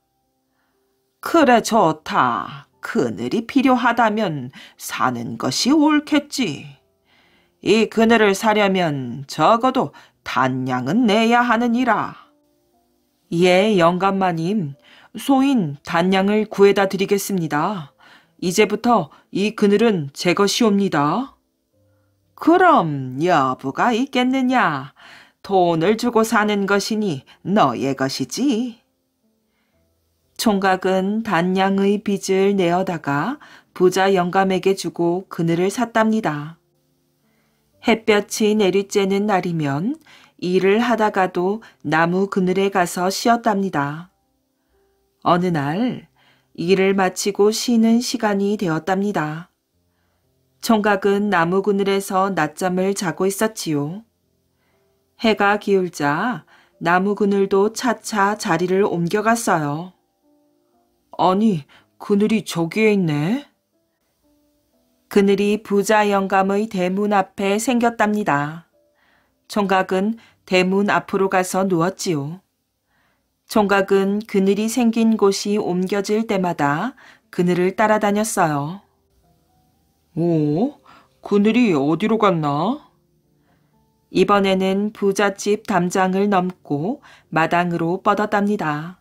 그래 좋다. 그늘이 필요하다면 사는 것이 옳겠지. 이 그늘을 사려면 적어도 단양은 내야 하느니라. 예, 영감마님. 소인 단양을 구해다 드리겠습니다. 이제부터 이 그늘은 제 것이옵니다. 그럼 여부가 있겠느냐? 돈을 주고 사는 것이니 너의 것이지. 총각은 단양의 빚을 내어다가 부자 영감에게 주고 그늘을 샀답니다. 햇볕이 내리쬐는 날이면 일을 하다가도 나무 그늘에 가서 쉬었답니다. 어느 날 일을 마치고 쉬는 시간이 되었답니다. 총각은 나무 그늘에서 낮잠을 자고 있었지요. 해가 기울자 나무 그늘도 차차 자리를 옮겨갔어요. 아니, 그늘이 저기에 있네. 그늘이 부자 영감의 대문 앞에 생겼답니다. 총각은 대문 앞으로 가서 누웠지요. 총각은 그늘이 생긴 곳이 옮겨질 때마다 그늘을 따라다녔어요. 오, 그늘이 어디로 갔나? 이번에는 부잣집 담장을 넘고 마당으로 뻗었답니다.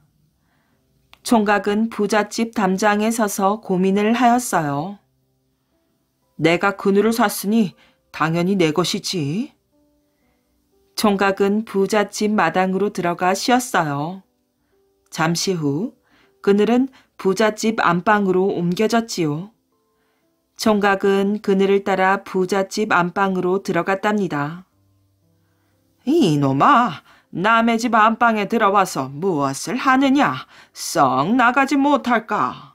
총각은 부잣집 담장에 서서 고민을 하였어요. 내가 그늘을 샀으니 당연히 내 것이지. 총각은 부잣집 마당으로 들어가 쉬었어요. 잠시 후 그늘은 부잣집 안방으로 옮겨졌지요. 총각은 그늘을 따라 부잣집 안방으로 들어갔답니다. 이놈아, 남의 집 안방에 들어와서 무엇을 하느냐? 썩 나가지 못할까?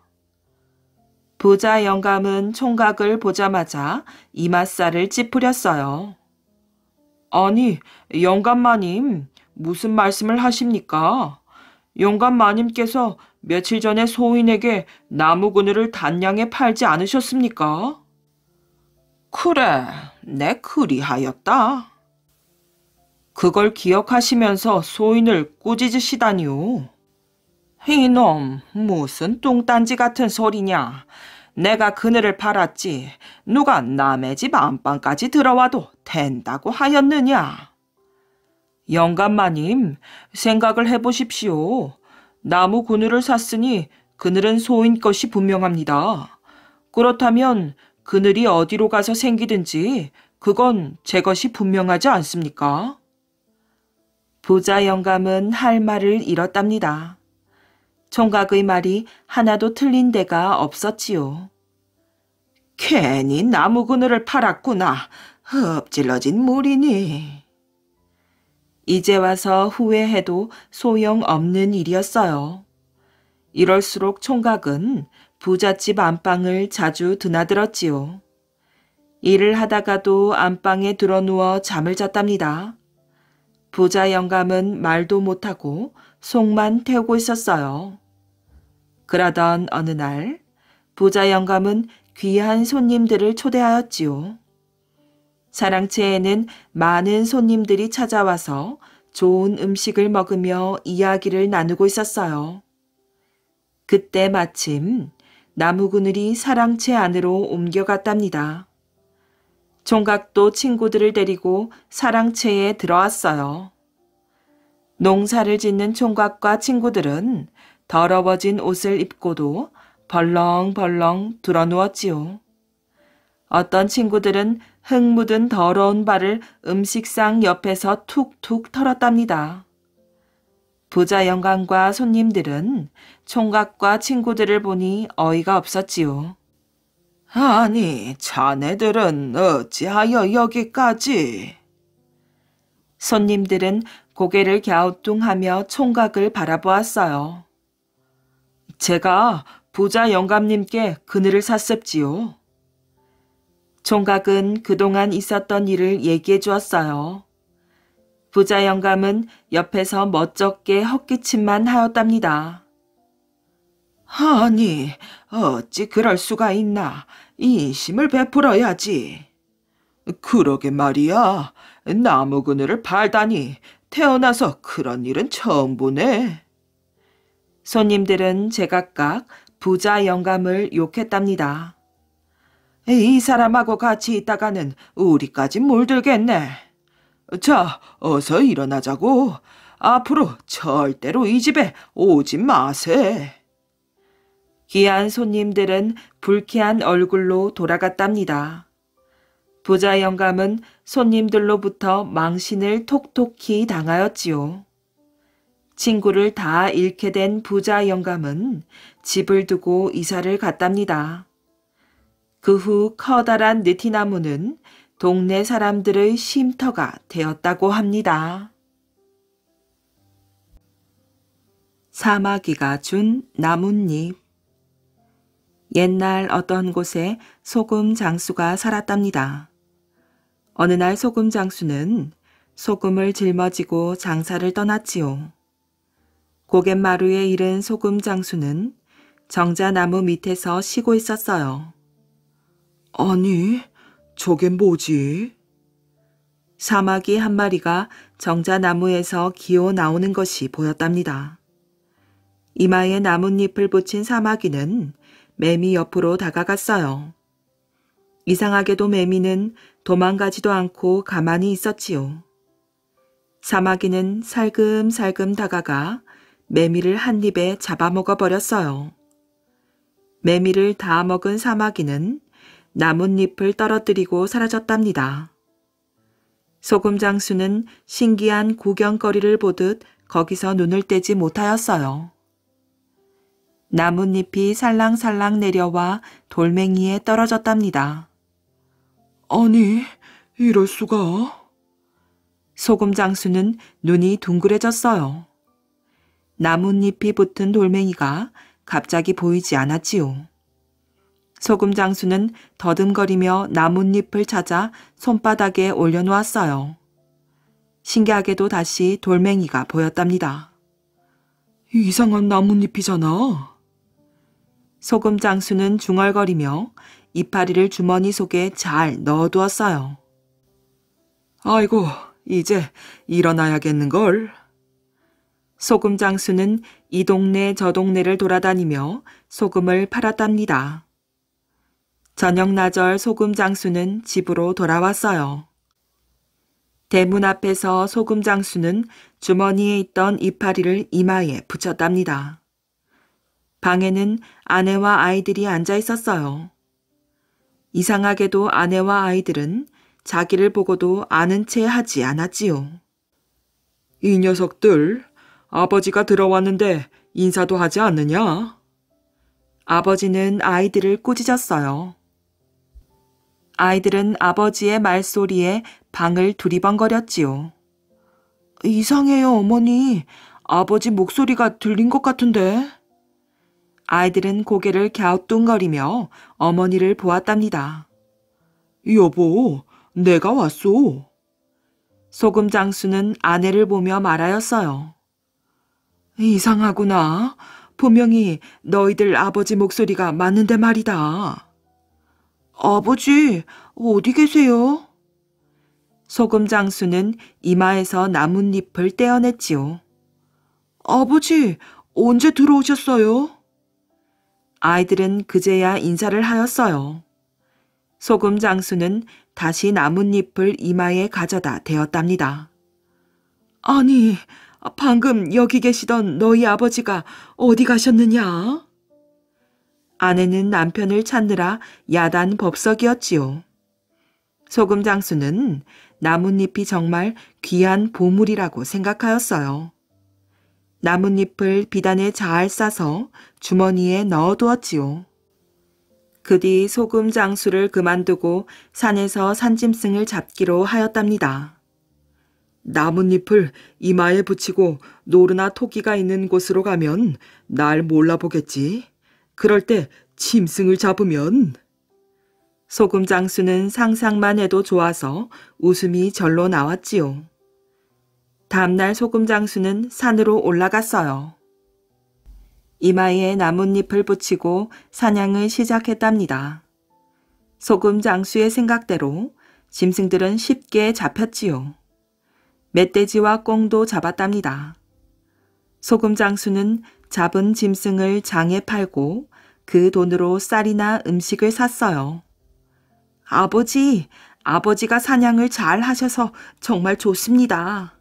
부자 영감은 총각을 보자마자 이마살을 찌푸렸어요. 아니, 영감 마님, 무슨 말씀을 하십니까? 영감 마님께서 며칠 전에 소인에게 나무 그늘을 단양에 팔지 않으셨습니까? 그래, 내 그리하였다. 그걸 기억하시면서 소인을 꾸짖으시다니요. 이놈, 무슨 똥딴지 같은 소리냐. 내가 그늘을 팔았지 누가 남의 집 안방까지 들어와도 된다고 하였느냐. 영감마님 생각을 해보십시오. 나무 그늘을 샀으니 그늘은 소인 것이 분명합니다. 그렇다면 그늘이 어디로 가서 생기든지 그건 제 것이 분명하지 않습니까? 부자 영감은 할 말을 잃었답니다. 총각의 말이 하나도 틀린 데가 없었지요. 괜히 나무 그늘을 팔았구나. 흡질러진 물이니. 이제 와서 후회해도 소용없는 일이었어요. 이럴수록 총각은 부잣집 안방을 자주 드나들었지요. 일을 하다가도 안방에 드러누워 잠을 잤답니다. 부자 영감은 말도 못하고 속만 태우고 있었어요. 그러던 어느 날 부자 영감은 귀한 손님들을 초대하였지요. 사랑채에는 많은 손님들이 찾아와서 좋은 음식을 먹으며 이야기를 나누고 있었어요. 그때 마침 나무 그늘이 사랑채 안으로 옮겨갔답니다. 총각도 친구들을 데리고 사랑채에 들어왔어요. 농사를 짓는 총각과 친구들은 더러워진 옷을 입고도 벌렁벌렁 드러 누웠지요. 어떤 친구들은 흙 묻은 더러운 발을 음식상 옆에서 툭툭 털었답니다. 부자 영광과 손님들은 총각과 친구들을 보니 어이가 없었지요. 아니, 자네들은 어찌하여 여기까지? 손님들은 고개를 갸우뚱하며 총각을 바라보았어요. 제가 부자 영감님께 그늘을 샀었지요 총각은 그동안 있었던 일을 얘기해 주었어요. 부자 영감은 옆에서 멋쩍게 헛기침만 하였답니다. 아니, 어찌 그럴 수가 있나. 인심을 베풀어야지. 그러게 말이야. 나무 그늘을 팔다니 태어나서 그런 일은 처음 보네. 손님들은 제각각 부자 영감을 욕했답니다. 이 사람하고 같이 있다가는 우리까지 몰들겠네. 자, 어서 일어나자고. 앞으로 절대로 이 집에 오지 마세. 귀한 손님들은 불쾌한 얼굴로 돌아갔답니다. 부자 영감은 손님들로부터 망신을 톡톡히 당하였지요. 친구를 다 잃게 된 부자 영감은 집을 두고 이사를 갔답니다. 그 후 커다란 느티나무는 동네 사람들의 쉼터가 되었다고 합니다. 사마귀가 준 나뭇잎 옛날 어떤 곳에 소금 장수가 살았답니다. 어느 날 소금 장수는 소금을 짊어지고 장사를 떠났지요. 고갯마루에 이른 소금 장수는 정자나무 밑에서 쉬고 있었어요. 아니, 저게 뭐지? 사마귀 한 마리가 정자나무에서 기어 나오는 것이 보였답니다. 이마에 나뭇잎을 붙인 사마귀는 매미 옆으로 다가갔어요. 이상하게도 매미는 도망가지도 않고 가만히 있었지요. 사마귀는 살금살금 다가가 메밀을 한 입에 잡아먹어 버렸어요. 메밀을 다 먹은 사마귀는 나뭇잎을 떨어뜨리고 사라졌답니다. 소금 장수는 신기한 구경거리를 보듯 거기서 눈을 떼지 못하였어요. 나뭇잎이 살랑살랑 내려와 돌멩이에 떨어졌답니다. 아니, 이럴 수가. 소금 장수는 눈이 둥그레졌어요. 나뭇잎이 붙은 돌멩이가 갑자기 보이지 않았지요. 소금 장수는 더듬거리며 나뭇잎을 찾아 손바닥에 올려놓았어요. 신기하게도 다시 돌멩이가 보였답니다. 이상한 나뭇잎이잖아. 소금 장수는 중얼거리며 이파리를 주머니 속에 잘 넣어두었어요. 아이고, 이제 일어나야겠는걸. 소금 장수는 이 동네 저 동네를 돌아다니며 소금을 팔았답니다. 저녁 나절 소금 장수는 집으로 돌아왔어요. 대문 앞에서 소금 장수는 주머니에 있던 이파리를 이마에 붙였답니다. 방에는 아내와 아이들이 앉아 있었어요. 이상하게도 아내와 아이들은 자기를 보고도 아는 채 하지 않았지요. 이 녀석들, 아버지가 들어왔는데 인사도 하지 않느냐? 아버지는 아이들을 꾸짖었어요. 아이들은 아버지의 말소리에 방을 두리번거렸지요. 이상해요, 어머니. 아버지 목소리가 들린 것 같은데. 아이들은 고개를 갸우뚱거리며 어머니를 보았답니다. 여보, 내가 왔소. 소금 장수는 아내를 보며 말하였어요. 이상하구나. 분명히 너희들 아버지 목소리가 맞는데 말이다. 아버지, 어디 계세요? 소금 장수는 이마에서 나뭇잎을 떼어냈지요. 아버지, 언제 들어오셨어요? 아이들은 그제야 인사를 하였어요. 소금 장수는 다시 나뭇잎을 이마에 가져다 대었답니다. 아니, 방금 여기 계시던 너희 아버지가 어디 가셨느냐? 아내는 남편을 찾느라 야단 법석이었지요. 소금 장수는 나뭇잎이 정말 귀한 보물이라고 생각하였어요. 나뭇잎을 비단에 잘 싸서 주머니에 넣어두었지요. 그 뒤 소금 장수를 그만두고 산에서 산짐승을 잡기로 하였답니다. 나뭇잎을 이마에 붙이고 노르나 토끼가 있는 곳으로 가면 날 몰라보겠지. 그럴 때 짐승을 잡으면. 소금 장수는 상상만 해도 좋아서 웃음이 절로 나왔지요. 다음날 소금 장수는 산으로 올라갔어요. 이마에 나뭇잎을 붙이고 사냥을 시작했답니다. 소금 장수의 생각대로 짐승들은 쉽게 잡혔지요. 멧돼지와 꽁도 잡았답니다. 소금 장수는 잡은 짐승을 장에 팔고 그 돈으로 쌀이나 음식을 샀어요. 아버지, 아버지가 사냥을 잘 하셔서 정말 좋습니다.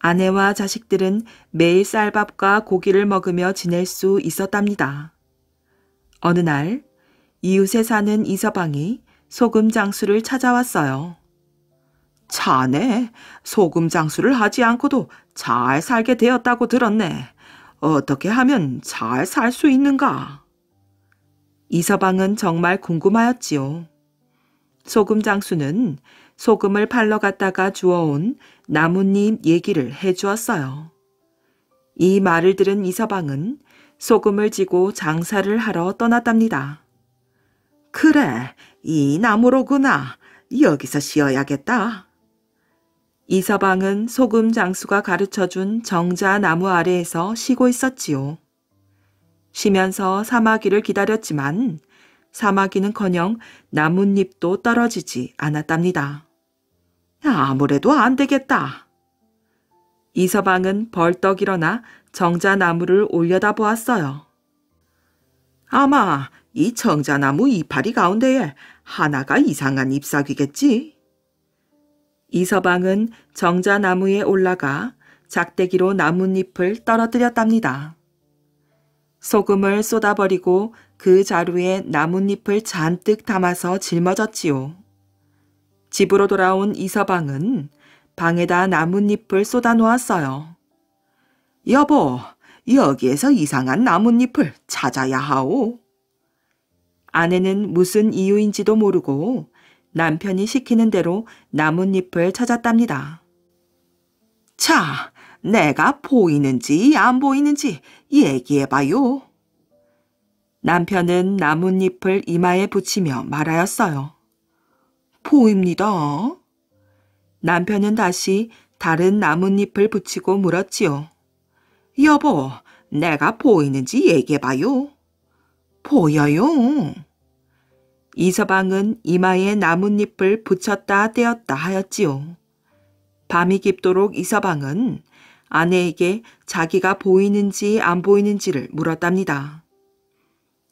아내와 자식들은 매일 쌀밥과 고기를 먹으며 지낼 수 있었답니다. 어느 날 이웃에 사는 이서방이 소금 장수를 찾아왔어요. 자네 소금 장수를 하지 않고도 잘 살게 되었다고 들었네. 어떻게 하면 잘 살 수 있는가? 이서방은 정말 궁금하였지요. 소금 장수는 소금을 팔러 갔다가 주워온 나뭇잎 얘기를 해주었어요. 이 말을 들은 이서방은 소금을 지고 장사를 하러 떠났답니다. 그래, 이 나무로구나. 여기서 쉬어야겠다. 이 서방은 소금 장수가 가르쳐준 정자 나무 아래에서 쉬고 있었지요. 쉬면서 사마귀를 기다렸지만 사마귀는커녕 나뭇잎도 떨어지지 않았답니다. 아무래도 안 되겠다. 이 서방은 벌떡 일어나 정자나무를 올려다 보았어요. 아마 이 정자나무 이파리 가운데에 하나가 이상한 잎사귀겠지? 이서방은 정자나무에 올라가 작대기로 나뭇잎을 떨어뜨렸답니다. 소금을 쏟아버리고 그 자루에 나뭇잎을 잔뜩 담아서 짊어졌지요. 집으로 돌아온 이서방은 방에다 나뭇잎을 쏟아놓았어요. 여보, 여기에서 이상한 나뭇잎을 찾아야 하오. 아내는 무슨 이유인지도 모르고 남편이 시키는 대로 나뭇잎을 찾았답니다. 자, 내가 보이는지 안 보이는지 얘기해봐요. 남편은 나뭇잎을 이마에 붙이며 말하였어요. 보입니다. 남편은 다시 다른 나뭇잎을 붙이고 물었지요. 여보, 내가 보이는지 얘기해봐요. 보여요. 이서방은 이마에 나뭇잎을 붙였다 떼었다 하였지요. 밤이 깊도록 이서방은 아내에게 자기가 보이는지 안 보이는지를 물었답니다.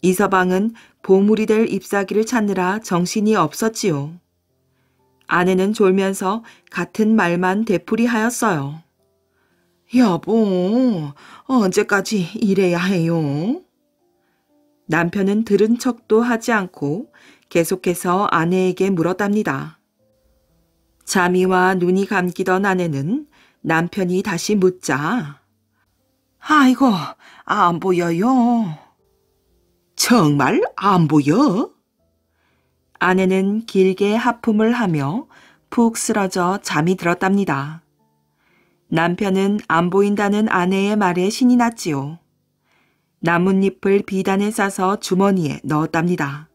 이서방은 보물이 될 잎사귀를 찾느라 정신이 없었지요. 아내는 졸면서 같은 말만 되풀이하였어요. 여보, 언제까지 이래야 해요? 남편은 들은 척도 하지 않고 계속해서 아내에게 물었답니다. 잠이와 눈이 감기던 아내는 남편이 다시 묻자 아이고 안 보여요. 정말 안 보여? 아내는 길게 하품을 하며 푹 쓰러져 잠이 들었답니다. 남편은 안 보인다는 아내의 말에 신이 났지요. 나뭇잎을 비단에 싸서 주머니에 넣었답니다.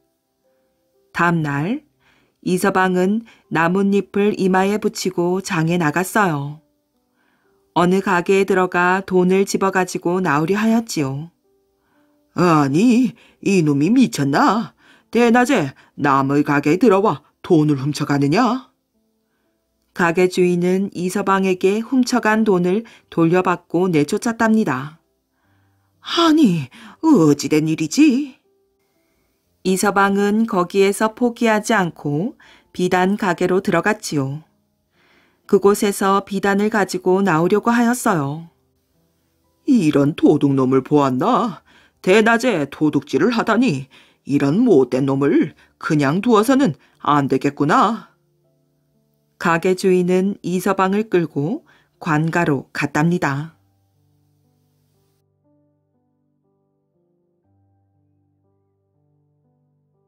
다음날 이서방은 나뭇잎을 이마에 붙이고 장에 나갔어요. 어느 가게에 들어가 돈을 집어가지고 나오려 하였지요. 아니, 이놈이 미쳤나? 대낮에 남의 가게에 들어와 돈을 훔쳐가느냐? 가게 주인은 이서방에게 훔쳐간 돈을 돌려받고 내쫓았답니다. 아니, 어찌된 일이지? 이서방은 거기에서 포기하지 않고 비단 가게로 들어갔지요. 그곳에서 비단을 가지고 나오려고 하였어요. 이런 도둑놈을 보았나? 대낮에 도둑질을 하다니 이런 못된 놈을 그냥 두어서는 안 되겠구나. 가게 주인은 이서방을 끌고 관가로 갔답니다.